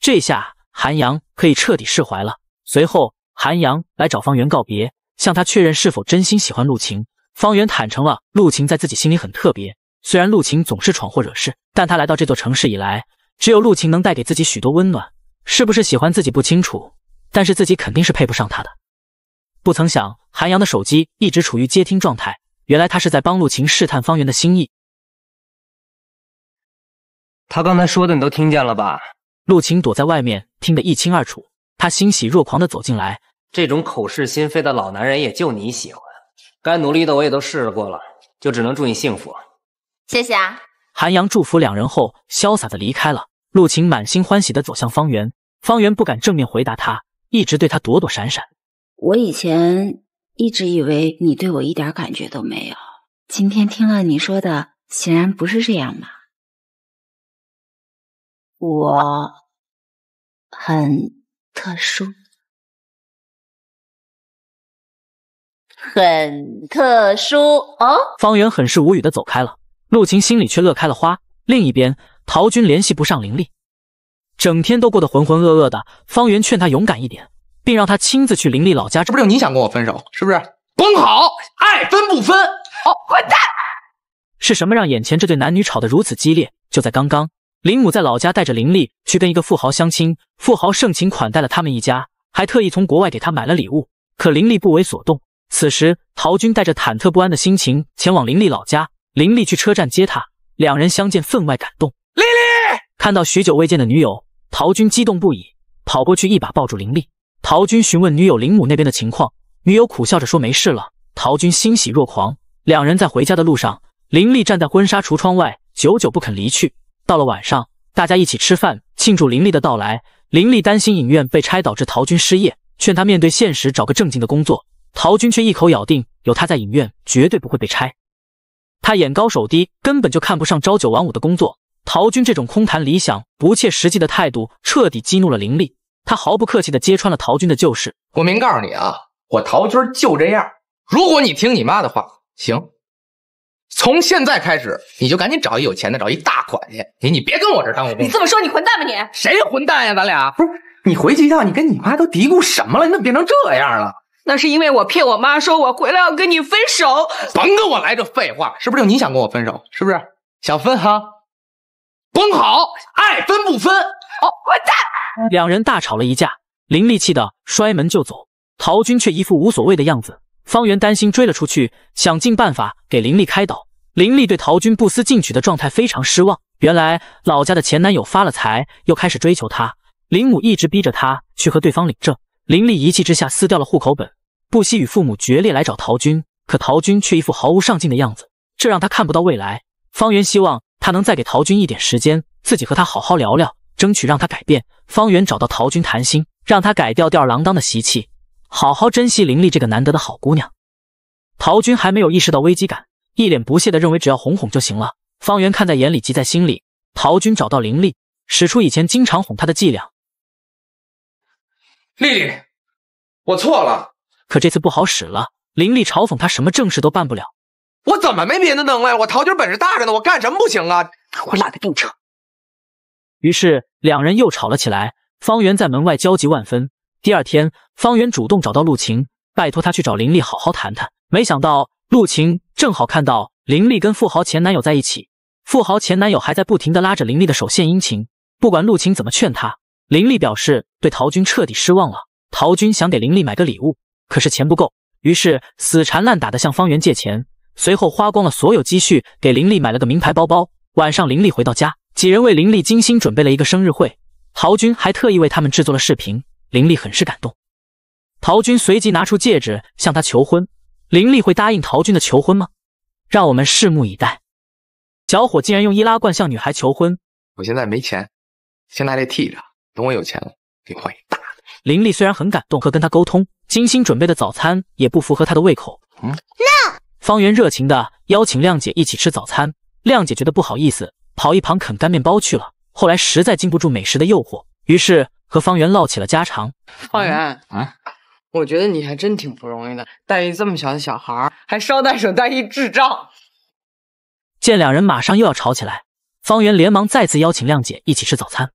这下。韩阳可以彻底释怀了。随后，韩阳来找方圆告别，向他确认是否真心喜欢陆晴。方圆坦诚了，陆晴在自己心里很特别。虽然陆晴总是闯祸惹事，但他来到这座城市以来，只有陆晴能带给自己许多温暖。是不是喜欢自己不清楚，但是自己肯定是配不上他的。不曾想，韩阳的手机一直处于接听状态，原来他是在帮陆晴试探方圆的心意。他刚才说的，你都听见了吧？陆晴躲在外面，听得一清二楚。他欣喜若狂地走进来。这种口是心非的老男人，也就你喜欢。该努力的我也都试过了，就只能祝你幸福。谢谢啊！韩阳祝福两人后，潇洒地离开了。陆晴满心欢喜地走向方圆。方圆不敢正面回答他，一直对他躲躲闪闪。我以前一直以为你对我一点感觉都没有，今天听了你说的，显然不是这样嘛。我很特殊，很特殊哦。方圆很是无语的走开了，陆晴心里却乐开了花。另一边，陶军联系不上林立，整天都过得浑浑噩噩的。方圆劝他勇敢一点，并让他亲自去林立老家。这不是你想跟我分手？是不是？甭好，爱分不分。哦，滚蛋！是什么让眼前这对男女吵得如此激烈？就在刚刚。林母在老家带着林立去跟一个富豪相亲，富豪盛情款待了他们一家，还特意从国外给他买了礼物。可林立不为所动。此时，陶军带着忐忑不安的心情前往林立老家。林立去车站接他，两人相见分外感动。林立看到许久未见的女友，陶军激动不已，跑过去一把抱住林立。陶军询问女友林母那边的情况，女友苦笑着说没事了。陶军欣喜若狂。两人在回家的路上，林立站在婚纱橱窗外，久久不肯离去。到了晚上，大家一起吃饭庆祝林立的到来。林立担心影院被拆导致陶军失业，劝他面对现实，找个正经的工作。陶军却一口咬定有他在影院绝对不会被拆。他眼高手低，根本就看不上朝九晚五的工作。陶军这种空谈理想、不切实际的态度，彻底激怒了林立。他毫不客气的揭穿了陶军的旧事：“我明告诉你啊，我陶军就这样。如果你听你妈的话，行。”从现在开始，你就赶紧找一有钱的，找一大款去。你你别跟我这儿耽误工夫。你这么说，你混蛋吧你？谁混蛋呀？咱俩不是你回去一趟，你跟你妈都嘀咕什么了？你怎么变成这样了？那是因为我骗我妈说我回来要跟你分手。甭跟我来这废话，是不是？就你想跟我分手，是不是？想分哈？甭好，爱分不分。哦，混蛋！两人大吵了一架，林立气得摔门就走，陶军却一副无所谓的样子。方圆担心，追了出去，想尽办法给林立开导。林立对陶军不思进取的状态非常失望。原来老家的前男友发了财，又开始追求她。林母一直逼着她去和对方领证。林立一气之下撕掉了户口本，不惜与父母决裂，来找陶军。可陶军却一副毫无上进的样子，这让他看不到未来。方圆希望他能再给陶军一点时间，自己和他好好聊聊，争取让他改变。方圆找到陶军谈心，让他改掉吊儿郎当的习气。好好珍惜林丽这个难得的好姑娘。陶军还没有意识到危机感，一脸不屑的认为只要哄哄就行了。方圆看在眼里，急在心里。陶军找到林丽，使出以前经常哄她的伎俩。丽丽，我错了，可这次不好使了。林丽嘲讽他什么正事都办不了。我怎么没别的能耐我陶军本事大着呢，我干什么不行啊？我懒得跟你扯。于是两人又吵了起来。方圆在门外焦急万分。第二天，方圆主动找到陆晴，拜托他去找林丽好好谈谈。没想到，陆晴正好看到林丽跟富豪前男友在一起，富豪前男友还在不停的拉着林丽的手献殷勤。不管陆晴怎么劝他，林丽表示对陶军彻底失望了。陶军想给林丽买个礼物，可是钱不够，于是死缠烂打的向方圆借钱，随后花光了所有积蓄给林丽买了个名牌包包。晚上，林丽回到家，几人为林丽精心准备了一个生日会，陶军还特意为他们制作了视频。林立很是感动，陶军随即拿出戒指向她求婚，林立会答应陶军的求婚吗？让我们拭目以待。小伙竟然用易拉罐向女孩求婚，我现在没钱，先拿这替着，等我有钱了，给换一大的。林立虽然很感动，和跟他沟通，精心准备的早餐也不符合他的胃口。嗯，no。方圆热情的邀请亮姐一起吃早餐，亮姐觉得不好意思，跑一旁啃干面包去了。后来实在经不住美食的诱惑，于是。和方圆唠起了家常。方圆啊，我觉得你还真挺不容易的，带一这么小的小孩还捎带手带一智障。见两人马上又要吵起来，方圆连忙再次邀请亮姐一起吃早餐。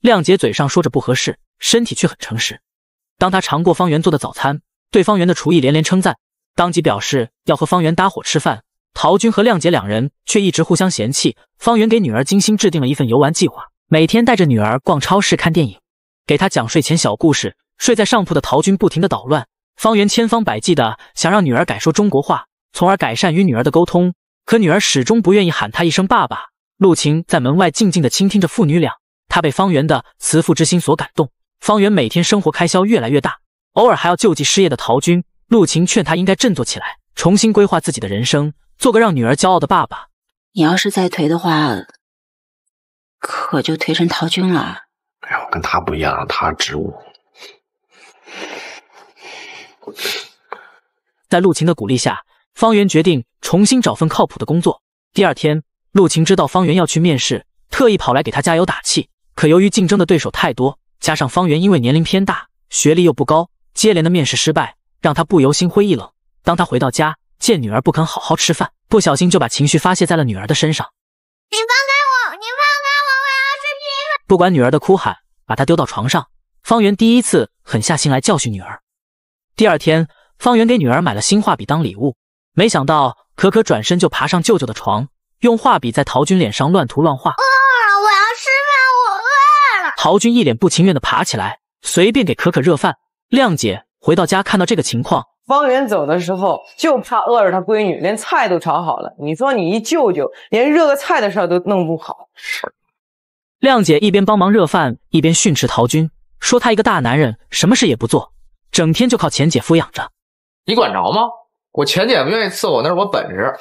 亮姐嘴上说着不合适，身体却很诚实。当她尝过方圆做的早餐，对方圆的厨艺连连称赞，当即表示要和方圆搭伙吃饭。陶军和亮姐两人却一直互相嫌弃。方圆给女儿精心制定了一份游玩计划，每天带着女儿逛超市、看电影。给他讲睡前小故事。睡在上铺的陶军不停的捣乱，方圆千方百计的想让女儿改说中国话，从而改善与女儿的沟通。可女儿始终不愿意喊他一声爸爸。陆晴在门外静静的倾听着父女俩，他被方圆的慈父之心所感动。方圆每天生活开销越来越大，偶尔还要救济失业的陶军。陆晴劝他应该振作起来，重新规划自己的人生，做个让女儿骄傲的爸爸。你要是再颓的话，可就颓成陶军了。哎，我跟他不一样，他职务。在陆晴的鼓励下，方圆决定重新找份靠谱的工作。第二天，陆晴知道方圆要去面试，特意跑来给他加油打气。可由于竞争的对手太多，加上方圆因为年龄偏大，学历又不高，接连的面试失败，让他不由心灰意冷。当他回到家，见女儿不肯好好吃饭，不小心就把情绪发泄在了女儿的身上。林芳开！不管女儿的哭喊，把她丢到床上。方圆第一次狠下心来教训女儿。第二天，方圆给女儿买了新画笔当礼物，没想到可可转身就爬上舅舅的床，用画笔在陶军脸上乱涂乱画。饿了，我要吃饭，我饿了。陶军一脸不情愿地爬起来，随便给可可热饭。亮姐回到家看到这个情况，方圆走的时候就怕饿着他闺女，连菜都炒好了。你说你一舅舅，连热个菜的事儿都弄不好。亮姐一边帮忙热饭，一边训斥陶军，说他一个大男人，什么事也不做，整天就靠前姐夫养着，你管着吗？我前姐夫愿意伺候那是我本事。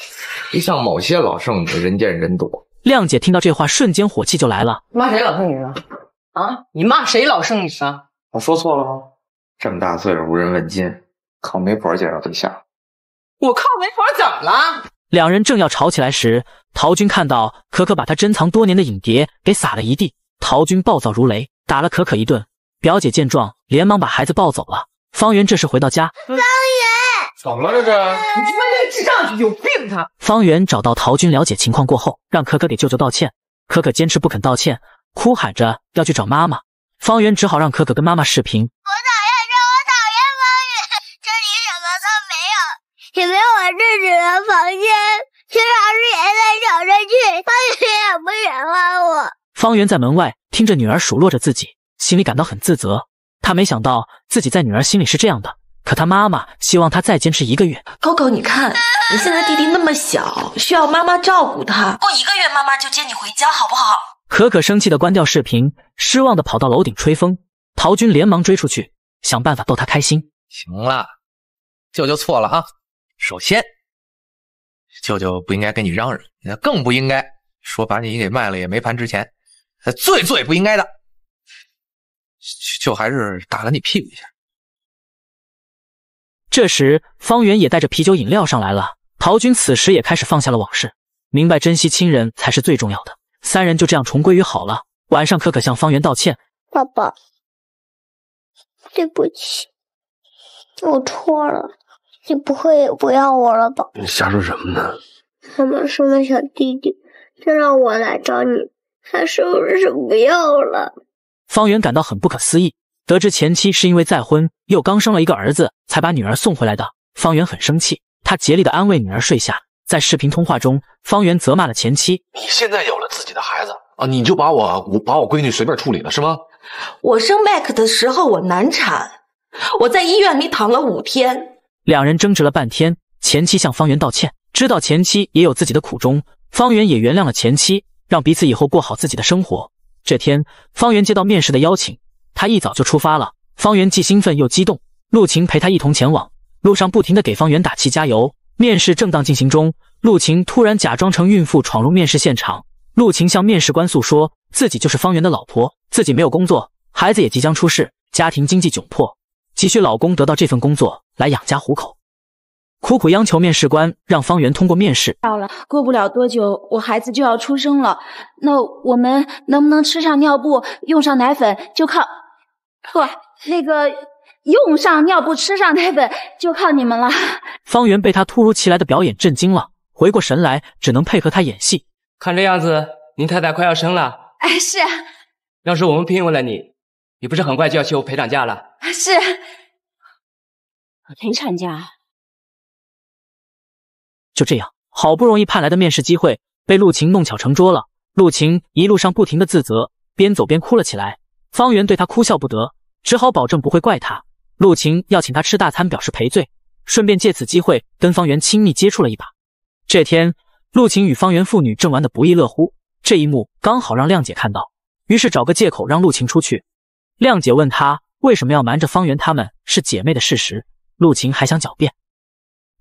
不像某些老剩女，人见人躲。亮姐听到这话，瞬间火气就来了，骂谁老剩女啊？啊？你骂谁老剩女啊？我说错了吗？这么大岁数，无人问津，靠媒婆介绍对象，我靠媒婆怎么了？两人正要吵起来时，陶军看到可可把他珍藏多年的影碟给洒了一地，陶军暴躁如雷，打了可可一顿。表姐见状，连忙把孩子抱走了。方圆这时回到家，方圆怎么了？这是你去外智障，去有病他。方圆找到陶军了解情况过后，让可可给舅舅道歉，可可坚持不肯道歉，哭喊着要去找妈妈。方圆只好让可可跟妈妈视频。也没有我自己的房间，平常是也在找镇去，方圆也不喜欢我。方圆在门外听着女儿数落着自己，心里感到很自责。他没想到自己在女儿心里是这样的，可他妈妈希望他再坚持一个月。高高，你看，你现在弟弟那么小，需要妈妈照顾他。过一个月，妈妈就接你回家，好不好？可可生气的关掉视频，失望的跑到楼顶吹风。陶军连忙追出去，想办法逗她开心。行了，舅舅错了啊。首先，舅舅不应该跟你嚷嚷，那更不应该说把你给卖了也没盘值钱。最最不应该的，就还是打了你屁股一下。这时，方圆也带着啤酒饮料上来了。陶军此时也开始放下了往事，明白珍惜亲人才是最重要的。三人就这样重归于好了。晚上，可可向方圆道歉：“爸爸，对不起，我错了。”你不会不要我了吧？你瞎说什么呢？妈妈生了小弟弟，就让我来找你，他是不是不要了？方圆感到很不可思议，得知前妻是因为再婚又刚生了一个儿子，才把女儿送回来的。方圆很生气，他竭力的安慰女儿睡下。在视频通话中，方圆责骂了前妻：“你现在有了自己的孩子啊，你就把我我把我闺女随便处理了是吗？我生麦克的时候我难产，我在医院里躺了五天。”两人争执了半天，前妻向方圆道歉，知道前妻也有自己的苦衷，方圆也原谅了前妻，让彼此以后过好自己的生活。这天，方圆接到面试的邀请，他一早就出发了。方圆既兴奋又激动，陆晴陪他一同前往，路上不停地给方圆打气加油。面试正当进行中，陆晴突然假装成孕妇闯入面试现场，陆晴向面试官诉说自己就是方圆的老婆，自己没有工作，孩子也即将出世，家庭经济窘迫，急需老公得到这份工作。来养家糊口，苦苦央求面试官让方圆通过面试。到了，过不了多久，我孩子就要出生了，那我们能不能吃上尿布、用上奶粉，就靠不那个用上尿布、吃上奶粉，就靠你们了。方圆被他突如其来的表演震惊了，回过神来，只能配合他演戏。看这样子，您太太快要生了。哎，是。要是我们聘用了你，你不是很快就要休陪产假了？是。陪产假，就这样，好不容易盼来的面试机会被陆晴弄巧成拙了。陆晴一路上不停的自责，边走边哭了起来。方圆对她哭笑不得，只好保证不会怪她。陆晴要请她吃大餐表示赔罪，顺便借此机会跟方圆亲密接触了一把。这天，陆晴与方圆父女正玩的不亦乐乎，这一幕刚好让亮姐看到，于是找个借口让陆晴出去。亮姐问她为什么要瞒着方圆，他们是姐妹的事实。陆晴还想狡辩，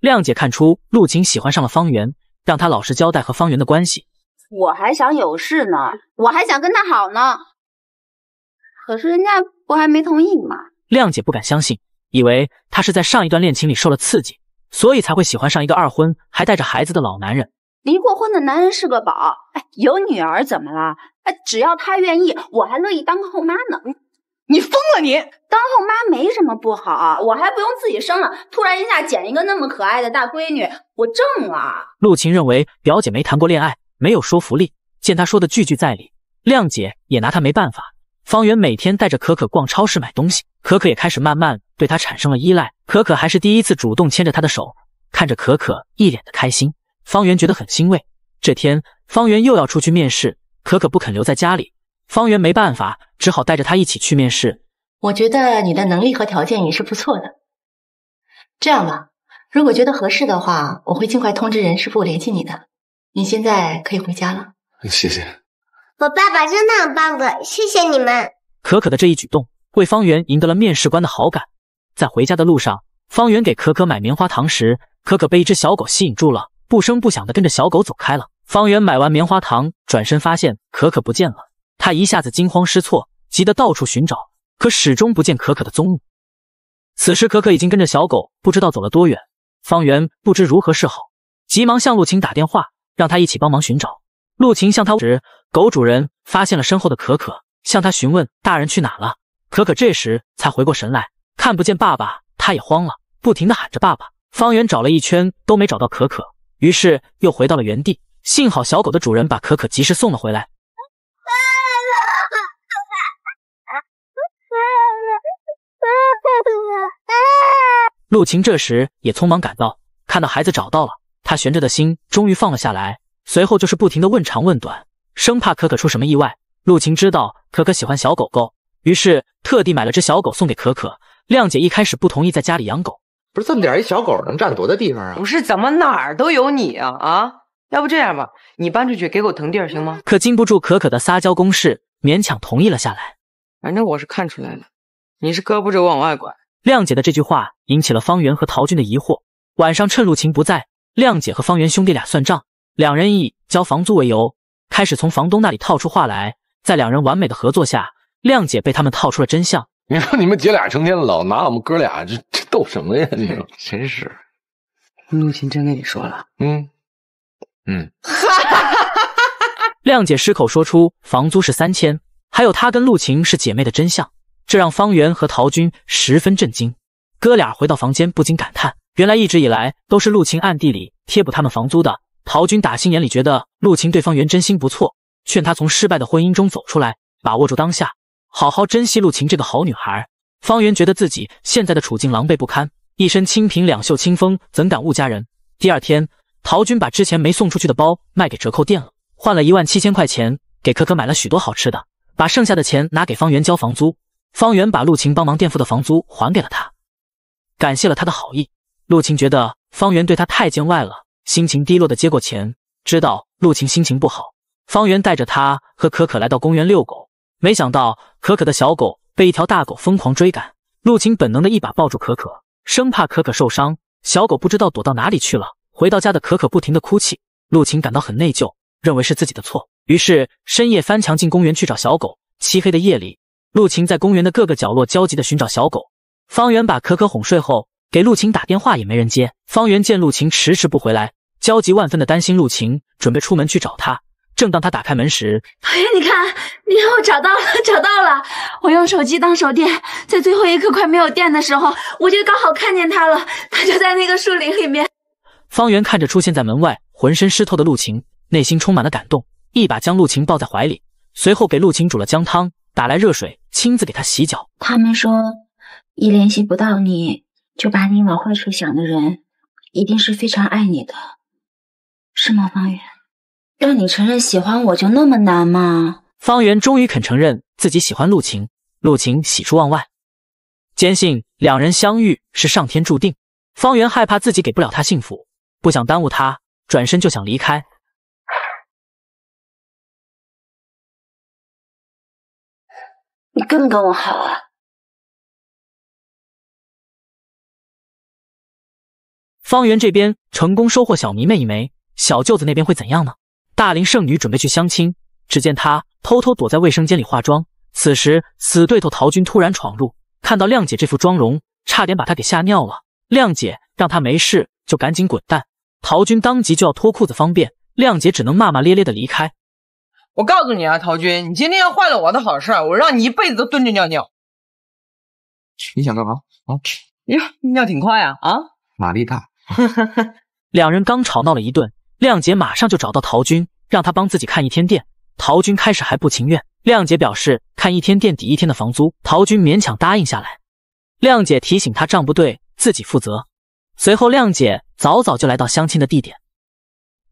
亮姐看出陆晴喜欢上了方圆，让她老实交代和方圆的关系。我还想有事呢，我还想跟他好呢，可是人家不还没同意吗？亮姐不敢相信，以为她是在上一段恋情里受了刺激，所以才会喜欢上一个二婚还带着孩子的老男人。离过婚的男人是个宝，哎，有女儿怎么了？哎，只要他愿意，我还乐意当个后妈呢。你疯了！你当后妈没什么不好，我还不用自己生了，突然一下捡一个那么可爱的大闺女，我挣了。陆晴认为表姐没谈过恋爱，没有说服力。见她说的句句在理，亮姐也拿她没办法。方圆每天带着可可逛超市买东西，可可也开始慢慢对她产生了依赖。可可还是第一次主动牵着她的手，看着可可一脸的开心，方圆觉得很欣慰。这天，方圆又要出去面试，可可不肯留在家里。方圆没办法，只好带着他一起去面试。我觉得你的能力和条件也是不错的。这样吧，如果觉得合适的话，我会尽快通知人事部联系你的。你现在可以回家了。谢谢。我爸爸真的很棒的，谢谢你们。可可的这一举动为方圆赢得了面试官的好感。在回家的路上，方圆给可可买棉花糖时，可可被一只小狗吸引住了，不声不响的跟着小狗走开了。方圆买完棉花糖，转身发现可可不见了。他一下子惊慌失措，急得到处寻找，可始终不见可可的踪影。此时，可可已经跟着小狗不知道走了多远。方圆不知如何是好，急忙向陆晴打电话，让他一起帮忙寻找。陆晴向他指，狗主人发现了身后的可可，向他询问大人去哪了。可可这时才回过神来，看不见爸爸，他也慌了，不停地喊着爸爸。方圆找了一圈都没找到可可，于是又回到了原地。幸好小狗的主人把可可及时送了回来。陆晴这时也匆忙赶到，看到孩子找到了，她悬着的心终于放了下来。随后就是不停的问长问短，生怕可可出什么意外。陆晴知道可可喜欢小狗狗，于是特地买了只小狗送给可可。亮姐一开始不同意在家里养狗，不是这么点一小狗能占多大地方啊？不是，怎么哪儿都有你啊？啊，要不这样吧，你搬出去给狗腾地儿行吗？可禁不住可可的撒娇攻势，勉强同意了下来。反正我是看出来了。你是胳膊肘往外拐。亮姐的这句话引起了方圆和陶军的疑惑。晚上趁陆晴不在，亮姐和方圆兄弟俩算账，两人以交房租为由，开始从房东那里套出话来。在两人完美的合作下，亮姐被他们套出了真相。你说你们姐俩成天老拿我们哥俩这这逗什么呀？你说，真是。陆晴真跟你说了？嗯 嗯。哈！亮姐失口说出房租是三千，还有她跟陆晴是姐妹的真相。这让方圆和陶军十分震惊。哥俩回到房间，不禁感叹：原来一直以来都是陆晴暗地里贴补他们房租的。陶军打心眼里觉得陆晴对方圆真心不错，劝他从失败的婚姻中走出来，把握住当下，好好珍惜陆晴这个好女孩。方圆觉得自己现在的处境狼狈不堪，一身清贫，两袖清风，怎敢误家人？第二天，陶军把之前没送出去的包卖给折扣店了，换了一万七千块钱，给可可买了许多好吃的，把剩下的钱拿给方圆交房租。方圆把陆晴帮忙垫付的房租还给了他，感谢了他的好意。陆晴觉得方圆对他太见外了，心情低落的接过钱。知道陆晴心情不好，方圆带着他和可可来到公园遛狗。没想到可可的小狗被一条大狗疯狂追赶，陆晴本能的一把抱住可可，生怕可可受伤。小狗不知道躲到哪里去了。回到家的可可不停的哭泣，陆晴感到很内疚，认为是自己的错。于是深夜翻墙进公园去找小狗。漆黑的夜里。陆晴在公园的各个角落焦急地寻找小狗。方圆把可可哄睡后，给陆晴打电话也没人接。方圆见陆晴迟迟不回来，焦急万分地担心陆晴，准备出门去找她。正当他打开门时，哎呀，你看，你看，我找到了，找到了！我用手机当手电，在最后一刻快没有电的时候，我就刚好看见它了。它就在那个树林里面。方圆看着出现在门外浑身湿透的陆晴，内心充满了感动，一把将陆晴抱在怀里，随后给陆晴煮了姜汤。打来热水，亲自给他洗脚。他们说，一联系不到你，就把你往坏处想的人，一定是非常爱你的，是吗？方圆，让你承认喜欢我就那么难吗？方圆终于肯承认自己喜欢陆晴，陆晴喜出望外，坚信两人相遇是上天注定。方圆害怕自己给不了他幸福，不想耽误他，转身就想离开。你跟不跟我好啊？方圆这边成功收获小迷妹一枚，小舅子那边会怎样呢？大龄剩女准备去相亲，只见她偷偷躲在卫生间里化妆。此时死对头陶军突然闯入，看到靓姐这副妆容，差点把她给吓尿了。靓姐让她没事就赶紧滚蛋，陶军当即就要脱裤子方便，靓姐只能骂骂咧咧的离开。我告诉你啊，陶军，你今天要坏了我的好事，我让你一辈子都蹲着尿尿。你想干嘛啊？哟，尿挺快啊啊，马力大。两人刚吵闹了一顿，亮姐马上就找到陶军，让他帮自己看一天店。陶军开始还不情愿，亮姐表示看一天店抵一天的房租，陶军勉强答应下来。亮姐提醒他账不对，自己负责。随后，亮姐早早就来到相亲的地点，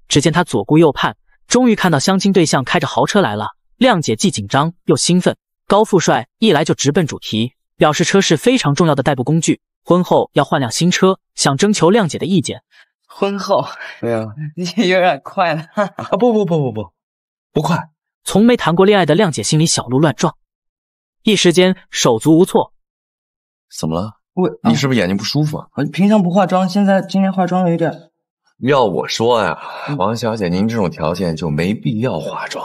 只见他左顾右盼。终于看到相亲对象开着豪车来了，靓姐既紧张又兴奋。高富帅一来就直奔主题，表示车是非常重要的代步工具，婚后要换辆新车，想征求靓姐的意见。婚后？没呀，你有点快了啊！不不不不不，不快。从没谈过恋爱的靓姐心里小鹿乱撞，一时间手足无措。怎么了？我，你是不是眼睛不舒服？我平常不化妆，现在今天化妆有点。要我说呀，王小姐，您这种条件就没必要化妆。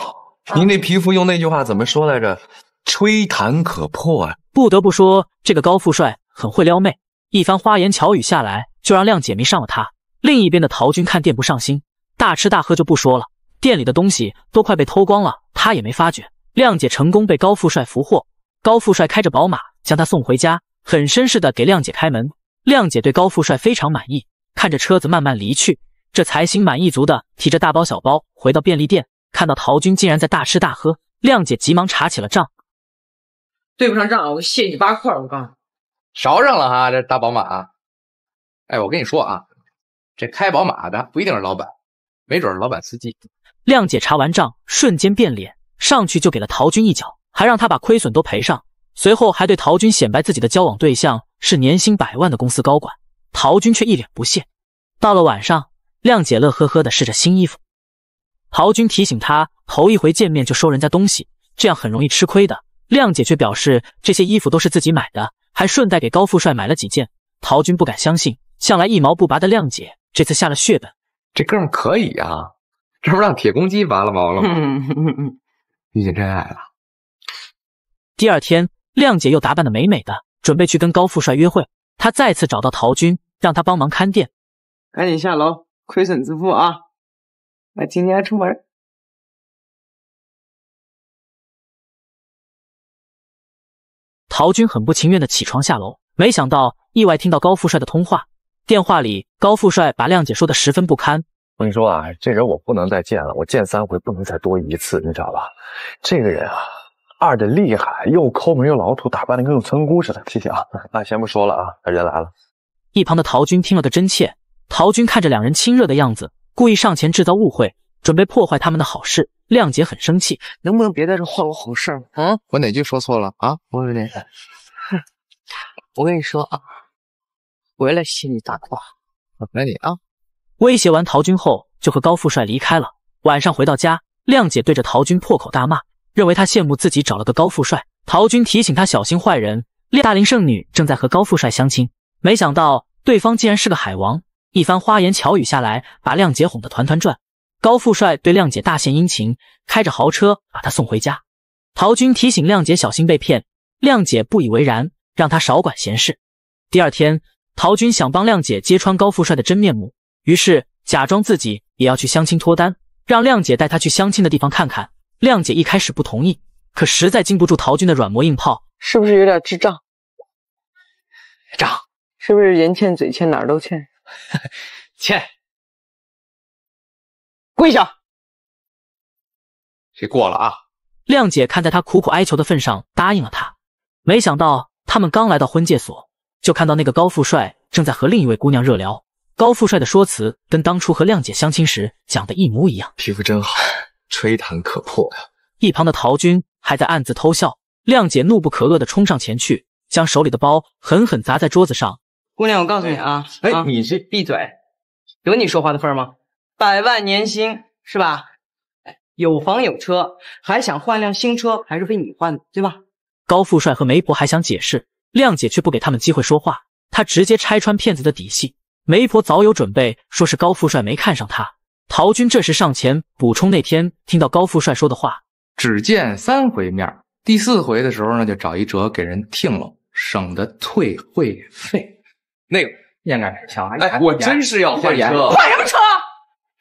您那皮肤用那句话怎么说来着？吹弹可破。啊！不得不说，这个高富帅很会撩妹，一番花言巧语下来，就让靓姐迷上了他。另一边的陶军看店不上心，大吃大喝就不说了，店里的东西都快被偷光了，他也没发觉。靓姐成功被高富帅俘获，高富帅开着宝马将她送回家，很绅士的给靓姐开门。靓姐对高富帅非常满意。看着车子慢慢离去，这才心满意足的提着大包小包回到便利店。看到陶军竟然在大吃大喝，靓姐急忙查起了账，对不上账，我卸你八块，我告诉你，烧上了哈，这大宝马。哎，我跟你说啊，这开宝马的不一定是老板，没准是老板司机。靓姐查完账，瞬间变脸，上去就给了陶军一脚，还让他把亏损都赔上。随后还对陶军显摆自己的交往对象是年薪百万的公司高管。陶军却一脸不屑。到了晚上，亮姐乐呵呵的试着新衣服。陶军提醒她，头一回见面就收人家东西，这样很容易吃亏的。亮姐却表示，这些衣服都是自己买的，还顺带给高富帅买了几件。陶军不敢相信，向来一毛不拔的亮姐，这次下了血本。这哥们可以啊，这不让铁公鸡拔了毛了吗？嗯嗯嗯，遇见真爱了。第二天，亮姐又打扮的美美的，准备去跟高富帅约会。她再次找到陶军。让他帮忙看店，赶紧下楼，亏损自负啊！我今天出门，陶军很不情愿的起床下楼，没想到意外听到高富帅的通话。电话里高富帅把亮姐说的十分不堪。我跟你说啊，这人我不能再见了，我见三回不能再多一次，你知道吧？这个人啊，二的厉害，又抠门又老土，打扮的跟个村姑似的。谢谢啊，那先不说了啊，人来了。一旁的陶军听了个真切，陶军看着两人亲热的样子，故意上前制造误会，准备破坏他们的好事。亮姐很生气，能不能别在这坏我好事？啊？我哪句说错了？啊？我有点……哼！我跟你说啊，回来心里打话！我陪你啊！威胁完陶军后，就和高富帅离开了。晚上回到家，亮姐对着陶军破口大骂，认为他羡慕自己找了个高富帅。陶军提醒他小心坏人。大龄剩女正在和高富帅相亲。没想到对方竟然是个海王，一番花言巧语下来，把亮姐哄得团团转。高富帅对亮姐大献殷勤，开着豪车把她送回家。陶军提醒亮姐小心被骗，亮姐不以为然，让他少管闲事。第二天，陶军想帮亮姐揭穿高富帅的真面目，于是假装自己也要去相亲脱单，让亮姐带他去相亲的地方看看。亮姐一开始不同意，可实在经不住陶军的软磨硬泡，是不是有点智障？长。是不是人欠嘴欠哪儿都欠？欠，跪下！这过了啊！亮姐看在他苦苦哀求的份上答应了他。没想到他们刚来到婚介所，就看到那个高富帅正在和另一位姑娘热聊。高富帅的说辞跟当初和亮姐相亲时讲的一模一样。皮肤真好，吹弹可破呀！一旁的陶军还在暗自偷笑。亮姐怒不可遏地冲上前去，将手里的包狠狠砸在桌子上。姑娘，我告诉你啊，哎，你这闭嘴，有你说话的份儿吗？百万年薪是吧？有房有车，还想换辆新车，还是为你换的，对吧？高富帅和媒婆还想解释，亮姐却不给他们机会说话，她直接拆穿骗子的底细。媒婆早有准备，说是高富帅没看上她。陶军这时上前补充，那天听到高富帅说的话，只见三回面，第四回的时候呢，就找一辙给人听了，省得退会费。那个，念念，哎，我真是要换车，换什么车？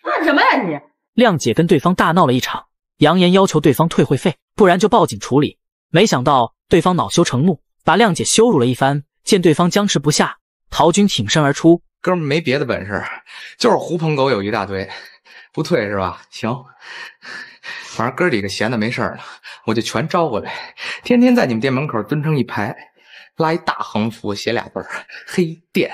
换什么呀你？亮姐跟对方大闹了一场，扬言要求对方退会费，不然就报警处理。没想到对方恼羞成怒，把亮姐羞辱了一番。见对方僵持不下，陶军挺身而出：“哥们没别的本事，就是狐朋狗友一大堆，不退是吧？行，反正哥几个闲的没事儿我就全招过来，天天在你们店门口蹲成一排。”拉一大横幅，写俩字儿“黑店”。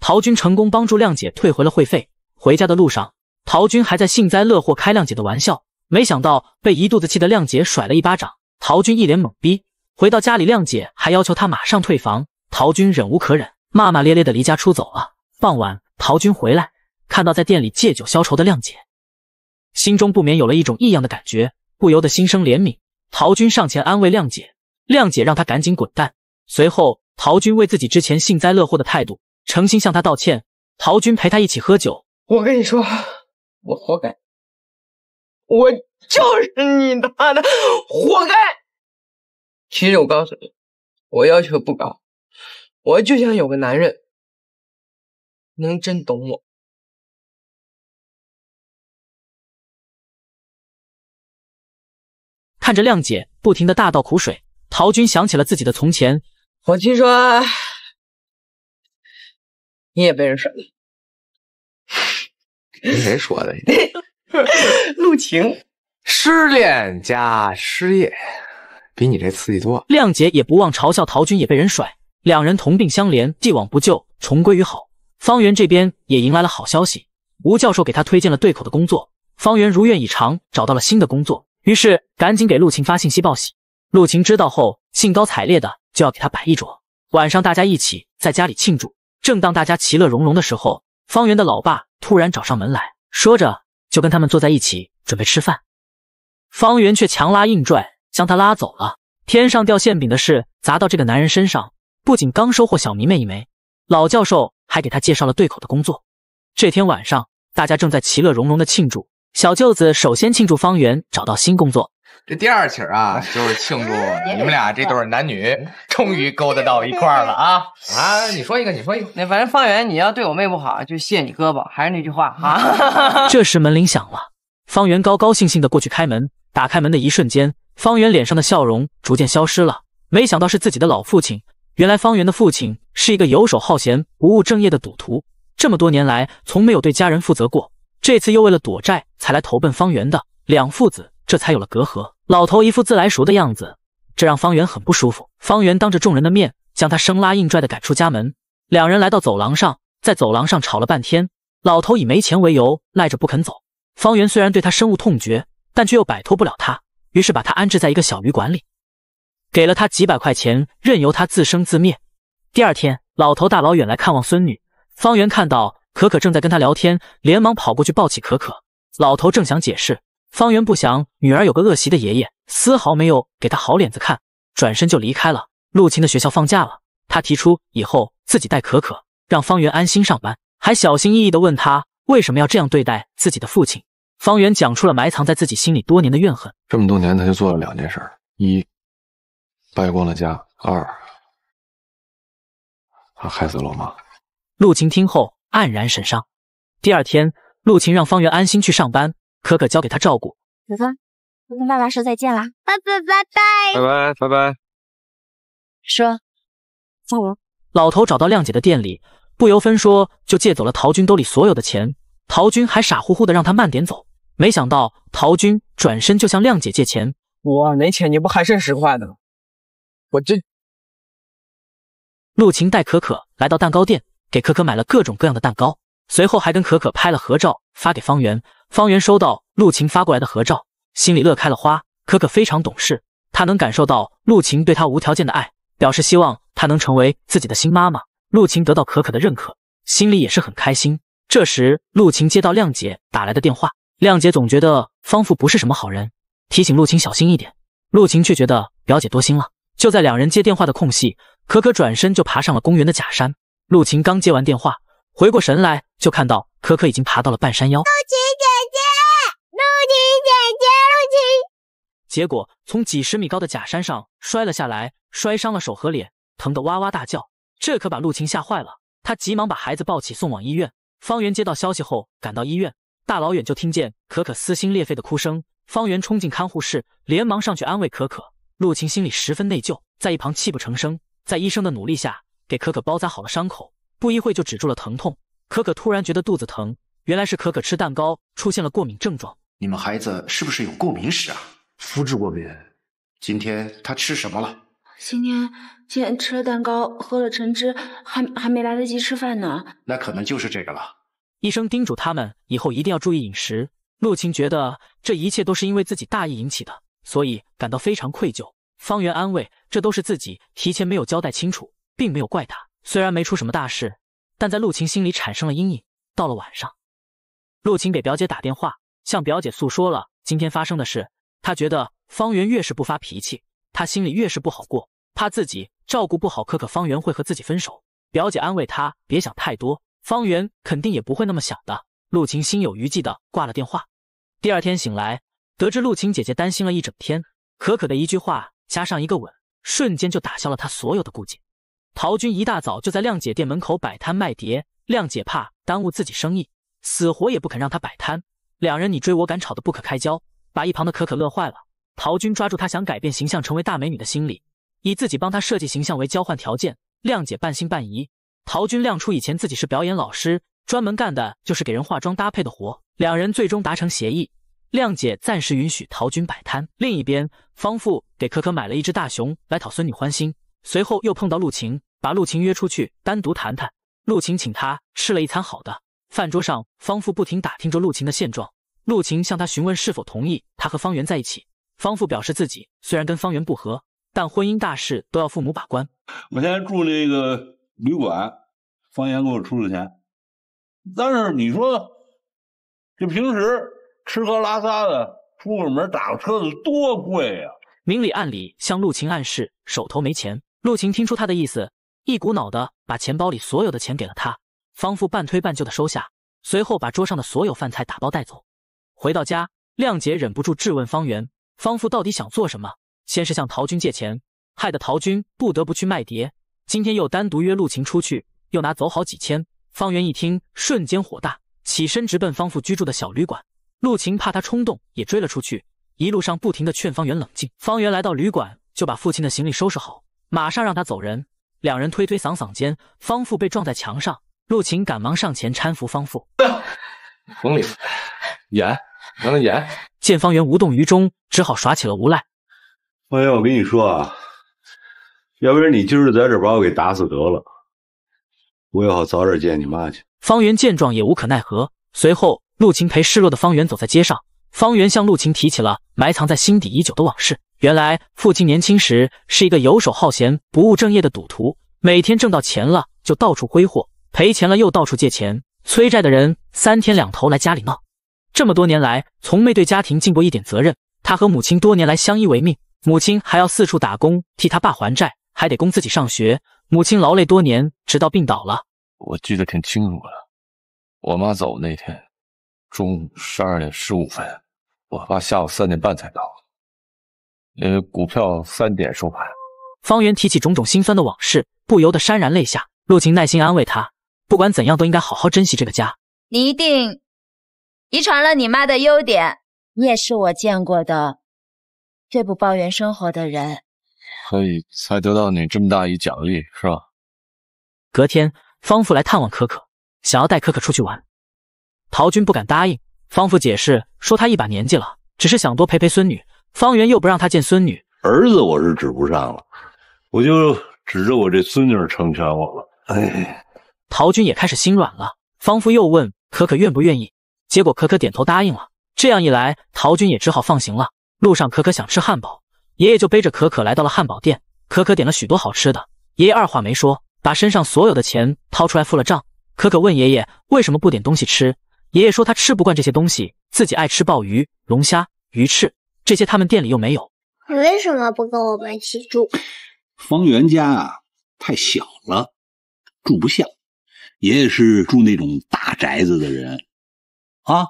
陶军成功帮助亮姐退回了会费。回家的路上，陶军还在幸灾乐祸开亮姐的玩笑，没想到被一肚子气的亮姐甩了一巴掌。陶军一脸懵逼。回到家里，亮姐还要求他马上退房。陶军忍无可忍，骂骂咧咧的离家出走了。傍晚，陶军回来，看到在店里借酒消愁的亮姐，心中不免有了一种异样的感觉，不由得心生怜悯。陶军上前安慰亮姐，亮姐让他赶紧滚蛋。随后，陶军为自己之前幸灾乐祸的态度诚心向他道歉。陶军陪他一起喝酒。我跟你说，我活该，我就是你他妈的活该。其实我告诉你，我要求不高，我就想有个男人能真懂我。看着亮姐不停的大倒苦水，陶军想起了自己的从前。我听说你也被人甩了，听谁说的？陆晴 失恋加失业，比你这刺激多。亮姐也不忘嘲笑陶军也被人甩，两人同病相怜，既往不咎，重归于好。方圆这边也迎来了好消息，吴教授给他推荐了对口的工作，方圆如愿以偿找到了新的工作，于是赶紧给陆晴发信息报喜。陆晴知道后。兴高采烈的就要给他摆一桌，晚上大家一起在家里庆祝。正当大家其乐融融的时候，方圆的老爸突然找上门来，说着就跟他们坐在一起准备吃饭。方圆却强拉硬拽将他拉走了。天上掉馅饼的事砸到这个男人身上，不仅刚收获小迷妹一枚，老教授还给他介绍了对口的工作。这天晚上，大家正在其乐融融的庆祝，小舅子首先庆祝方圆找到新工作。这第二起啊，就是庆祝你们俩这对男女 终于勾搭到一块儿了啊！啊，你说一个，你说一，个。那反正方圆，你要对我妹不好，就卸你胳膊。还是那句话啊。这时门铃响了，方圆高高兴兴的过去开门。打开门的一瞬间，方圆脸上的笑容逐渐消失了。没想到是自己的老父亲。原来方圆的父亲是一个游手好闲、不务正业的赌徒，这么多年来从没有对家人负责过。这次又为了躲债才来投奔方圆的两父子。这才有了隔阂。老头一副自来熟的样子，这让方圆很不舒服。方圆当着众人的面将他生拉硬拽的赶出家门。两人来到走廊上，在走廊上吵了半天。老头以没钱为由赖着不肯走。方圆虽然对他深恶痛绝，但却又摆脱不了他，于是把他安置在一个小旅馆里，给了他几百块钱，任由他自生自灭。第二天，老头大老远来看望孙女。方圆看到可可正在跟他聊天，连忙跑过去抱起可可。老头正想解释。方圆不想女儿有个恶习的爷爷，丝毫没有给他好脸子看，转身就离开了。陆晴的学校放假了，他提出以后自己带可可，让方圆安心上班，还小心翼翼的问他为什么要这样对待自己的父亲。方圆讲出了埋藏在自己心里多年的怨恨，这么多年他就做了两件事：一，败光了家；二，他害死了我妈。陆晴听后黯然神伤。第二天，陆晴让方圆安心去上班。可可交给他照顾。可可，跟爸爸说再见啦！拜拜拜拜！拜拜拜拜！说，下午。老头找到亮姐的店里，不由分说就借走了陶军兜里所有的钱。陶军还傻乎乎的让他慢点走，没想到陶军转身就向亮姐借钱。我没钱，你不还剩十块呢我这……陆晴带可可来到蛋糕店，给可可买了各种各样的蛋糕，随后还跟可可拍了合照，发给方圆。方圆收到陆晴发过来的合照，心里乐开了花。可可非常懂事，她能感受到陆晴对她无条件的爱，表示希望她能成为自己的新妈妈。陆晴得到可可的认可，心里也是很开心。这时，陆晴接到亮姐打来的电话，亮姐总觉得方父不是什么好人，提醒陆晴小心一点。陆晴却觉得表姐多心了。就在两人接电话的空隙，可可转身就爬上了公园的假山。陆晴刚接完电话，回过神来就看到可可已经爬到了半山腰。结果从几十米高的假山上摔了下来，摔伤了手和脸，疼得哇哇大叫。这可把陆晴吓坏了，她急忙把孩子抱起送往医院。方圆接到消息后赶到医院，大老远就听见可可撕心裂肺的哭声。方圆冲进看护室，连忙上去安慰可可。陆晴心里十分内疚，在一旁泣不成声。在医生的努力下，给可可包扎好了伤口，不一会就止住了疼痛。可可突然觉得肚子疼，原来是可可吃蛋糕出现了过敏症状。你们孩子是不是有过敏史啊？肤质过敏，今天他吃什么了？今天今天吃了蛋糕，喝了橙汁，还还没来得及吃饭呢。那可能就是这个了。医生叮嘱他们以后一定要注意饮食。陆晴觉得这一切都是因为自己大意引起的，所以感到非常愧疚。方圆安慰，这都是自己提前没有交代清楚，并没有怪他。虽然没出什么大事，但在陆晴心里产生了阴影。到了晚上，陆晴给表姐打电话，向表姐诉说了今天发生的事。他觉得方圆越是不发脾气，他心里越是不好过，怕自己照顾不好可可，方圆会和自己分手。表姐安慰他，别想太多，方圆肯定也不会那么想的。陆晴心有余悸的挂了电话。第二天醒来，得知陆晴姐姐担心了一整天，可可的一句话加上一个吻，瞬间就打消了她所有的顾忌。陶军一大早就在亮姐店门口摆摊卖碟，亮姐怕耽误自己生意，死活也不肯让他摆摊，两人你追我赶，吵得不可开交。把一旁的可可乐坏了。陶军抓住她想改变形象成为大美女的心理，以自己帮她设计形象为交换条件。靓姐半信半疑。陶军亮出以前自己是表演老师，专门干的就是给人化妆搭配的活。两人最终达成协议，靓姐暂时允许陶军摆摊。另一边，方父给可可买了一只大熊来讨孙女欢心，随后又碰到陆晴，把陆晴约出去单独谈谈。陆晴请他吃了一餐好的。饭桌上，方父不停打听着陆晴的现状。陆晴向他询问是否同意他和方圆在一起。方父表示自己虽然跟方圆不和，但婚姻大事都要父母把关。我现在住那个旅馆，方圆给我出出钱。但是你说，这平时吃喝拉撒的，出个门打个车子多贵呀？明里暗里向陆晴暗示手头没钱。陆晴听出他的意思，一股脑的把钱包里所有的钱给了他。方父半推半就的收下，随后把桌上的所有饭菜打包带走。回到家，亮姐忍不住质问方圆：“方父到底想做什么？先是向陶军借钱，害得陶军不得不去卖碟；今天又单独约陆晴出去，又拿走好几千。方圆一听，瞬间火大，起身直奔方父居住的小旅馆。陆晴怕他冲动，也追了出去，一路上不停地劝方圆冷静。方圆来到旅馆，就把父亲的行李收拾好，马上让他走人。两人推推搡搡间，方父被撞在墙上，陆晴赶忙上前搀扶方父。风 铃，演。杨大姐见方圆无动于衷，只好耍起了无赖。方圆，我跟你说啊，要不然你今儿在这把我给打死得了，我也好早点见你妈去。方圆见状也无可奈何。随后，陆晴陪失落的方圆走在街上。方圆向陆晴提起了埋藏在心底已久的往事。原来，父亲年轻时是一个游手好闲、不务正业的赌徒，每天挣到钱了就到处挥霍，赔钱了又到处借钱，催债的人三天两头来家里闹。这么多年来，从没对家庭尽过一点责任。他和母亲多年来相依为命，母亲还要四处打工，替他爸还债，还得供自己上学。母亲劳累多年，直到病倒了。我记得挺清楚的，我妈走那天中午十二点十五分，我爸下午三点半才到，因为股票三点收盘。方圆提起种种心酸的往事，不由得潸然泪下。陆晴耐心安慰他，不管怎样都应该好好珍惜这个家。你一定。遗传了你妈的优点，你也是我见过的最不抱怨生活的人，所以才得到你这么大一奖励，是吧？隔天，方父来探望可可，想要带可可出去玩，陶军不敢答应。方父解释说他一把年纪了，只是想多陪陪孙女。方圆又不让他见孙女，儿子我是指不上了，我就指着我这孙女成全我了。哎，陶军也开始心软了。方父又问可可愿不愿意。结果可可点头答应了，这样一来，陶军也只好放行了。路上，可可想吃汉堡，爷爷就背着可可来到了汉堡店。可可点了许多好吃的，爷爷二话没说，把身上所有的钱掏出来付了账。可可问爷爷为什么不点东西吃，爷爷说他吃不惯这些东西，自己爱吃鲍鱼、龙虾、鱼翅，这些他们店里又没有。你为什么不跟我们一起住？方圆家啊，太小了，住不下。爷爷是住那种大宅子的人。啊！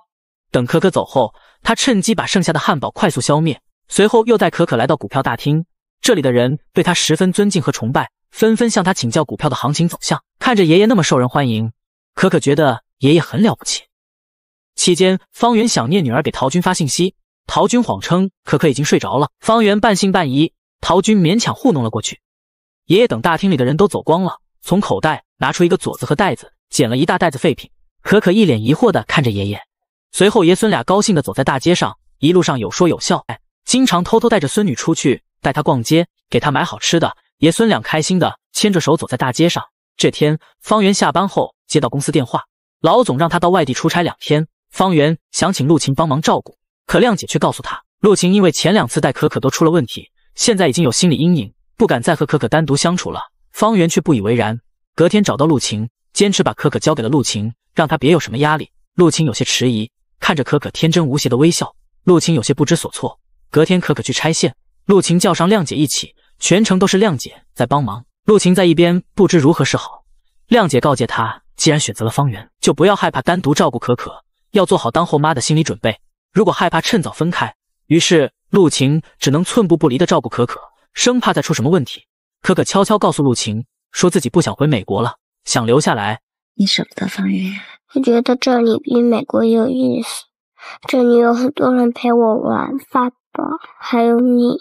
等可可走后，他趁机把剩下的汉堡快速消灭，随后又带可可来到股票大厅。这里的人对他十分尊敬和崇拜，纷纷向他请教股票的行情走向。看着爷爷那么受人欢迎，可可觉得爷爷很了不起。期间，方圆想念女儿，给陶军发信息。陶军谎称可可已经睡着了，方圆半信半疑，陶军勉强糊弄了过去。爷爷等大厅里的人都走光了，从口袋拿出一个左子和袋子，捡了一大袋子废品。可可一脸疑惑的看着爷爷，随后爷孙俩高兴的走在大街上，一路上有说有笑，哎，经常偷偷带着孙女出去，带她逛街，给她买好吃的。爷孙俩开心的牵着手走在大街上。这天，方圆下班后接到公司电话，老总让他到外地出差两天。方圆想请陆晴帮忙照顾，可亮姐却告诉他，陆晴因为前两次带可可都出了问题，现在已经有心理阴影，不敢再和可可单独相处了。方圆却不以为然，隔天找到陆晴。坚持把可可交给了陆晴，让他别有什么压力。陆晴有些迟疑，看着可可天真无邪的微笑，陆晴有些不知所措。隔天，可可去拆线，陆晴叫上亮姐一起，全程都是亮姐在帮忙，陆晴在一边不知如何是好。亮姐告诫她，既然选择了方圆，就不要害怕单独照顾可可，要做好当后妈的心理准备。如果害怕，趁早分开。于是陆晴只能寸步不离地照顾可可，生怕再出什么问题。可可悄悄告诉陆晴，说自己不想回美国了。想留下来，你舍不得方圆？我觉得这里比美国有意思，这里有很多人陪我玩，爸爸，还有你，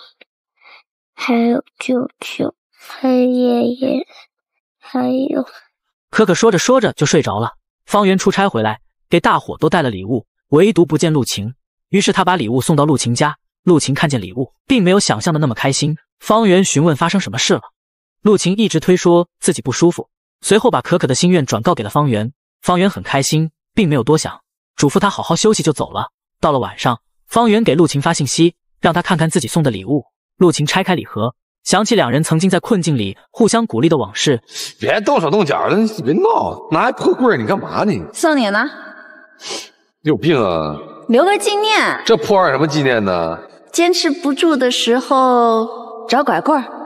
还有舅舅，还有爷爷，还有……可可说着说着就睡着了。方圆出差回来，给大伙都带了礼物，唯独不见陆晴。于是他把礼物送到陆晴家。陆晴看见礼物，并没有想象的那么开心。方圆询问发生什么事了，陆晴一直推说自己不舒服。随后把可可的心愿转告给了方圆，方圆很开心，并没有多想，嘱咐他好好休息就走了。到了晚上，方圆给陆晴发信息，让他看看自己送的礼物。陆晴拆开礼盒，想起两人曾经在困境里互相鼓励的往事，别动手动脚的，你别闹，拿破棍你干嘛呢？送你呢，你有病啊？留个纪念，这破玩意儿什么纪念呢？坚持不住的时候找拐棍儿。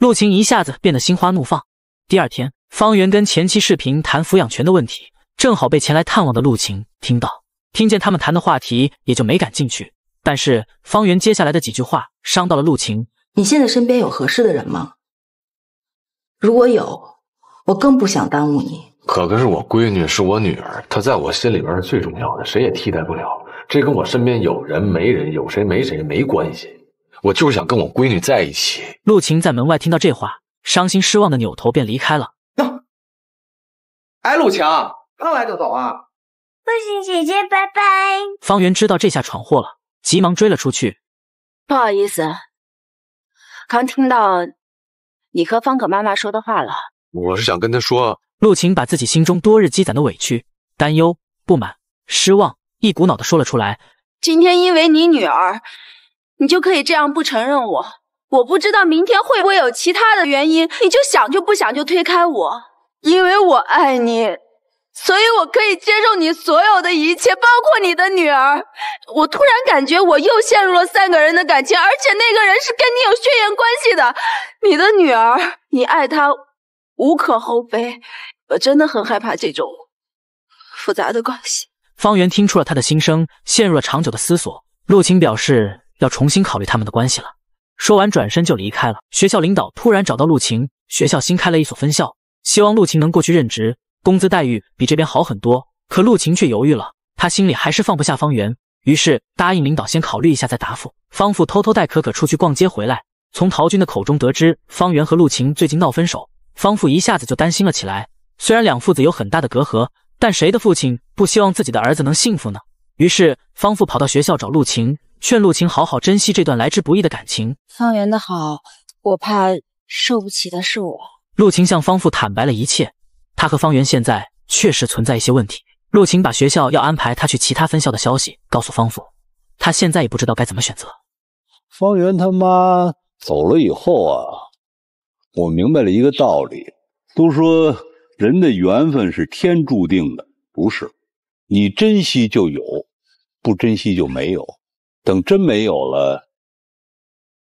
陆晴一下子变得心花怒放。第二天，方圆跟前妻视频谈抚养权的问题，正好被前来探望的陆晴听到。听见他们谈的话题，也就没敢进去。但是，方圆接下来的几句话伤到了陆晴：“你现在身边有合适的人吗？如果有，我更不想耽误你。可可是我闺女，是我女儿，她在我心里边是最重要的，谁也替代不了。这跟我身边有人没人，有谁没谁没关系。”我就是想跟我闺女在一起。陆晴在门外听到这话，伤心失望的扭头便离开了。那，哎，陆晴，刚来就走啊？不行，姐姐，拜拜。方圆知道这下闯祸了，急忙追了出去。不好意思，刚听到你和方可妈妈说的话了。我是想跟她说。陆晴把自己心中多日积攒的委屈、担忧、不满、失望，一股脑的说了出来。今天因为你女儿。你就可以这样不承认我？我不知道明天会不会有其他的原因，你就想就不想就推开我？因为我爱你，所以我可以接受你所有的一切，包括你的女儿。我突然感觉我又陷入了三个人的感情，而且那个人是跟你有血缘关系的。你的女儿，你爱她无可厚非。我真的很害怕这种复杂的关系。方圆听出了他的心声，陷入了长久的思索。陆晴表示。要重新考虑他们的关系了。说完，转身就离开了。学校领导突然找到陆晴，学校新开了一所分校，希望陆晴能过去任职，工资待遇比这边好很多。可陆晴却犹豫了，她心里还是放不下方圆，于是答应领导先考虑一下再答复。方父偷偷带可可出去逛街，回来从陶军的口中得知方圆和陆晴最近闹分手，方父一下子就担心了起来。虽然两父子有很大的隔阂，但谁的父亲不希望自己的儿子能幸福呢？于是方父跑到学校找陆晴。劝陆晴好好珍惜这段来之不易的感情。方圆的好，我怕受不起的是我。陆晴向方父坦白了一切，他和方圆现在确实存在一些问题。陆晴把学校要安排他去其他分校的消息告诉方父，他现在也不知道该怎么选择。方圆他妈走了以后啊，我明白了一个道理：都说人的缘分是天注定的，不是，你珍惜就有，不珍惜就没有。等真没有了，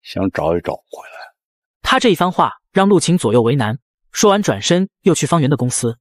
想找也找不回来。他这一番话让陆晴左右为难。说完，转身又去方圆的公司。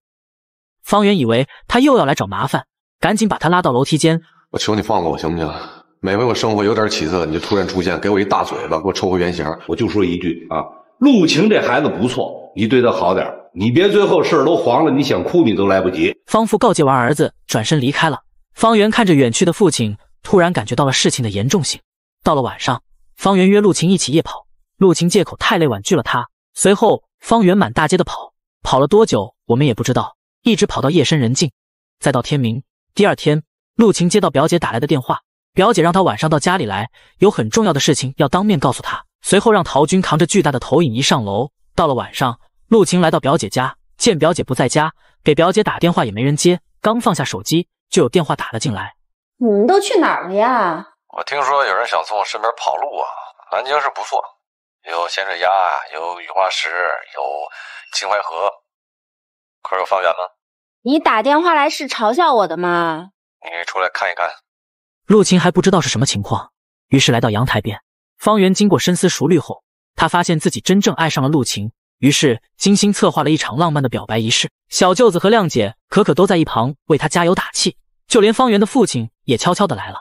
方圆以为他又要来找麻烦，赶紧把他拉到楼梯间。我求你放过我行不行？每回我生活有点起色，你就突然出现，给我一大嘴巴，给我抽回原形。我就说一句啊，陆晴这孩子不错，你对他好点，你别最后事儿都黄了，你想哭你都来不及。方父告诫完儿子，转身离开了。方圆看着远去的父亲。突然感觉到了事情的严重性。到了晚上，方圆约陆晴一起夜跑，陆晴借口太累婉拒了他。随后，方圆满大街的跑，跑了多久我们也不知道，一直跑到夜深人静，再到天明。第二天，陆晴接到表姐打来的电话，表姐让他晚上到家里来，有很重要的事情要当面告诉他。随后，让陶军扛着巨大的投影仪上楼。到了晚上，陆晴来到表姐家，见表姐不在家，给表姐打电话也没人接，刚放下手机，就有电话打了进来。你们都去哪儿了呀？我听说有人想从我身边跑路啊！南京是不错，有咸水鸭，有雨花石，有秦淮河，可是有方圆吗？你打电话来是嘲笑我的吗？你出来看一看。陆琴还不知道是什么情况，于是来到阳台边。方圆经过深思熟虑后，他发现自己真正爱上了陆琴，于是精心策划了一场浪漫的表白仪式。小舅子和亮姐、可可都在一旁为他加油打气。就连方圆的父亲也悄悄的来了。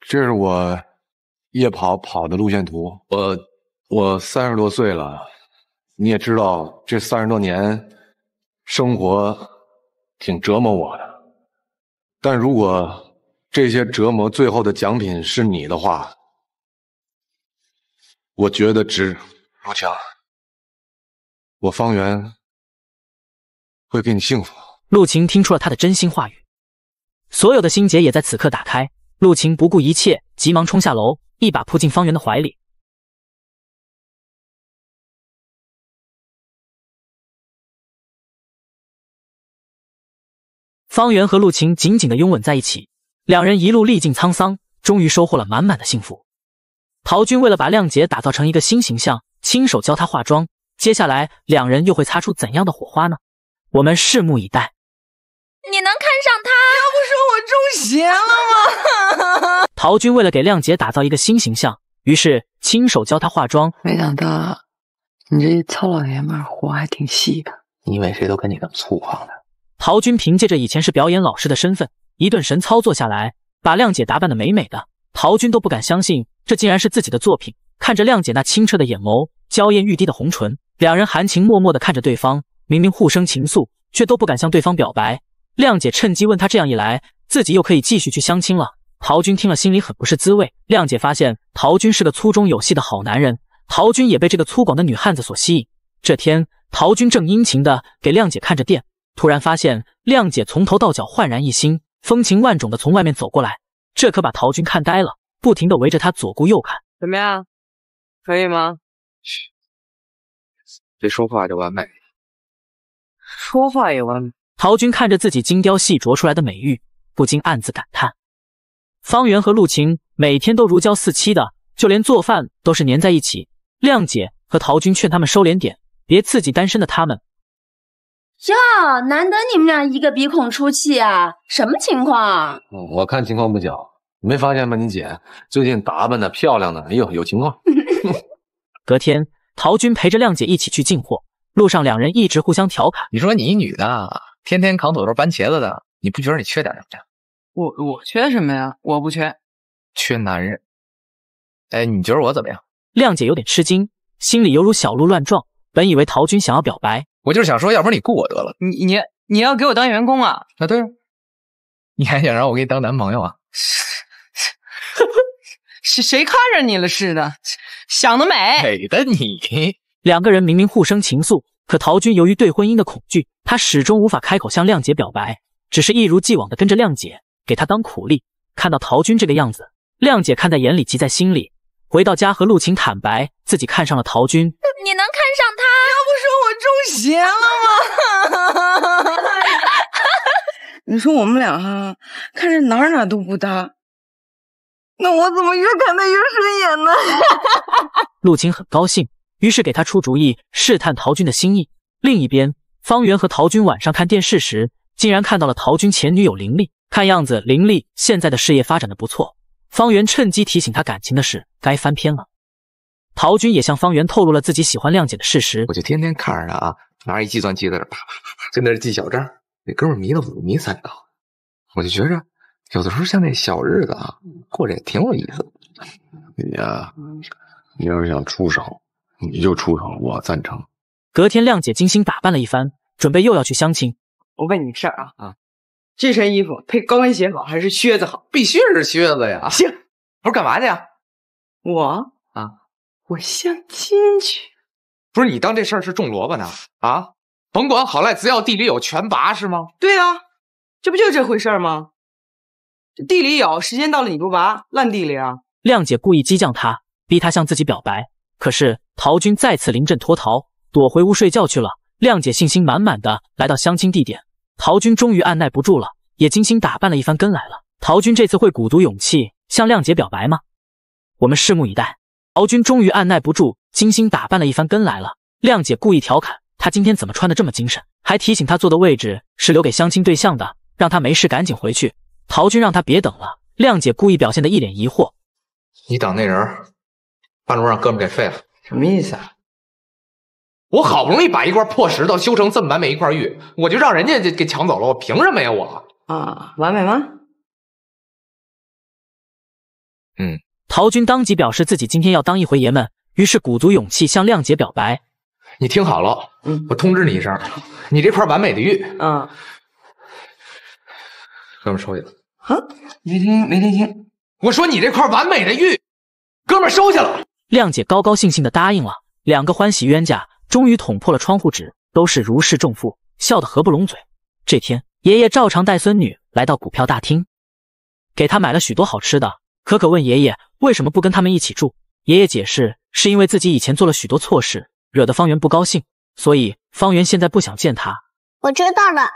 这是我夜跑跑的路线图。我我三十多岁了，你也知道，这三十多年生活挺折磨我的。但如果这些折磨最后的奖品是你的话，我觉得值。陆强，我方圆会给你幸福。陆晴听出了他的真心话语。所有的心结也在此刻打开，陆晴不顾一切，急忙冲下楼，一把扑进方圆的怀里。方圆和陆晴紧紧的拥吻在一起，两人一路历尽沧桑，终于收获了满满的幸福。陶军为了把亮姐打造成一个新形象，亲手教她化妆，接下来两人又会擦出怎样的火花呢？我们拭目以待。你能看？不行了吗？陶军为了给亮姐打造一个新形象，于是亲手教她化妆。没想到你这糙老爷们儿活还挺细的。你以为谁都跟你那么粗犷的？陶军凭借着以前是表演老师的身份，一顿神操作下来，把亮姐打扮的美美的。陶军都不敢相信这竟然是自己的作品。看着亮姐那清澈的眼眸，娇艳欲滴的红唇，两人含情脉脉的看着对方，明明互生情愫，却都不敢向对方表白。亮姐趁机问他，这样一来。自己又可以继续去相亲了。陶军听了，心里很不是滋味。靓姐发现陶军是个粗中有细的好男人，陶军也被这个粗犷的女汉子所吸引。这天，陶军正殷勤的给靓姐看着店，突然发现靓姐从头到脚焕然一新，风情万种的从外面走过来，这可把陶军看呆了，不停的围着他左顾右看。怎么样，可以吗？这说话就完美，说话也完美。陶军看着自己精雕细琢出来的美玉。不禁暗自感叹，方圆和陆晴每天都如胶似漆的，就连做饭都是粘在一起。亮姐和陶军劝他们收敛点，别刺激单身的他们。哟，难得你们俩一个鼻孔出气啊！什么情况？我看情况不小，没发现吗？你姐最近打扮的漂亮的，哎呦，有情况。隔天，陶军陪着亮姐一起去进货，路上两人一直互相调侃。你说你一女的，天天扛土豆搬茄子的，你不觉得你缺点什么呀？我我缺什么呀？我不缺，缺男人。哎，你觉得我怎么样？靓姐有点吃惊，心里犹如小鹿乱撞。本以为陶军想要表白，我就是想说，要不然你雇我得了。你你你要给我当员工啊？啊，对，你还想让我给你当男朋友啊？谁谁看上你了似的？想得美！美的你。两个人明明互生情愫，可陶军由于对婚姻的恐惧，他始终无法开口向靓姐表白，只是一如既往的跟着靓姐。给他当苦力，看到陶军这个样子，亮姐看在眼里，急在心里。回到家和陆晴坦白，自己看上了陶军。你能看上他？要不说我中邪了吗？你说我们俩哈，看着哪哪都不搭。那我怎么越看他越顺眼呢？陆晴很高兴，于是给他出主意，试探陶军的心意。另一边，方圆和陶军晚上看电视时。竟然看到了陶军前女友林丽，看样子林丽现在的事业发展的不错。方圆趁机提醒他感情的事该翻篇了。陶军也向方圆透露了自己喜欢亮姐的事实。我就天天看着他啊，拿着一计算机在这啪啪啪啪，跟那记小账，那哥们迷得五迷三道。我就觉着，有的时候像那小日子啊，过着也挺有意思你呀，你要是想出手，你就出手，我赞成。隔天，亮姐精心打扮了一番，准备又要去相亲。我问你个事儿啊啊，这身衣服配高跟鞋好还是靴子好？必须是靴子呀！行，不是干嘛去？我啊，我相亲去。不是你当这事儿是种萝卜呢？啊，甭管好赖，只要地里有全拔是吗？对啊，这不就这回事吗？这地里有，时间到了你不拔，烂地里啊！靓姐故意激将他，逼他向自己表白。可是陶军再次临阵脱逃，躲回屋睡觉去了。靓姐信心满满的来到相亲地点。陶军终于按耐不住了，也精心打扮了一番，跟来了。陶军这次会鼓足勇气向靓姐表白吗？我们拭目以待。陶军终于按耐不住，精心打扮了一番，跟来了。靓姐故意调侃他今天怎么穿的这么精神，还提醒他坐的位置是留给相亲对象的，让他没事赶紧回去。陶军让他别等了。靓姐故意表现的一脸疑惑：“你等那人，半路让哥们给废了，什么意思啊？”我好不容易把一块破石头修成这么完美一块玉，我就让人家给抢走了，我凭什么呀？我啊，完美吗？嗯。陶军当即表示自己今天要当一回爷们，于是鼓足勇气向亮姐表白。你听好了，我通知你一声，你这块完美的玉，嗯，哥们收下了。啊？没听没听清？我说你这块完美的玉，哥们收下了。亮姐高高兴兴的答应了，两个欢喜冤家。终于捅破了窗户纸，都是如释重负，笑得合不拢嘴。这天，爷爷照常带孙女来到股票大厅，给她买了许多好吃的。可可问爷爷为什么不跟他们一起住，爷爷解释是因为自己以前做了许多错事，惹得方圆不高兴，所以方圆现在不想见他。我知道了，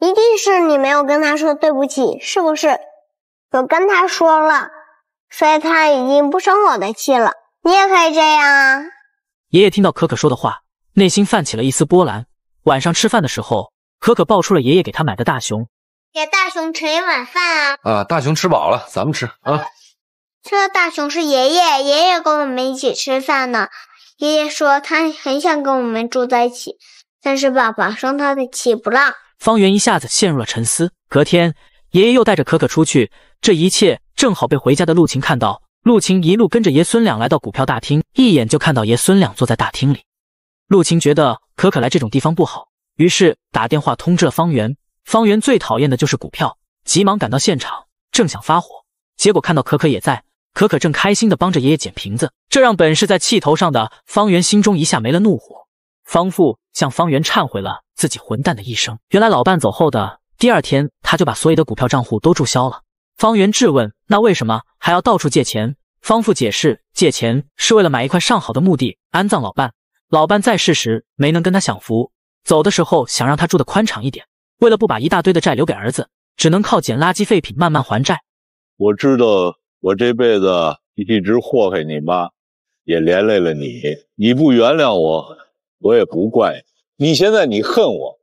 一定是你没有跟他说对不起，是不是？我跟他说了，所以他已经不生我的气了。你也可以这样啊。爷爷听到可可说的话，内心泛起了一丝波澜。晚上吃饭的时候，可可抱出了爷爷给他买的大熊，给大熊盛一碗饭啊！啊，大熊吃饱了，咱们吃啊！这大熊是爷爷，爷爷跟我们一起吃饭呢。爷爷说他很想跟我们住在一起，但是爸爸生他的气不让。方圆一下子陷入了沉思。隔天，爷爷又带着可可出去，这一切正好被回家的陆晴看到。陆晴一路跟着爷孙俩来到股票大厅，一眼就看到爷孙俩坐在大厅里。陆晴觉得可可来这种地方不好，于是打电话通知了方圆。方圆最讨厌的就是股票，急忙赶到现场，正想发火，结果看到可可也在，可可正开心的帮着爷爷捡瓶子，这让本是在气头上的方圆心中一下没了怒火。方父向方圆忏悔了自己混蛋的一生，原来老伴走后的第二天，他就把所有的股票账户都注销了。方圆质问：“那为什么还要到处借钱？”方父解释：“借钱是为了买一块上好的墓地安葬老伴。老伴在世时没能跟他享福，走的时候想让他住得宽敞一点。为了不把一大堆的债留给儿子，只能靠捡垃圾废品慢慢还债。”我知道我这辈子一直祸害你妈，也连累了你。你不原谅我，我也不怪你。现在你恨我，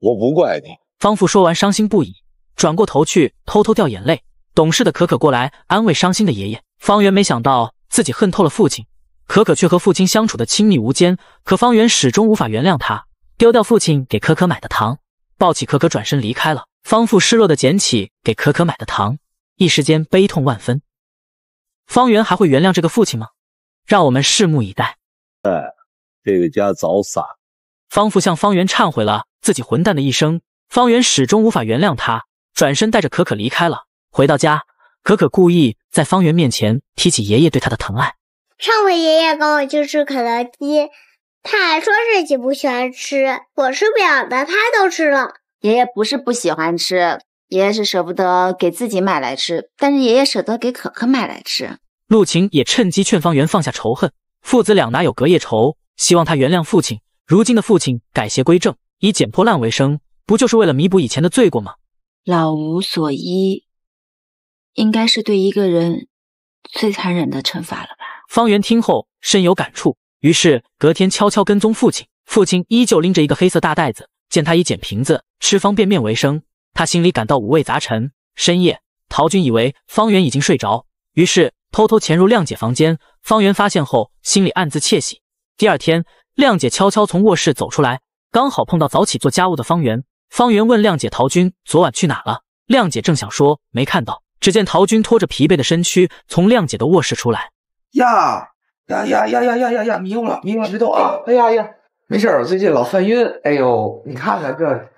我不怪你。方父说完，伤心不已，转过头去，偷偷掉眼泪。懂事的可可过来安慰伤心的爷爷。方圆没想到自己恨透了父亲，可可却和父亲相处的亲密无间。可方圆始终无法原谅他，丢掉父亲给可可买的糖，抱起可可转身离开了。方父失落的捡起给可可买的糖，一时间悲痛万分。方圆还会原谅这个父亲吗？让我们拭目以待。哎，这个家早散。方父向方圆忏悔了自己混蛋的一生，方圆始终无法原谅他，转身带着可可离开了。回到家，可可故意在方圆面前提起爷爷对他的疼爱。上回爷爷跟我去吃肯德基，他还说自己不喜欢吃，我吃不了的，他都吃了。爷爷不是不喜欢吃，爷爷是舍不得给自己买来吃，但是爷爷舍得给可可买来吃。陆晴也趁机劝方圆放下仇恨，父子俩哪有隔夜仇？希望他原谅父亲。如今的父亲改邪归正，以捡破烂为生，不就是为了弥补以前的罪过吗？老无所依。应该是对一个人最残忍的惩罚了吧？方圆听后深有感触，于是隔天悄悄跟踪父亲。父亲依旧拎着一个黑色大袋子，见他以捡瓶子、吃方便面为生，他心里感到五味杂陈。深夜，陶军以为方圆已经睡着，于是偷偷潜入亮姐房间。方圆发现后，心里暗自窃喜。第二天，亮姐悄悄从卧室走出来，刚好碰到早起做家务的方圆。方圆问亮姐：“陶军昨晚去哪了？”亮姐正想说没看到。只见陶军拖着疲惫的身躯从亮姐的卧室出来，呀呀呀呀呀呀呀呀，迷糊了，迷糊，了，别动啊！哎呀呀，没事，我最近老犯晕。哎呦，你看看这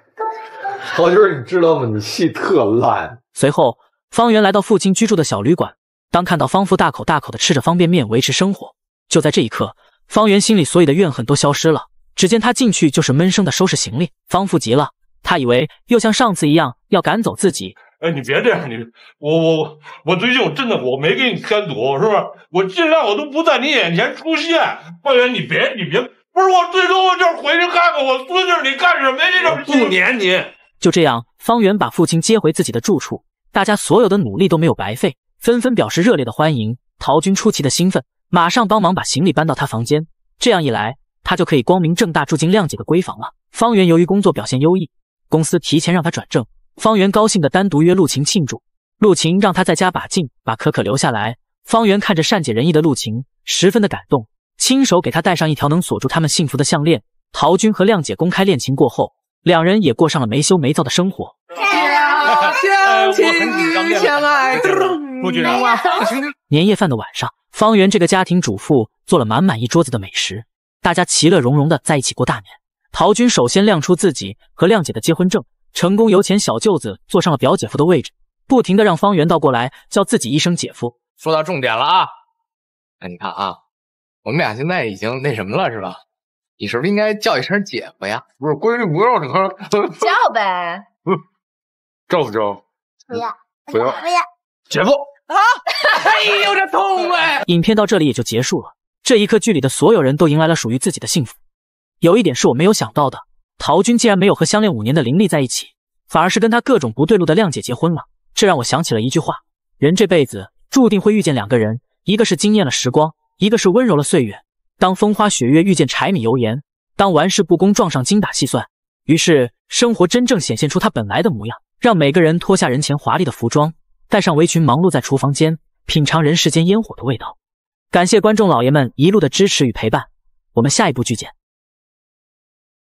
陶军，你知道吗？你戏特烂。随后，方圆来到父亲居住的小旅馆，当看到方父大口大口的吃着方便面维持生活，就在这一刻，方圆心里所有的怨恨都消失了。只见他进去就是闷声的收拾行李。方父急了，他以为又像上次一样要赶走自己。哎，你别这样，你我我我最近我真的我没给你添堵，是不是？我尽量，我都不在你眼前出现。方圆，你别你别，不是我最多就是回去看看我孙女，你干什么？呀？你这不粘你？就这样，方圆把父亲接回自己的住处，大家所有的努力都没有白费，纷纷表示热烈的欢迎。陶军出奇的兴奋，马上帮忙把行李搬到他房间，这样一来，他就可以光明正大住进亮姐的闺房了。方圆由于工作表现优异，公司提前让他转正。方圆高兴的单独约陆晴庆祝，陆晴让他再加把劲，把可可留下来。方圆看着善解人意的陆晴，十分的感动，亲手给他戴上一条能锁住他们幸福的项链。陶军和亮姐公开恋情过后，两人也过上了没羞没躁的生活。相亲男相爱，牛啊！年夜饭的晚上，方圆这个家庭主妇做了满满一桌子的美食，大家其乐融融的在一起过大年。陶军首先亮出自己和亮姐的结婚证。成功由前小舅子坐上了表姐夫的位置，不停的让方圆倒过来叫自己一声姐夫。说到重点了啊！哎，你看啊，我们俩现在已经那什么了，是吧？你是不是应该叫一声姐夫呀？不是闺女不要你叫呗，不，赵福叫不要不要不要，姐夫啊！哎，呦，这痛快！影片到这里也就结束了。这一刻，剧里的所有人都迎来了属于自己的幸福。有一点是我没有想到的。陶军竟然没有和相恋五年的林丽在一起，反而是跟他各种不对路的亮姐结婚了。这让我想起了一句话：人这辈子注定会遇见两个人，一个是惊艳了时光，一个是温柔了岁月。当风花雪月遇见柴米油盐，当玩世不恭撞上精打细算，于是生活真正显现出它本来的模样，让每个人脱下人前华丽的服装，带上围裙，忙碌在厨房间，品尝人世间烟火的味道。感谢观众老爷们一路的支持与陪伴，我们下一部剧见。